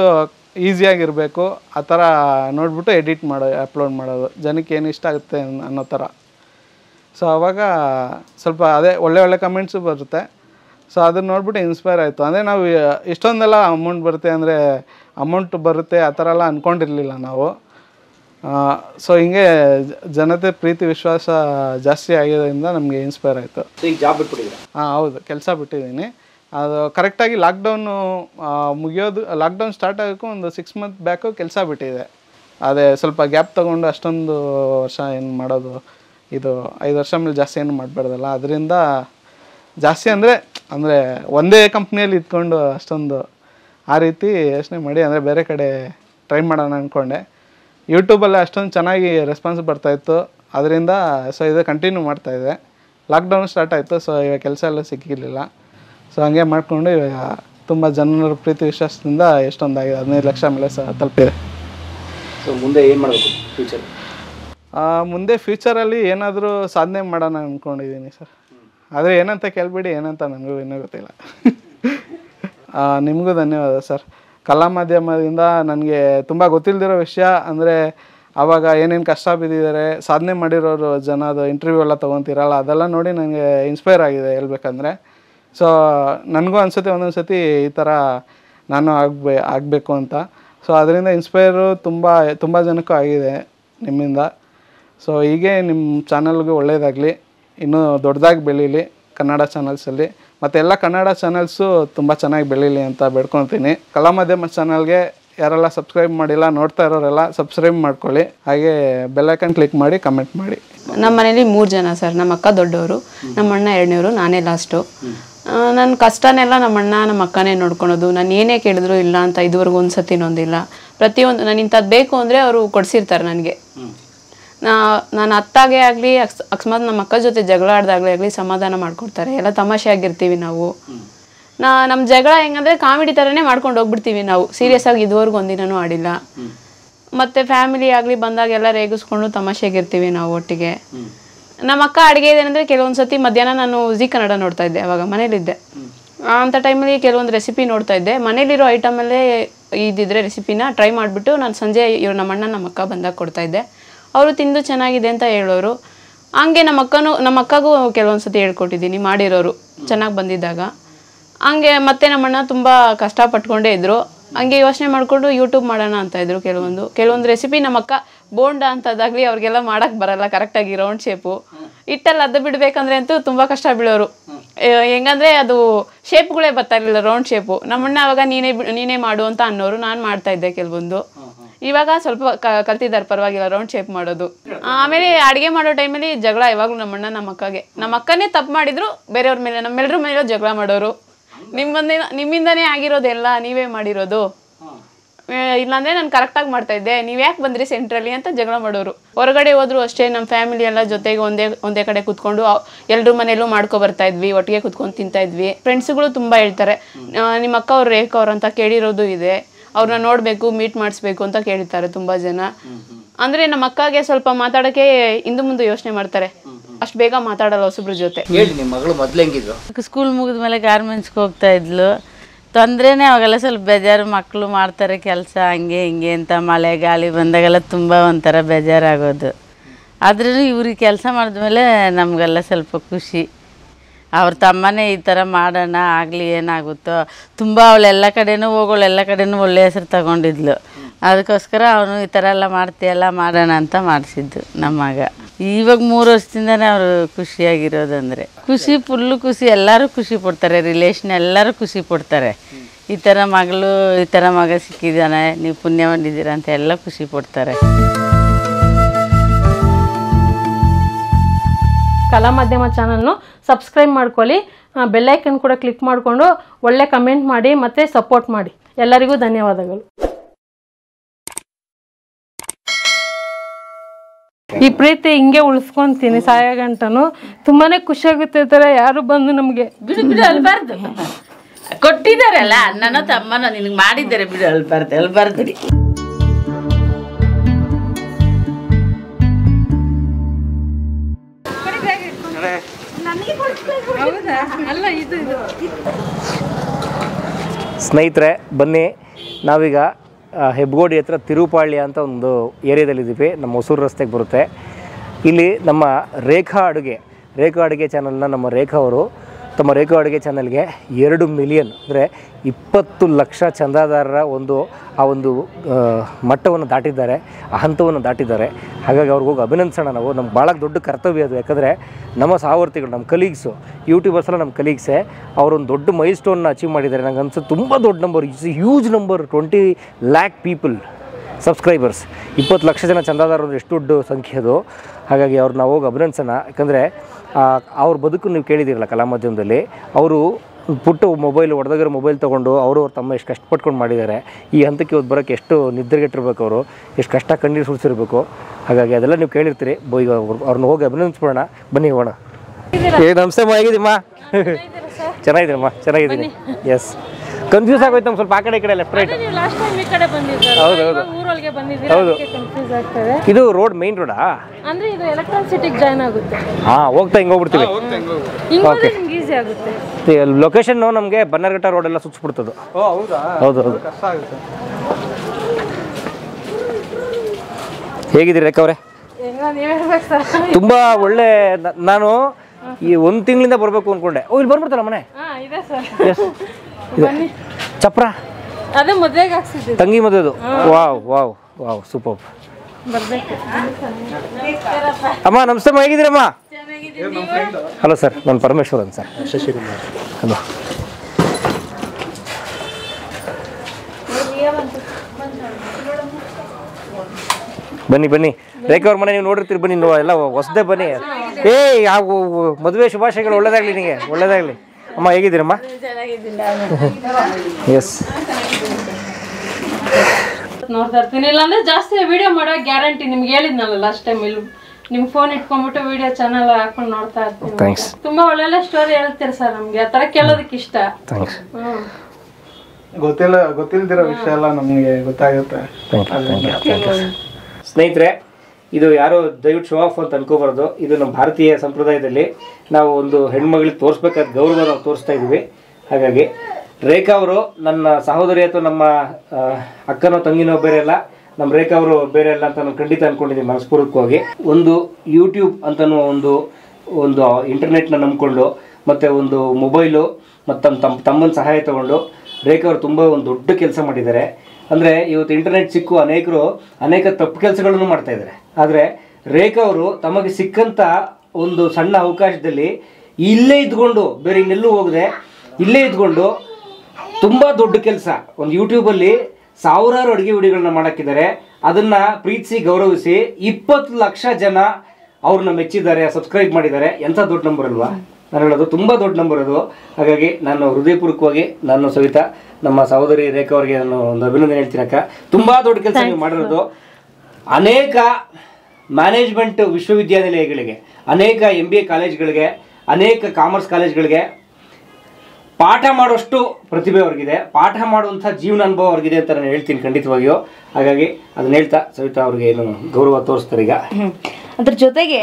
ಈಸಿಯಾಗಿರಬೇಕು ಆ ಥರ ನೋಡಿಬಿಟ್ಟು ಎಡಿಟ್ ಮಾಡೋ ಅಪ್ಲೋಡ್ ಮಾಡೋದು ಜನಕ್ಕೆ ಏನು ಇಷ್ಟ ಆಗುತ್ತೆ ಅನ್ನೋ ಥರ ಸೊ ಆವಾಗ ಸ್ವಲ್ಪ ಅದೇ ಒಳ್ಳೆ ಒಳ್ಳೆ ಕಮೆಂಟ್ಸು ಬರುತ್ತೆ ಸೊ ಅದನ್ನ ನೋಡ್ಬಿಟ್ಟು ಇನ್ಸ್ಪೈರ್ ಆಯಿತು ಅಂದರೆ ನಾವು ಇಷ್ಟೊಂದೆಲ್ಲ ಅಮೌಂಟ್ ಬರುತ್ತೆ ಅಂದರೆ ಅಮೌಂಟ್ ಬರುತ್ತೆ ಆ ಥರ ಎಲ್ಲ ಅಂದ್ಕೊಂಡಿರಲಿಲ್ಲ ನಾವು ಸೊ ಹಿಂಗೆ ಜನತೆ ಪ್ರೀತಿ ವಿಶ್ವಾಸ ಜಾಸ್ತಿ ಆಗಿದ್ದರಿಂದ ನಮಗೆ ಇನ್ಸ್ಪೈರ್ ಆಯಿತು ಈಗ ಜಾಬ್ ಬಿಟ್ಬಿಟ್ಟಿದ್ದೀರಾ ಹಾಂ ಹೌದು ಕೆಲಸ ಬಿಟ್ಟಿದ್ದೀನಿ ಅದು ಕರೆಕ್ಟಾಗಿ ಲಾಕ್ಡೌನು ಮುಗಿಯೋದು ಲಾಕ್ಡೌನ್ ಸ್ಟಾರ್ಟ್ ಆಗೋಕ್ಕೂ ಒಂದು ಸಿಕ್ಸ್ ಮಂತ್ ಬ್ಯಾಕು ಕೆಲಸ ಬಿಟ್ಟಿದೆ ಅದೇ ಸ್ವಲ್ಪ ಗ್ಯಾಪ್ ತೊಗೊಂಡು ಅಷ್ಟೊಂದು ವರ್ಷ ಏನು ಮಾಡೋದು ಇದು ಐದು ವರ್ಷ ಮೇಲೆ ಜಾಸ್ತಿ ಏನು ಮಾಡಬಾರ್ದಲ್ಲ ಅದರಿಂದ ಜಾಸ್ತಿ ಅಂದರೆ ಅಂದರೆ ಒಂದೇ ಕಂಪ್ನಿಯಲ್ಲಿ ಇದ್ಕೊಂಡು ಅಷ್ಟೊಂದು ಆ ರೀತಿ ಯೋಚನೆ ಮಾಡಿ ಅಂದರೆ ಬೇರೆ ಕಡೆ ಟ್ರೈ ಮಾಡೋಣ ಅಂದ್ಕೊಂಡೆ ಯೂಟ್ಯೂಬಲ್ಲೇ ಅಷ್ಟೊಂದು ಚೆನ್ನಾಗಿ ರೆಸ್ಪಾನ್ಸ್ ಬರ್ತಾಯಿತ್ತು ಅದರಿಂದ ಸೊ ಇದು ಕಂಟಿನ್ಯೂ ಮಾಡ್ತಾಯಿದ್ದೆ ಲಾಕ್ಡೌನ್ ಸ್ಟಾರ್ಟ್ ಆಯಿತು ಸೊ ಇವಾಗ ಕೆಲಸ ಎಲ್ಲ ಸಿಕ್ಕಿರಲಿಲ್ಲ ಸೊ ಹಂಗೆ ಮಾಡಿಕೊಂಡು ಇವಾಗ ತುಂಬ ಜನರ ಪ್ರೀತಿ ವಿಶ್ವಾಸದಿಂದ ಎಷ್ಟೊಂದಾಗಿದೆ ಹದಿನೈದು ಲಕ್ಷ ಮೇಲೆ ಸಹ ತಲುಪಿದೆ ಸೊ ಮುಂದೆ ಏನು ಮಾಡಬೇಕು ಫ್ಯೂಚರ್ ಮುಂದೆ ಫ್ಯೂಚರಲ್ಲಿ ಏನಾದರೂ ಸಾಧನೆ ಮಾಡೋಣ ಅಂದ್ಕೊಂಡಿದ್ದೀನಿ ಸರ್ ಆದರೆ ಏನಂತ ಕೇಳಿಬಿಡಿ ಏನಂತ ನನಗೂ ಇನ್ನೂ ಗೊತ್ತಿಲ್ಲ ನಿಮಗೂ ಧನ್ಯವಾದ ಸರ್ ಕಲಾ ಮಾಧ್ಯಮದಿಂದ ನನಗೆ ತುಂಬ ಗೊತ್ತಿಲ್ಲದಿರೋ ವಿಷಯ ಅಂದರೆ ಆವಾಗ ಏನೇನು ಕಷ್ಟ ಬಿದ್ದಿದ್ದಾರೆ ಸಾಧನೆ ಮಾಡಿರೋರು ಅದು ಇಂಟರ್ವ್ಯೂ ಎಲ್ಲ ತೊಗೊತಿರಲ್ಲ ಅದೆಲ್ಲ ನೋಡಿ ನನಗೆ ಇನ್ಸ್ಪೈರ್ ಆಗಿದೆ ಹೇಳ್ಬೇಕಂದ್ರೆ ಸೊ ನನಗೂ ಅನಿಸುತ್ತೆ ಒಂದೊಂದು ಸತಿ ಈ ಥರ ನಾನು ಆಗಬೇ ಆಗಬೇಕು ಅಂತ ಸೊ ಅದರಿಂದ ಇನ್ಸ್ಪೈರು ತುಂಬ ತುಂಬ ಜನಕ್ಕೂ ಆಗಿದೆ ನಿಮ್ಮಿಂದ ಸೊ ಹೀಗೆ ನಿಮ್ಮ ಚಾನಲ್ಗೆ ಒಳ್ಳೆಯದಾಗಲಿ ಇನ್ನೂ ದೊಡ್ಡದಾಗಿ ಬೆಳೀಲಿ ಕನ್ನಡ ಚಾನಲ್ಸಲ್ಲಿ ಮತ್ತು ಎಲ್ಲ ಕನ್ನಡ ಚಾನಲ್ಸು ತುಂಬ ಚೆನ್ನಾಗಿ ಬೆಳೀಲಿ ಅಂತ ಬೇಡ್ಕೊತೀನಿ ಕಲಾ ಮಾಧ್ಯಮ ಚಾನಲ್ಗೆ ಯಾರೆಲ್ಲ ಸಬ್ಸ್ಕ್ರೈಬ್ ಮಾಡಿಲ್ಲ ನೋಡ್ತಾ ಇರೋರೆಲ್ಲ ಸಬ್ಸ್ಕ್ರೈಬ್ ಮಾಡ್ಕೊಳ್ಳಿ ಹಾಗೆ ಬೆಲ್ಲೈಕನ್ ಕ್ಲಿಕ್ ಮಾಡಿ ಕಮೆಂಟ್ ಮಾಡಿ ನಮ್ಮ ಮನೇಲಿ ಮೂರು ಜನ ಸರ್ ನಮ್ಮ ಅಕ್ಕ ದೊಡ್ಡವರು ನಮ್ಮ ಅಣ್ಣ ಎರಡನೇವರು ನಾನೇ ಲಾಸ್ಟು ನನ್ನ ಕಷ್ಟನೆಲ್ಲ ನಮ್ಮ ಅಣ್ಣ ನಮ್ಮ ಅಕ್ಕನೇ ನೋಡ್ಕೊಳೋದು ನಾನು ಏನೇ ಕೇಳಿದ್ರು ಇಲ್ಲ ಅಂತ ಇದುವರೆಗೂ ಒಂದು ಸತಿ ಪ್ರತಿಯೊಂದು ನಾನು ಇಂಥದ್ದು ಬೇಕು ಅಂದರೆ ಅವರು ಕೊಡಿಸಿರ್ತಾರೆ ನನಗೆ ನನ್ನ ಅತ್ತಾಗೆ ಆಗಲಿ ಅಕ್ಸ್ ಅಕಸ್ಮಾತ್ ನಮ್ಮ ಅಕ್ಕ ಜೊತೆ ಜಗಳ ಆಡ್ದಾಗಲೇ ಆಗಲಿ ಸಮಾಧಾನ ಮಾಡ್ಕೊಡ್ತಾರೆ ಎಲ್ಲ ತಮಾಷೆ ಆಗಿರ್ತೀವಿ ನಾವು ನಾ ನಮ್ಮ ಜಗಳ ಹೆಂಗಂದರೆ ಕಾಮಿಡಿ ಥರನೇ ಮಾಡ್ಕೊಂಡು ಹೋಗ್ಬಿಡ್ತೀವಿ ನಾವು ಸೀರಿಯಸ್ ಆಗಿ ಇದುವರೆಗೂ ಒಂದಿನೂ ಆಡಿಲ್ಲ ಮತ್ತು ಫ್ಯಾಮಿಲಿ ಆಗಲಿ ಬಂದಾಗ ಎಲ್ಲ ರೇಗಿಸ್ಕೊಂಡು ಆಗಿರ್ತೀವಿ ನಾವು ಒಟ್ಟಿಗೆ ನಮ್ಮ ಅಕ್ಕ ಅಡುಗೆ ಏನಂದರೆ ಕೆಲವೊಂದು ಸತಿ ಮಧ್ಯಾಹ್ನ ನಾನು ಜಿ ಕನ್ನಡ ನೋಡ್ತಾ ಇದ್ದೆ ಅವಾಗ ಮನೇಲಿದ್ದೆ ಅಂಥ ಟೈಮಲ್ಲಿ ಕೆಲವೊಂದು ರೆಸಿಪಿ ನೋಡ್ತಾ ಇದ್ದೆ ಮನೇಲಿರೋ ಐಟಮಲ್ಲೇ ಇದ್ದಿದ್ರೆ ರೆಸಿಪಿನ ಟ್ರೈ ಮಾಡಿಬಿಟ್ಟು ನಾನು ಸಂಜೆ ಇವ್ರು ನಮ್ಮ ಅಣ್ಣ ನಮ್ಮ ಅಕ್ಕ ಬಂದಾಗ ಕೊಡ್ತಾಯಿದ್ದೆ ಅವರು ತಿಂದು ಚೆನ್ನಾಗಿದೆ ಅಂತ ಹೇಳೋರು ಹಂಗೆ ನಮ್ಮ ಅಕ್ಕನೂ ನಮ್ಮ ಅಕ್ಕಗೂ ಕೆಲವೊಂದು ಸತಿ ಹೇಳ್ಕೊಟ್ಟಿದ್ದೀನಿ ಮಾಡಿರೋರು ಚೆನ್ನಾಗಿ ಬಂದಿದ್ದಾಗ ಹಂಗೆ ಮತ್ತೆ ನಮ್ಮಣ್ಣ ತುಂಬ ಕಷ್ಟ ಇದ್ದರು ಹಂಗೆ ಯೋಚನೆ ಮಾಡಿಕೊಂಡು ಯೂಟ್ಯೂಬ್ ಮಾಡೋಣ ಅಂತ ಇದ್ರು ಕೆಲವೊಂದು ಕೆಲವೊಂದು ರೆಸಿಪಿ ನಮ್ಮ ಅಕ್ಕ ಬೋಂಡ ಅಂತದಾಗಲಿ ಅವ್ರಿಗೆಲ್ಲ ಮಾಡೋಕ್ಕೆ ಬರಲ್ಲ ಕರೆಕ್ಟಾಗಿ ರೌಂಡ್ ಶೇಪು ಹಿಟ್ಟಲ್ಲಿ ಅದ ಬಿಡಬೇಕಂದ್ರೆ ಅಂತೂ ತುಂಬ ಕಷ್ಟ ಬೀಳೋರು ಹೆಂಗಂದ್ರೆ ಅದು ಶೇಪ್ಗಳೇ ಬರ್ತಾ ಇರಲಿಲ್ಲ ರೌಂಡ್ ಶೇಪು ನಮ್ಮಣ್ಣ ಅವಾಗ ನೀನೇ ನೀನೇ ಮಾಡು ಅಂತ ಅನ್ನೋರು ನಾನು ಮಾಡ್ತಾ ಇದ್ದೆ ಕೆಲವೊಂದು ಇವಾಗ ಸ್ವಲ್ಪ ಕಲ್ತಿದ್ದಾರೆ ಪರವಾಗಿಲ್ಲ ರೌಂಡ್ ಶೇಪ್ ಮಾಡೋದು ಆಮೇಲೆ ಅಡುಗೆ ಮಾಡೋ ಟೈಮಲ್ಲಿ ಜಗಳ ಯಾವಾಗಲೂ ನಮ್ಮಣ್ಣ ನಮ್ಮ ಅಕ್ಕಗೆ ನಮ್ಮ ಅಕ್ಕನೇ ತಪ್ಪು ಮಾಡಿದ್ರು ಬೇರೆಯವ್ರ ಮೇಲೆ ನಮ್ಮೆಲ್ಲರ ಮೇಲೆ ಜಗಳ ಮಾಡೋರು ನಿಮ್ಮಂದೇ ನಿಮ್ಮಿಂದನೇ ಆಗಿರೋದೆಲ್ಲ ನೀವೇ ಮಾಡಿರೋದು ಇಲ್ಲಾಂದ್ರೆ ನಾನು ಕರೆಕ್ಟಾಗಿ ಮಾಡ್ತಾ ಇದ್ದೆ ನೀವು ಯಾಕೆ ಬಂದ್ರಿ ಸೆಂಟ್ರಲ್ಲಿ ಅಂತ ಜಗಳ ಮಾಡೋರು ಹೊರಗಡೆ ಹೋದ್ರು ಅಷ್ಟೇ ನಮ್ಮ ಫ್ಯಾಮಿಲಿ ಎಲ್ಲ ಜೊತೆಗೆ ಒಂದೇ ಒಂದೇ ಕಡೆ ಕುತ್ಕೊಂಡು ಎಲ್ಲರೂ ಮನೆಯಲ್ಲೂ ಮಾಡ್ಕೊ ಬರ್ತಾ ಇದ್ವಿ ಒಟ್ಟಿಗೆ ಕುತ್ಕೊಂಡು ತಿಂತಾ ಇದ್ವಿ ಫ್ರೆಂಡ್ಸ್ಗಳು ತುಂಬ ಹೇಳ್ತಾರೆ ನಿಮ್ಮ ಅಕ್ಕ ಅವ್ರು ಅವ್ರು ಅಂತ ಕೇಳಿರೋದು ಇದೆ ಅವ್ರನ್ನ ನೋಡ್ಬೇಕು ಮೀಟ್ ಮಾಡಿಸ್ಬೇಕು ಅಂತ ಕೇಳ್ತಾರೆ ತುಂಬಾ ಜನ ಅಂದ್ರೆ ನಮ್ಮ ಅಕ್ಕಗೆ ಸ್ವಲ್ಪ ಮಾತಾಡಕ್ಕೆ ಹಿಂದೆ ಮುಂದೆ ಯೋಚನೆ ಮಾಡ್ತಾರೆ ಅಷ್ಟು ಬೇಗ ಮಾತಾಡಲ್ಲ ಹೊಸಬ್ರ ಜೊತೆ ಸ್ಕೂಲ್ ಮುಗಿದ ಮೇಲೆ ಗಾರ್ಮೆಂಟ್ಸ್ಗೆ ಹೋಗ್ತಾ ಇದ್ಲು ತೊಂದ್ರೆನೆ ಅವಾಗೆಲ್ಲ ಸ್ವಲ್ಪ ಬೇಜಾರು ಮಕ್ಕಳು ಮಾಡ್ತಾರೆ ಕೆಲಸ ಹಂಗೆ ಹಿಂಗೆ ಅಂತ ಮಳೆ ಗಾಳಿ ಬಂದಾಗೆಲ್ಲ ತುಂಬ ಒಂಥರ ಬೇಜಾರಾಗೋದು ಆದ್ರೂ ಇವ್ರಿಗೆ ಕೆಲಸ ಮಾಡಿದ್ಮೇಲೆ ನಮಗೆಲ್ಲ ಸ್ವಲ್ಪ ಖುಷಿ ಅವ್ರ ತಮ್ಮನೇ ಈ ಥರ ಮಾಡೋಣ ಆಗಲಿ ಏನಾಗುತ್ತೋ ತುಂಬ ಅವಳು ಎಲ್ಲ ಕಡೆನೂ ಹೋಗೋಳು ಎಲ್ಲ ಕಡೆನೂ ಒಳ್ಳೆ ಹೆಸರು ತಗೊಂಡಿದ್ಲು ಅದಕ್ಕೋಸ್ಕರ ಅವನು ಈ ಥರ ಎಲ್ಲ ಮಾಡ್ತೀಯಲ್ಲ ಮಾಡೋಣ ಅಂತ ಮಾಡಿಸಿದ್ದು ನಮ್ಮ ಮಗ ಇವಾಗ ಮೂರು ವರ್ಷದಿಂದನೇ ಅವರು ಖುಷಿಯಾಗಿರೋದಂದರೆ ಖುಷಿ ಫುಲ್ಲು ಖುಷಿ ಎಲ್ಲರೂ ಖುಷಿ ಪಡ್ತಾರೆ ರಿಲೇಷನ್ ಎಲ್ಲರೂ ಖುಷಿ ಪಡ್ತಾರೆ ಈ ಥರ ಮಗಳು ಈ ಥರ ಮಗ ಸಿಕ್ಕಿದ್ದಾನೆ ನೀವು ಪುಣ್ಯ ಮಾಡಿದ್ದೀರ ಅಂತ ಎಲ್ಲ ಖುಷಿ ಪಡ್ತಾರೆ ಕಲಾ ಮಾಧ್ಯಮ ಚಾನಲ್ನು ಸಬ್ಸ್ಕ್ರೈಬ್ ಮಾಡ್ಕೊಳ್ಳಿ ಬೆಲ್ಲೈಕನ್ ಕೂಡ ಕ್ಲಿಕ್ ಮಾಡಿಕೊಂಡು ಒಳ್ಳೆ ಕಮೆಂಟ್ ಮಾಡಿ ಮತ್ತು ಸಪೋರ್ಟ್ ಮಾಡಿ ಎಲ್ಲರಿಗೂ ಧನ್ಯವಾದಗಳು ಈ ಪ್ರೀತಿ ಹಿಂಗೆ ಉಳಿಸ್ಕೊಂತೀನಿ ಸಾಯ ಗಂಟನು ತುಂಬಾನೇ ಖುಷಿ ಆಗುತ್ತೆ ತರ ಯಾರು ಬಂದು ನಮ್ಗೆ ಬಿಡು ಕೊಟ್ಟಿದ್ದಾರಲ್ಲ ಅಣ್ಣನೋ ನಿನಗೆ ಮಾಡಿದ್ದಾರೆ ಬಿಡು ಅಲ್ಬಾರ್ದು ಅಲ್ಬಾರ್ದು ಸ್ನೇಹಿತರೆ ಬನ್ನಿ ನಾವೀಗ ಹೆಬ್ಗೋಡಿ ಹತ್ರ ತಿರುಪಾಳ್ಯ ಅಂತ ಒಂದು ಏರಿಯಾದಲ್ಲಿ ಇದ್ದೀವಿ ನಮ್ಮ ಹೊಸೂರು ರಸ್ತೆಗೆ ಬರುತ್ತೆ ಇಲ್ಲಿ ನಮ್ಮ ರೇಖಾ ಅಡುಗೆ ರೇಖಾ ಅಡುಗೆ ಚಾನಲ್ನ ನಮ್ಮ ರೇಖಾ ಅವರು ತಮ್ಮ ರೇಖಾ ಅಡುಗೆ ಚಾನಲ್ಗೆ ಎರಡು ಮಿಲಿಯನ್ ಅಂದರೆ ಇಪ್ಪತ್ತು ಲಕ್ಷ ಚಂದಾದಾರರ ಒಂದು ಆ ಒಂದು ಮಟ್ಟವನ್ನು ದಾಟಿದ್ದಾರೆ ಆ ಹಂತವನ್ನು ದಾಟಿದ್ದಾರೆ ಹಾಗಾಗಿ ಅವ್ರಿಗೋಗಿ ಅಭಿನಂದಿಸೋಣ ನಾವು ನಮ್ಗೆ ಭಾಳ ದೊಡ್ಡ ಕರ್ತವ್ಯ ಅದು ಯಾಕಂದರೆ ನಮ್ಮ ಸಾವರ್ತಿಗಳು ನಮ್ಮ ಕಲೀಗ್ಸು ಯೂಟ್ಯೂಬರ್ಸ್ ನಮ್ಮ ಕಲೀಗ್ಸೆ ಅವರೊಂದು ದೊಡ್ಡ ಮೈಲ್ ಸ್ಟೋನ್ನ ಅಚೀವ್ ಮಾಡಿದ್ದಾರೆ ನಂಗೆ ಅನ್ಸುತ್ತೆ ತುಂಬ ದೊಡ್ಡ number it's huge number twenty lakh people subscribers ಇಪ್ಪತ್ತು ಲಕ್ಷ ಜನ ಚಂದಾದಾರರು ಎಷ್ಟು ದೊಡ್ಡ ಸಂಖ್ಯೆ ಅದು ಹಾಗಾಗಿ ನಾವು ಹೋಗಿ ಅಭಿನಂದಿಸೋಣ ಯಾಕಂದರೆ ಅವ್ರ ಬದುಕು ನೀವು ಕೇಳಿದಿರಲ್ಲ ಕಲಾಮಾಧ್ಯಮದಲ್ಲಿ ಅವರು ಪುಟ್ಟು ಮೊಬೈಲ್ ಒಡೆದಾಗಿರೋ ಮೊಬೈಲ್ ತೊಗೊಂಡು ಅವರು ಅವ್ರು ತಮ್ಮ ಎಷ್ಟು ಕಷ್ಟಪಟ್ಕೊಂಡು ಮಾಡಿದ್ದಾರೆ ಈ ಹಂತಕ್ಕೆ ಇವತ್ತು ಬರೋಕ್ಕೆ ಎಷ್ಟು ನಿದ್ರೆಗೆಟ್ಟಿರ್ಬೇಕು ಅವರು ಎಷ್ಟು ಕಷ್ಟ ಕಣ್ಣೀರು ಸುರಿಸಿರ್ಬೇಕು ಹಾಗಾಗಿ ಅದೆಲ್ಲ ನೀವು ಕೇಳಿರ್ತೀರಿ ಬೋ ಈಗ ಅವ್ರನ್ನ ಹೋಗಿ ಅಭಿನಂದಿಸ್ಬೋಣ ಬನ್ನಿ ಹೋಗೋಣ ಏ ನಮಸ್ತೆ ಮಾ ಹೇಗಿದ್ದೀಮ್ಮ ಚೆನ್ನಾಗಿದ್ದೀರಮ್ಮ ಚೆನ್ನಾಗಿದ್ದೀನಿ ಎಸ್ ಕನ್ಫ್ಯೂಸ್ ಆಗೋಯ್ತು ನಮ್ಗೆ ಸ್ವಲ್ಪ ಆ ಕಡೆ ಈ ಕಡೆ ಲೆಫ್ಟ್ ರೈಟ್ ಇದು ರೋಡ್ ಮೈನ್ ರೋಡಾ ಹೋಗ್ತಾ ಹಿಂಗ್ ಹೋಗ್ಬಿಡ್ತೀವಿ ಲೊಕೇಶನ್ ನಮಗೆ ಬನ್ನರ್ಘಟ್ಟ ರೋಡ್ ಎಲ್ಲ ಸುಚ್ಚಿಬಿಡ್ತದೆ ಹೌದು ಹೌದು ಹೇಗಿದ್ದೀರಿ ರೇಖವ್ರೆ ತುಂಬಾ ಒಳ್ಳೆ ನಾನು ಈ ಒಂದ್ ತಿಂಗಳಿಂದ ಬರಬೇಕು ಅನ್ಕೊಂಡೆ ಓ ಇಲ್ಲಿ ಬರ್ಬಿಡ್ತಲ್ಲ ಮನೆ ಚಪ್ರ ಅದೇ ತಂಗಿ ಮದುವೆದು ವಾವ್ ವಾವ್ ವಾವ್ ಸೂಪರ್ ಅಮ್ಮ ನಮಸ್ತೆ ಅಮ್ಮ ಹೇಗಿದ್ದೀರಮ್ಮ ಹಲೋ ಸರ್ ನಾನು ಪರಮೇಶ್ವರ್ ಅಂತ ಸರ್ ಹಲೋ ಬನ್ನಿ ಬನ್ನಿ ರೇಖಾ ಮನೆ ನೀವು ನೋಡಿರ್ತೀರಿ ಬನ್ನಿ ಎಲ್ಲ ಹೊಸದೇ ಬನ್ನಿ ಏ ಯಾವ ಮದುವೆ ಶುಭಾಶಯಗಳು ಒಳ್ಳೇದಾಗ್ಲಿ ನಿಮಗೆ ಒಳ್ಳೇದಾಗ್ಲಿ ಅಮ್ಮ ಹೇಗಿದ್ದೀರಮ್ಮ ಎಸ್ ನೋಡ್ತಾ ಇರ್ತೀನಿ ಇಲ್ಲಾಂದ್ರೆ ಜಾಸ್ತಿ ವಿಡಿಯೋ ಮಾಡೋ ಗ್ಯಾರಂಟಿ ನಿಮ್ಗೆ ಹೇಳಿದ್ನಲ್ಲ ಟೈಮ್ ಇಲ್ಲಿ ನಿಮ್ ಫೋನ್ ಇಟ್ಕೊಂಡ್ಬಿಟ್ಟು ವಿಡಿಯೋ ಚಾನಲ್ ಹಾಕೊಂಡು ನೋಡ್ತಾ ಇರ್ತೀನಿ ತುಂಬಾ ಒಳ್ಳೊಳ್ಳೆ ಸ್ಟೋರಿ ಹೇಳ್ತೀರಿ ಸರ್ ನಮ್ಗೆ ಆ ತರ ಕೇಳೋದಕ್ಕೆ ಇಷ್ಟ ಗೊತ್ತಿಲ್ಲ ಗೊತ್ತಿಲ್ದಿರೋ ವಿಷಯ ಎಲ್ಲ ನಮಗೆ ಗೊತ್ತಾಗುತ್ತೆ ಸ್ನೇಹಿತರೆ ಇದು ಯಾರೋ ದಯವಿಟ್ಟು ಶೋ ಆಫ್ ಅಂತ ಅನ್ಕೋಬಾರ್ದು ಇದು ನಮ್ಮ ಭಾರತೀಯ ಸಂಪ್ರದಾಯದಲ್ಲಿ ನಾವು ಒಂದು ಹೆಣ್ಮಗಳಿಗೆ ತೋರಿಸ್ಬೇಕಾದ ಗೌರವ ನಾವು ತೋರಿಸ್ತಾ ಇದ್ದೀವಿ ಹಾಗಾಗಿ ರೇಖಾ ಅವರು ನನ್ನ ಸಹೋದರಿ ಅಥವಾ ನಮ್ಮ ಅಕ್ಕನೋ ತಂಗಿನೋ ಬೇರೆ ಅಲ್ಲ ನಮ್ಮ ರೇಖಾ ಅವರು ಬೇರೆ ಅಲ್ಲ ಅಂತ ನಾನು ಖಂಡಿತ ಅಂದ್ಕೊಂಡಿದ್ದೀನಿ ಮನಸ್ಪೂರ್ವಕವಾಗಿ ಒಂದು ಯೂಟ್ಯೂಬ್ ಅಂತನೋ ಒಂದು ಒಂದು ಇಂಟರ್ನೆಟ್ನ ನಂಬಿಕೊಂಡು ಮತ್ತು ಒಂದು ಮೊಬೈಲು ಮತ್ತು ತಮ್ಮ ತಮ್ಮನ ಸಹಾಯ ತಗೊಂಡು ರೇಖಾ ಅವರು ತುಂಬ ಒಂದು ದೊಡ್ಡ ಕೆಲಸ ಮಾಡಿದ್ದಾರೆ ಅಂದರೆ ಇವತ್ತು ಇಂಟರ್ನೆಟ್ ಸಿಕ್ಕು ಅನೇಕರು ಅನೇಕ ತಪ್ಪು ಕೆಲಸಗಳನ್ನು ಮಾಡ್ತಾ ಇದ್ದಾರೆ ಆದರೆ ರೇಖಾ ಅವರು ತಮಗೆ ಸಿಕ್ಕಂತ ಒಂದು ಸಣ್ಣ ಅವಕಾಶದಲ್ಲಿ ಇಲ್ಲೇ ಇದ್ಕೊಂಡು ಬೇರೆ ಇನ್ನೆಲ್ಲೂ ಹೋಗದೆ ಇಲ್ಲೇ ಇದ್ಕೊಂಡು ತುಂಬ ದೊಡ್ಡ ಕೆಲಸ ಒಂದು ಅಲ್ಲಿ ಸಾವಿರಾರು ಅಡುಗೆ ವಿಡಿಯೋಗಳನ್ನ ಮಾಡೋಕ್ಕಿದ್ದಾರೆ ಅದನ್ನ ಪ್ರೀತಿಸಿ ಗೌರವಿಸಿ ಇಪ್ಪತ್ತು ಲಕ್ಷ ಜನ ಅವ್ರನ್ನ ಮೆಚ್ಚಿದ್ದಾರೆ ಸಬ್ಸ್ಕ್ರೈಬ್ ಮಾಡಿದ್ದಾರೆ ಎಂಥ ದೊಡ್ಡ ನಂಬರ್ ಅಲ್ವಾ ನಾನು ಹೇಳೋದು ತುಂಬ ದೊಡ್ಡ ನಂಬರ್ ಅದು ಹಾಗಾಗಿ ನಾನು ಹೃದಯಪೂರ್ವಕವಾಗಿ ನಾನು ಸವಿತಾ ನಮ್ಮ ಸಹೋದರಿ ರೇಖಾ ಅವರಿಗೆ ನಾನು ಒಂದು ಅಭಿನಂದನೆ ಹೇಳ್ತೀನಕ್ಕ ತುಂಬ ದೊಡ್ಡ ಕೆಲಸ ನೀವು ಮಾಡಿರೋದು ಅನೇಕ ಮ್ಯಾನೇಜ್ಮೆಂಟ್ ವಿಶ್ವವಿದ್ಯಾನಿಲಯಗಳಿಗೆ ಅನೇಕ ಎಂ ಬಿ ಎ ಕಾಲೇಜ್ಗಳಿಗೆ ಅನೇಕ ಕಾಮರ್ಸ್ ಕಾಲೇಜ್ಗಳಿಗೆ ಪಾಠ ಮಾಡುವಷ್ಟು ಪ್ರತಿಭೆ ಅವ್ರಿಗಿದೆ ಪಾಠ ಮಾಡುವಂಥ ಜೀವನ ಅನುಭವ ಅವ್ರಿಗಿದೆ ಅಂತ ನಾನು ಹೇಳ್ತೀನಿ ಖಂಡಿತವಾಗಿಯೂ ಹಾಗಾಗಿ ಅದನ್ನ ಹೇಳ್ತಾ ಸವಿತಾ ಅವ್ರಿಗೆ ಏನು ಗೌರವ ತೋರಿಸ್ತಾರೆ ಈಗ ಅದ್ರ ಜೊತೆಗೆ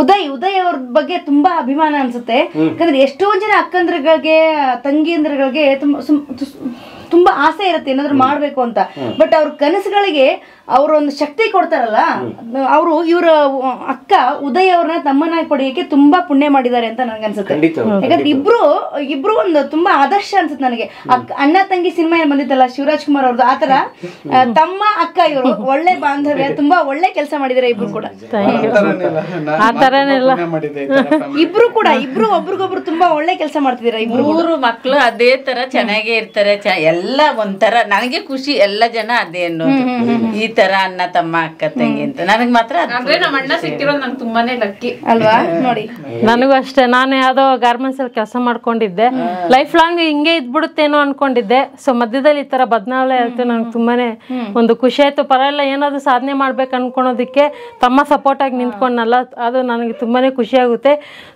ಉದಯ್ ಉದಯ್ ಅವ್ರ ಬಗ್ಗೆ ತುಂಬಾ ಅಭಿಮಾನ ಅನ್ಸುತ್ತೆ ಯಾಕಂದ್ರೆ ಎಷ್ಟೋ ಜನ ಅಕ್ಕಂದ್ರಗಳಿಗೆ ತಂಗಿಯಂದ್ರಗಳಿಗೆ ತುಂಬಾ ತುಂಬಾ ಆಸೆ ಇರುತ್ತೆ ಏನಾದ್ರು ಮಾಡ್ಬೇಕು ಅಂತ ಬಟ್ ಅವ್ರ ಕನಸುಗಳಿಗೆ ಅವರು ಒಂದು ಶಕ್ತಿ ಕೊಡ್ತಾರಲ್ಲ ಅವರು ಇವರ ಅಕ್ಕ ಉದಯ್ ಅವ್ರನ್ನ ತಮ್ಮನಾಗಿ ಪಡೆಯೋಕೆ ತುಂಬಾ ಪುಣ್ಯ ಮಾಡಿದ್ದಾರೆ ಅಂತ ನನಗೆ ಅನ್ಸುತ್ತೆ ಯಾಕಂದ್ರೆ ಇಬ್ರು ಇಬ್ರು ಒಂದು ತುಂಬಾ ಆದರ್ಶ ಅನ್ಸುತ್ತೆ ನನಗೆ ಅಣ್ಣ ತಂಗಿ ಸಿನಿಮಾ ಏನ್ ಬಂದಿತ್ತಲ್ಲ ಶಿವರಾಜ್ ಕುಮಾರ್ ಅವ್ರದ್ದು ಆತರ ತಮ್ಮ ಅಕ್ಕ ಇವರು ಒಳ್ಳೆ ಬಾಂಧವ್ಯ ತುಂಬಾ ಒಳ್ಳೆ ಕೆಲಸ ಮಾಡಿದಾರೆ ಇಬ್ರು ಕೂಡ ಇಬ್ರು ಕೂಡ ಇಬ್ರು ಒಬ್ರಿಗೊಬ್ರು ತುಂಬಾ ಒಳ್ಳೆ ಕೆಲಸ ಮಾಡ್ತಿದ್ದಾರೆ ಮೂರು ಮಕ್ಕಳು ಅದೇ ತರ ಚೆನ್ನಾಗೇ ಇರ್ತಾರೆ ಎಲ್ಲ ಒಂಥರ ನನಗೆ ಖುಷಿ ಎಲ್ಲ ಜನ ಅದೇ ಅನ್ನೋದು ಈ ತರ ಅನ್ನ ತಮ್ಮ ಅಕ್ಕ ತಂಗಿ ಅಂತ ನನಗ್ ಮಾತ್ರ ಸಿಕ್ಕಿರೋದು ತುಂಬಾನೇ ಲಕ್ಕಿ ಅಲ್ವಾ ನೋಡಿ ನನಗೂ ಅಷ್ಟೇ ನಾನು ಯಾವ್ದೋ ಗಾರ್ಮೆಂಟ್ಸ್ ಅಲ್ಲಿ ಕೆಲಸ ಮಾಡ್ಕೊಂಡಿದ್ದೆ ಲೈಫ್ ಲಾಂಗ್ ಹಿಂಗೆ ಬಿಡುತ್ತೇನೋ ಅನ್ಕೊಂಡಿದ್ದೆ ಸೊ ಮಧ್ಯದಲ್ಲಿ ಈ ತರ ಬದಲಾವಣೆ ಆಯ್ತು ನಂಗೆ ತುಂಬಾನೇ ಒಂದು ಖುಷಿ ಆಯ್ತು ಪರವಾಗಿಲ್ಲ ಏನಾದ್ರು ಸಾಧನೆ ಮಾಡ್ಬೇಕು ಅನ್ಕೊಳೋದಕ್ಕೆ ತಮ್ಮ ಸಪೋರ್ಟ್ ಆಗಿ ನಿಂತ್ಕೊಂಡಲ್ಲ ಅದು ನನಗೆ ತುಂಬಾನೇ ಖುಷಿ ಆಗುತ್ತೆ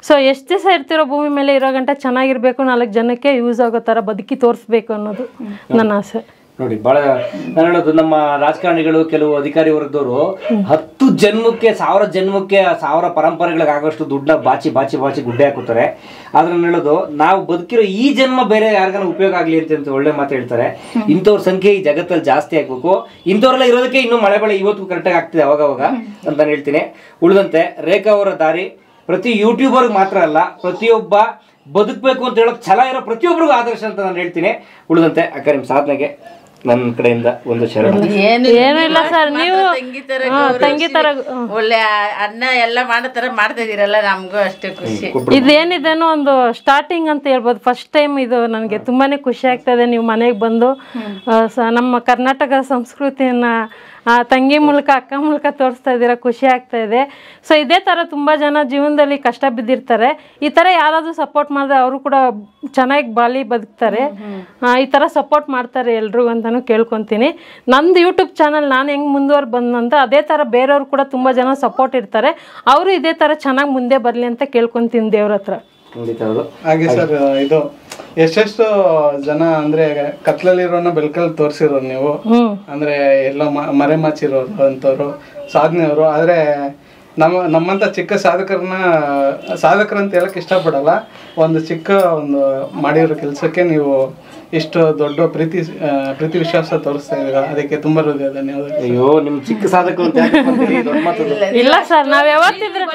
ಸೊ ಎಷ್ಟು ದಿವಸ ಇರ್ತಿರೋ ಭೂಮಿ ಮೇಲೆ ಇರೋ ಗಂಟ ಚೆನ್ನಾಗಿರ್ಬೇಕು ನಾಲ್ಕು ಜನಕ್ಕೆ ಯೂಸ್ ಆಗೋ ತರ ಬದುಕಿ ತೋರಿಸ್ಬೇಕು ಅನ್ನೋದು ನನ್ನ ಆಸೆ ನೋಡಿ ಬಹಳ ನಾನು ಹೇಳೋದು ನಮ್ಮ ರಾಜಕಾರಣಿಗಳು ಕೆಲವು ಅಧಿಕಾರಿ ವರ್ಗದವರು ಹತ್ತು ಜನ್ಮಕ್ಕೆ ಸಾವಿರ ಜನ್ಮಕ್ಕೆ ಸಾವಿರ ಆಗೋಷ್ಟು ದುಡ್ಡನ್ನ ಬಾಚಿ ಬಾಚಿ ಬಾಚಿ ಗುಡ್ಡೆ ಹಾಕುತ್ತಾರೆ ಆದ್ರೆ ನಾನು ಹೇಳೋದು ನಾವು ಬದುಕಿರೋ ಈ ಜನ್ಮ ಬೇರೆ ಯಾರಿಗಾನ ಉಪಯೋಗ ಆಗಲಿ ಅಂತ ಒಳ್ಳೆ ಮಾತು ಹೇಳ್ತಾರೆ ಇಂಥವ್ರ ಸಂಖ್ಯೆ ಈ ಜಗತ್ತಲ್ಲಿ ಜಾಸ್ತಿ ಆಗ್ಬೇಕು ಇಂಥವ್ರೆಲ್ಲ ಇರೋದಕ್ಕೆ ಇನ್ನೂ ಮಳೆ ಬೆಳೆ ಇವತ್ತು ಕರೆಕ್ಟಾಗಿ ಆಗ್ತಿದೆ ಅವಾಗ ಅವಾಗ ಅಂತ ನಾನು ಹೇಳ್ತೀನಿ ಉಳಿದಂತೆ ರೇಖಾ ಅವರ ದಾರಿ ಪ್ರತಿ ಯೂಟ್ಯೂಬರ್ಗೆ ಮಾತ್ರ ಅಲ್ಲ ಪ್ರತಿಯೊಬ್ಬ ಬದುಕಬೇಕು ಅಂತ ಹೇಳೋಕೆ ಛಲ ಇರೋ ಪ್ರತಿಯೊಬ್ಬರಿಗೂ ಆದರ್ಶ ಅಂತ ನಾನು ಹೇಳ್ತೀನಿ ಉಳಿದಂತೆ ಅಕ್ಕ ನಿಮ್ಮ ಸಾಧನೆಗೆ ನನ್ನ ಕಡೆಯಿಂದ ಒಂದು ಏನಿಲ್ಲ ಸರ್ ನೀವು ತಂಗಿ ತರ ಒಳ್ಳೆ ಅನ್ನ ಎಲ್ಲ ಮಾಡತರ ಮಾಡ್ತಾ ಇದೀರಲ್ಲ ನಮಗೂ ಅಷ್ಟೇ ಖುಷಿ ಇದೇನಿದೇನೋ ಒಂದು ಸ್ಟಾರ್ಟಿಂಗ್ ಅಂತ ಹೇಳ್ಬೋದು ಫಸ್ಟ್ ಟೈಮ್ ಇದು ನನಗೆ ತುಂಬಾನೇ ಖುಷಿ ಆಗ್ತದೆ ನೀವು ಮನೆಗೆ ಬಂದು ನಮ್ಮ ಕರ್ನಾಟಕ ಸಂಸ್ಕೃತಿಯನ್ನ ಆ ತಂಗಿ ಮೂಲಕ ಅಕ್ಕ ಮೂಲಕ ತೋರಿಸ್ತಾ ಇದ್ದೀರಾ ಖುಷಿ ಆಗ್ತಾ ಇದೆ ಸೊ ಇದೇ ಥರ ತುಂಬ ಜನ ಜೀವನದಲ್ಲಿ ಕಷ್ಟ ಬಿದ್ದಿರ್ತಾರೆ ಈ ಥರ ಯಾರಾದರೂ ಸಪೋರ್ಟ್ ಮಾಡಿದ್ರೆ ಅವರು ಕೂಡ ಚೆನ್ನಾಗಿ ಬಾಲಿ ಬದುಕ್ತಾರೆ ಈ ಥರ ಸಪೋರ್ಟ್ ಮಾಡ್ತಾರೆ ಎಲ್ರಿಗೂ ಅಂತಲೂ ಕೇಳ್ಕೊತೀನಿ ನಂದು ಯೂಟ್ಯೂಬ್ ಚಾನಲ್ ನಾನು ಹೆಂಗೆ ಮುಂದುವರೆ ಬಂದಂತ ಅದೇ ಥರ ಬೇರೆಯವ್ರು ಕೂಡ ತುಂಬ ಜನ ಸಪೋರ್ಟ್ ಇರ್ತಾರೆ ಅವರು ಇದೇ ಥರ ಚೆನ್ನಾಗಿ ಮುಂದೆ ಬರಲಿ ಅಂತ ಕೇಳ್ಕೊತೀನಿ ದೇವ್ರ ಹತ್ರ ಹಾಗೆ ಸರ್ ಇದು ಎಷ್ಟೆಷ್ಟು ಜನ ಅಂದ್ರೆ ಕತ್ಲಲ್ಲಿರೋನ ಬೆಳಕಲ್ಲಿ ತೋರಿಸಿರೋರು ನೀವು ಅಂದ್ರೆ ಎಲ್ಲೋ ಮರೆಮಾಚಿರೋರು ಅಂತವ್ರು ಸಾಧನೆಯವರು ಆದ್ರೆ ನಮ್ಮ ನಮ್ಮಂತ ಚಿಕ್ಕ ಸಾಧಕರನ್ನ ಸಾಧಕರಂತ ಹೇಳಕ್ ಇಷ್ಟಪಡಲ್ಲ ಒಂದು ಚಿಕ್ಕ ಒಂದು ಮಾಡಿರೋ ಕೆಲಸಕ್ಕೆ ನೀವು ಇಷ್ಟು ದೊಡ್ಡ ಪ್ರೀತಿ ಪ್ರೀತಿ ವಿಶ್ವಾಸ ತೋರಿಸ್ತಾ ಇದೀರ ಅದಕ್ಕೆ ತುಂಬಾ ಹೃದಯ ಧನ್ಯವಾದ ಅಯ್ಯೋ ನಿಮ್ ಚಿಕ್ಕ ಇಲ್ಲ ಸರ್ ನಾವ್ ಯಾವತ್ತಿದ್ರೆ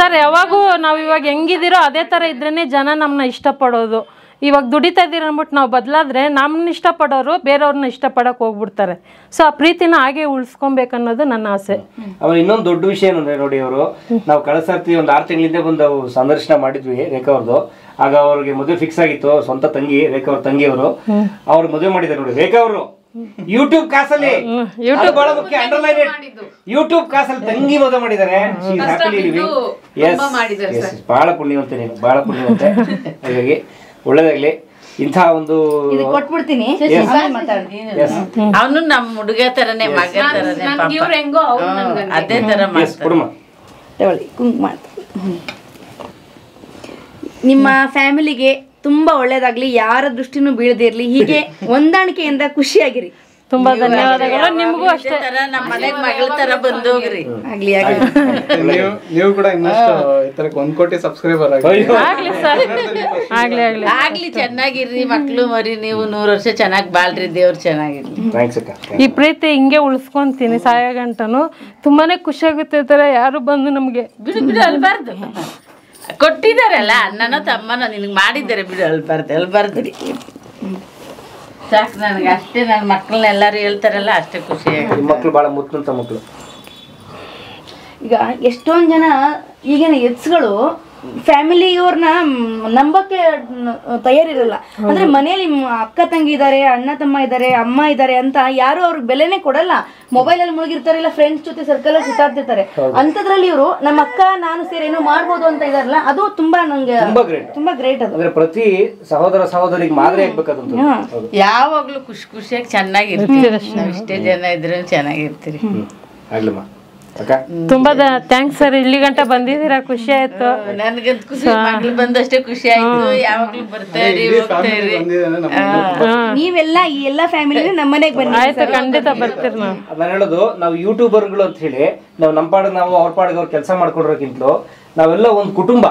ಸರ್ ಯಾವಾಗೂ ನಾವ್ ಇವಾಗ ಹೆಂಗಿದಿರೋ ಅದೇ ತರ ಇದ್ರೇನೆ ಜನ ನಮ್ನ ಇಷ್ಟಪಡೋದು ಇವಾಗ ದುಡಿತಾ ಇದ್ದೀರ ಅಂದ್ಬಿಟ್ಟು ನಾವು ಬದಲಾದ್ರೆ ನಮ್ಮನ್ನ ಇಷ್ಟಪಡೋರು ಬೇರೆಯವ್ರನ್ನ ಇಷ್ಟಪಡಕ್ಕೆ ಹೋಗ್ಬಿಡ್ತಾರೆ ಸೊ ಆ ಪ್ರೀತಿನ ಹಾಗೆ ಉಳಿಸ್ಕೊಬೇಕನ್ನೋದು ನನ್ನ ಆಸೆ ಆಮೇಲೆ ಇನ್ನೊಂದು ದೊಡ್ಡ ವಿಷಯ ಏನಂದ್ರೆ ನೋಡಿ ಅವರು ನಾವು ಕಳೆದ ಒಂದ್ ಒಂದು ಆರು ತಿಂಗಳಿಂದ ಬಂದು ಸಂದರ್ಶನ ಮಾಡಿದ್ವಿ ರೇಖಾ ಅವ್ರದ್ದು ಆಗ ಅವ್ರಿಗೆ ಮದುವೆ ಫಿಕ್ಸ್ ಆಗಿತ್ತು ಸ್ವಂತ ತಂಗಿ ರೇಖಾ ಅವ್ರ ತಂಗಿಯವರು ಅವ್ರು ಮದುವೆ ಮಾಡಿದ್ದಾರೆ ನೋಡಿ ರೇಖಾ ಅವರು ಯೂಟ್ಯೂಬ್ ಕಾಸಲ್ಲಿ ಯೂಟ್ಯೂಬ್ ಬಹಳ ಮುಖ್ಯ ಅಂಡರ್ಲೈನ್ ಯೂಟ್ಯೂಬ್ ಕಾಸಲ್ಲಿ ತಂಗಿ ಮದುವೆ ಮಾಡಿದ್ದಾರೆ ಬಹಳ ಪುಣ್ಯವಂತೆ ನೀನು ಬಹಳ ಪುಣ್ಯವಂತೆ ಹಾಗಾಗಿ ಒಳ್ಳೇದಾಗ್ಲಿ ಇಂಥ ಒಂದು ಕೊಟ್ಬಿಡ್ತೀನಿ ಅವನು ನಮ್ಮ ಹುಡುಗ ತರನೇ ಮಗ ತರನೇ ಅದೇ ತರ ಕುಂಕುಮ ನಿಮ್ಮ ಫ್ಯಾಮಿಲಿಗೆ ತುಂಬಾ ಒಳ್ಳೇದಾಗ್ಲಿ ಯಾರ ದೃಷ್ಟಿನೂ ಬೀಳದಿರ್ಲಿ ಹೀಗೆ ಹೊಂದಾಣಿಕೆಯಿಂದ ಖುಷಿಯಾಗಿರಿ ತುಂಬಾ ಧನ್ಯವಾದಗಳು ನಿಮಗೂ ಅಷ್ಟೇ ತರ ನಮ್ಮ ಮನೆಗೆ ಮಗಳ ತರ ಬಂದೋಗ್ರಿ ಆಗ್ಲಿ ಆಗ್ಲಿ ನೀವು ನೀವು ಕೂಡ ಇನ್ನಷ್ಟು ಈ 1 ಕೋಟಿ ಸಬ್ಸ್ಕ್ರೈಬರ್ ಆಗ್ಲಿ ಸರ್ ಆಗ್ಲಿ ಆಗ್ಲಿ ಆಗ್ಲಿ ಚೆನ್ನಾಗಿರ್ರಿ ಮಕ್ಕಳು ಮರಿ ನೀವು 100 ವರ್ಷ ಚೆನ್ನಾಗಿ ಬಾಳ್ರಿ ದೇವ್ರು ಚೆನ್ನಾಗಿರ್ಲಿ ಥ್ಯಾಂಕ್ಸ್ ಅಕ್ಕ ಈ ಪ್ರೀತಿ ಹಿಂಗೆ ಉಳಿಸ್ಕೊಂತೀನಿ ಸಾಯಗಂಟನು ತುಂಬಾನೇ ಖುಷಿ ಆಗುತ್ತೆ ಈ ತರ ಯಾರು ಬಂದು ನಮಗೆ ಬಿಡು ಬಿಡು ಅಲ್ಬಾರ್ದು ಕೊಟ್ಟಿದಾರಲ್ಲ ಅಣ್ಣನೋ ತಮ್ಮನೋ ನಿನಗೆ ಮಾಡಿದ್ದಾರೆ ಬಿಡು ಅಲ್ಬಾರ್ದು ಅಲ್ಬಾರ್ದು ಸಾಕು ನನಗೆ ಅಷ್ಟೇ ನನ್ನ ಮಕ್ಕಳನ್ನ ಎಲ್ಲರೂ ಹೇಳ್ತಾರಲ್ಲ ಅಷ್ಟೇ ಖುಷಿ ಮಕ್ಕಳು ಭಾಳ ಮುತ್ತಂತ ಮಕ್ಕಳು ಈಗ ಎಷ್ಟೊಂದು ಜನ ಈಗಿನ ಎತ್ಸ್ಗಳು ಫ್ಯಾಮಿಲಿ ಇವ್ರನ್ನ ನಂಬಕ್ಕೆ ತಯಾರಿರಲ್ಲ ಅಂದ್ರೆ ಮನೇಲಿ ಅಕ್ಕ ತಂಗಿ ಇದಾರೆ ಅಣ್ಣ ತಮ್ಮ ಇದಾರೆ ಅಮ್ಮ ಇದಾರೆ ಅಂತ ಯಾರು ಅವ್ರಿಗೆ ಬೆಲೆನೆ ಕೊಡಲ್ಲ ಮೊಬೈಲ್ ಅಲ್ಲಿ ಮುಳುಗಿರ್ತಾರೆ ಇಲ್ಲ ಫ್ರೆಂಡ್ಸ್ ಜೊತೆ ಸರ್ಕಲ್ ಅಲ್ಲಿ ಸುತ್ತಾಡ್ತಿರ್ತಾರೆ ಅಂತದ್ರಲ್ಲಿ ಇವರು ನಮ್ಮ ಅಕ್ಕ ನಾನು ಸೇರಿ ಏನೋ ಮಾಡ್ಬೋದು ಅಂತ ಇದಾರಲ್ಲ ಅದು ತುಂಬಾ ನಂಗೆ ತುಂಬಾ ಗ್ರೇಟ್ ಅದು ಪ್ರತಿ ಸಹೋದರ ಸಹೋದರಿಗೆ ಮಾದರಿ ಯಾವಾಗ್ಲೂ ಖುಷಿ ಖುಷಿಯಾಗಿ ಚೆನ್ನಾಗಿರ್ತೀವಿ ಇಷ್ಟೇ ಜನ ಇದ್ರೆ ಚೆನ್ನಾಗಿರ್ತೀರಿ ಆಗ್ಲಮ್ಮ ತುಂಬಾ ಥ್ಯಾಂಕ್ಸ್ ಸರ್ ಇಲ್ಲಿ ಗಂಟ ಬಂದಿದ್ದೀರಾ ಖುಷಿ ಆಯ್ತು ನನಗಂತ ಮಗಳು ಬಂದಷ್ಟೇ ಖುಷಿ ಆಯ್ತು ನೀವೆಲ್ಲ ಈ ಎಲ್ಲಾ ಫ್ಯಾಮಿಲಿ ನಮ್ಮ ಮನೆಗೆ ಬನ್ನಿ ಆಯ್ತು ಖಂಡಿತ ಬರ್ತೀರಿ ನಾವು ನಾನು ಹೇಳೋದು ನಾವು ಯೂಟ್ಯೂಬರ್ಗಳು ಅಂತ ಹೇಳಿ ನಾವು ನಮ್ಮ ಪಾಡ ನಾವು ಅವ್ರ ಪಾಡಿಗೆ ಅವ್ರ ಕೆಲಸ ಮಾಡ್ಕೊಡ್ರೋಕ್ಕಿಂತಲೂ ನಾವೆಲ್ಲ ಒಂದು ಕುಟುಂಬ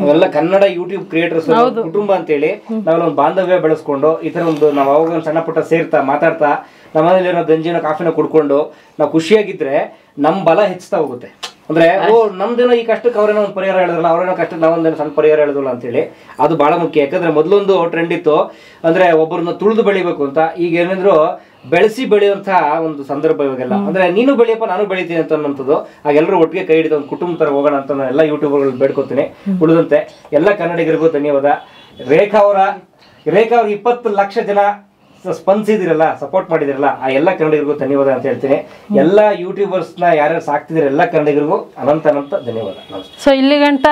ನಾವೆಲ್ಲ ಕನ್ನಡ ಯೂಟ್ಯೂಬ್ ಕ್ರಿಯೇಟರ್ಸ್ ಕುಟುಂಬ ಅಂತ ಹೇಳಿ ನಾವೆಲ್ಲ ಒಂದು ಬಾಂಧವ್ಯ ಬೆಳೆಸ್ಕೊಂಡು ಈ ತರ ಒಂದು ನಾವು ಅವಾಗ ಒಂದು ಸಣ್ಣ ಪುಟ್ಟ ಸೇರ್ತಾ ಮಾತಾಡ್ತಾ ನಮ್ಮನೇಲಿರೋ ಗಂಜಿನ ಕಾಫಿನ ಕುಡ್ಕೊಂಡು ನಾವು ಖುಷಿಯಾಗಿದ್ರೆ ನಮ್ಮ ಬಲ ಹೆಚ್ಚುತ್ತಾ ಹೋಗುತ್ತೆ ಅಂದ್ರೆ ಓ ನಮ್ದೇನೋ ಈ ಕಷ್ಟಕ್ಕೆ ಅವ್ರೇನೋ ಒಂದು ಪರಿಹಾರ ಹೇಳಿದ್ರಲ್ಲ ಅವ್ರೇನೋ ಕಷ್ಟ ನಾವೊಂದೇನೋ ಸಣ್ಣ ಪರಿಹಾರ ಹೇಳಿದ್ರಲ್ಲ ಹೇಳಿ ಅದು ಬಹಳ ಮುಖ್ಯ ಯಾಕಂದ್ರೆ ಮೊದಲೊಂದು ಟ್ರೆಂಡ್ ಇತ್ತು ಅಂದ್ರೆ ಒಬ್ಬರನ್ನ ತುಳಿದು ಬೆಳಿಬೇಕು ಅಂತ ಈಗ ಏನಂದ್ರು ಬೆಳೆಸಿ ಬೆಳೆಯುವಂತಹ ಒಂದು ಸಂದರ್ಭ ಇವಾಗೆಲ್ಲ ಅಂದ್ರೆ ನೀನು ಬೆಳೆಯಪ್ಪ ನಾನು ಬೆಳಿತೀನಿ ಅಂತ ಅನ್ನೋದು ಹಾಗೆಲ್ಲರೂ ಒಟ್ಟಿಗೆ ಕೈ ಹಿಡಿದು ಒಂದು ಕುಟುಂಬ ತರ ಹೋಗೋಣ ಅಂತ ಎಲ್ಲ ಯೂಟ್ಯೂಬರ್ಗಳು ಬೇಡ್ಕೊತೀನಿ ಉಳಿದಂತೆ ಎಲ್ಲ ಕನ್ನಡಿಗರಿಗೂ ಧನ್ಯವಾದ ರೇಖಾ ಅವರ ರೇಖಾ ಅವ್ರ ಇಪ್ಪತ್ತು ಲಕ್ಷ ಜನ ಸ್ಪಂದಿಸಿದಿರಲ್ಲ ಸಪೋರ್ಟ್ ಮಾಡಿದಿರಲ್ಲ ಆ ಎಲ್ಲ ಕನ್ನಡಿಗರಿಗೂ ಧನ್ಯವಾದ ಅಂತ ಹೇಳ್ತೀನಿ ಎಲ್ಲ ಯೂಟ್ಯೂಬರ್ಸ್ನ ಯಾರ್ಯಾರು ಸಾಕ್ತಿದಿರ ಎಲ್ಲ ಕನ್ನಡಿಗರಿಗೂ ಅನಂತ ಅನಂತ ಧನ್ಯವಾದ ಸೊ ಇಲ್ಲಿ ಗಂಟ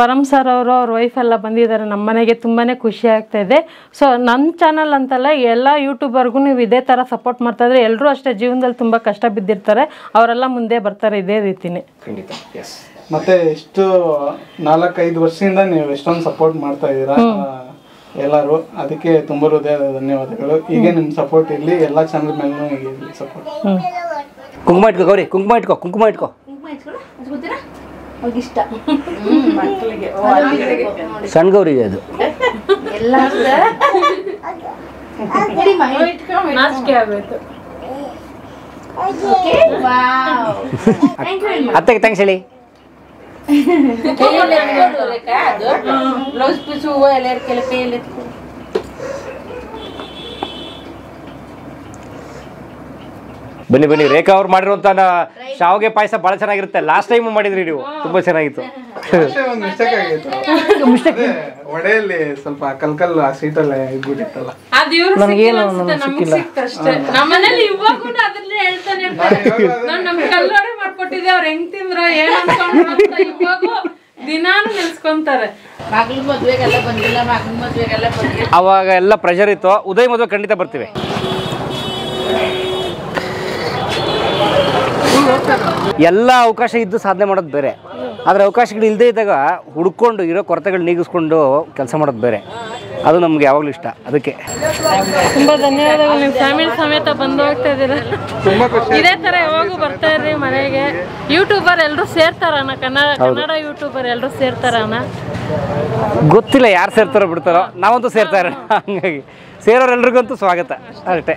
ಪರಮ್ ಸರ್ ಅವರು ಅವ್ರ ವೈಫ್ ಎಲ್ಲ ಬಂದಿದ್ದಾರೆ ನಮ್ಮ ಮನೆಗೆ ತುಂಬಾ ಖುಷಿ ಆಗ್ತಾ ಇದೆ ಸೊ ನಮ್ಮ ಚಾನಲ್ ಅಂತಲ್ಲ ಎಲ್ಲ ಯೂಟ್ಯೂಬರ್ಗೂ ನೀವು ಇದೇ ಥರ ಸಪೋರ್ಟ್ ಮಾಡ್ತಾ ಇದ್ರೆ ಎಲ್ಲರೂ ಅಷ್ಟೇ ಜೀವನದಲ್ಲಿ ತುಂಬಾ ಕಷ್ಟ ಬಿದ್ದಿರ್ತಾರೆ ಅವರೆಲ್ಲ ಮುಂದೆ ಬರ್ತಾರೆ ಇದೇ ರೀತಿನೇ ಖಂಡಿತ ಎಸ್ ಮತ್ತೆ ಇಷ್ಟು ನಾಲ್ಕೈದು ವರ್ಷದಿಂದ ನೀವು ಎಷ್ಟೊಂದು ಸಪೋರ್ಟ್ ಮಾಡ್ತಾ ಇದ್ದೀರಾ ಎಲ್ಲರೂ ಅದಕ್ಕೆ ತುಂಬ ಹೃದಯ ಧನ್ಯವಾದಗಳು ಈಗ ನಿಮ್ಮ ಸಪೋರ್ಟ್ ಇರಲಿ ಎಲ್ಲ ಚಾನಲ್ ಮೇಲೂ ಇರಲಿ ಸಪೋರ್ಟ್ ಕುಂಕುಮ ಇಟ್ಕೋ ಗೌರಿ ಕುಂಕುಮ ಇಟ್ಕೋ ಕುಂಕುಮ ಇಟ್ಕೋ ಸಣ್ಣ ಗೌರಿ ಅದು ಅತ್ತೆಗೆ ಥ್ಯಾಂಕ್ಸ್ ಹೇಳಿ ¿Cómo le dio el recado? Los puso a leer que le pide ಬನ್ನಿ ಬನ್ನಿ ರೇಖಾ ಅವ್ರು ಮಾಡಿರುವಂತ ಶಾವಿಗೆ ಪಾಯಸ ಬಹಳ ಚೆನ್ನಾಗಿರುತ್ತೆ ಲಾಸ್ಟ್ ಟೈಮ್ ಮಾಡಿದ್ರಿ ನೀವು ತುಂಬಾ ಚೆನ್ನಾಗಿತ್ತು ಅವಾಗ ಎಲ್ಲ ಪ್ರೆಷರ್ ಇತ್ತು ಉದಯ್ ಮದುವೆ ಖಂಡಿತ ಬರ್ತೀವಿ ಎಲ್ಲ ಅವಕಾಶ ಇದ್ದು ಸಾಧನೆ ಮಾಡೋದು ಬೇರೆ ಆದರೆ ಅವಕಾಶಗಳು ಇಲ್ಲದೇ ಇದ್ದಾಗ ಹುಡ್ಕೊಂಡು ಇರೋ ಕೊರತೆಗಳು ನೀಗಿಸ್ಕೊಂಡು ಕೆಲಸ ಮಾಡೋದು ಬೇರೆ ಅದು ನಮ್ಗೆ ಯಾವಾಗಲೂ ಇಷ್ಟ ಅದಕ್ಕೆ ತುಂಬಾ ಧನ್ಯವಾದಗಳು ನೀವು ಫ್ಯಾಮಿಲಿ ಸಮೇತ ಬಂದು ಹೋಗ್ತಾ ಇದೀರಾ ಇದೇ ತರ ಯಾವಾಗೂ ಬರ್ತಾ ಇರ್ರಿ ಮನೆಗೆ ಯೂಟ್ಯೂಬರ್ ಎಲ್ಲರೂ ಸೇರ್ತಾರ ಕನ್ನಡ ಕನ್ನಡ ಯೂಟ್ಯೂಬರ್ ಎಲ್ಲರೂ ಸೇರ್ತಾರ ಗೊತ್ತಿಲ್ಲ ಯಾರು ಸೇರ್ತಾರೋ ಬಿಡ್ತಾರೋ ನಾವಂತೂ ಸೇರ್ತಾರೆ ಹಂಗಾಗಿ ಸೇರೋರೆಲ್ರಿಗಂತೂ ಸ್ವಾಗತ ಅಷ್ಟೇ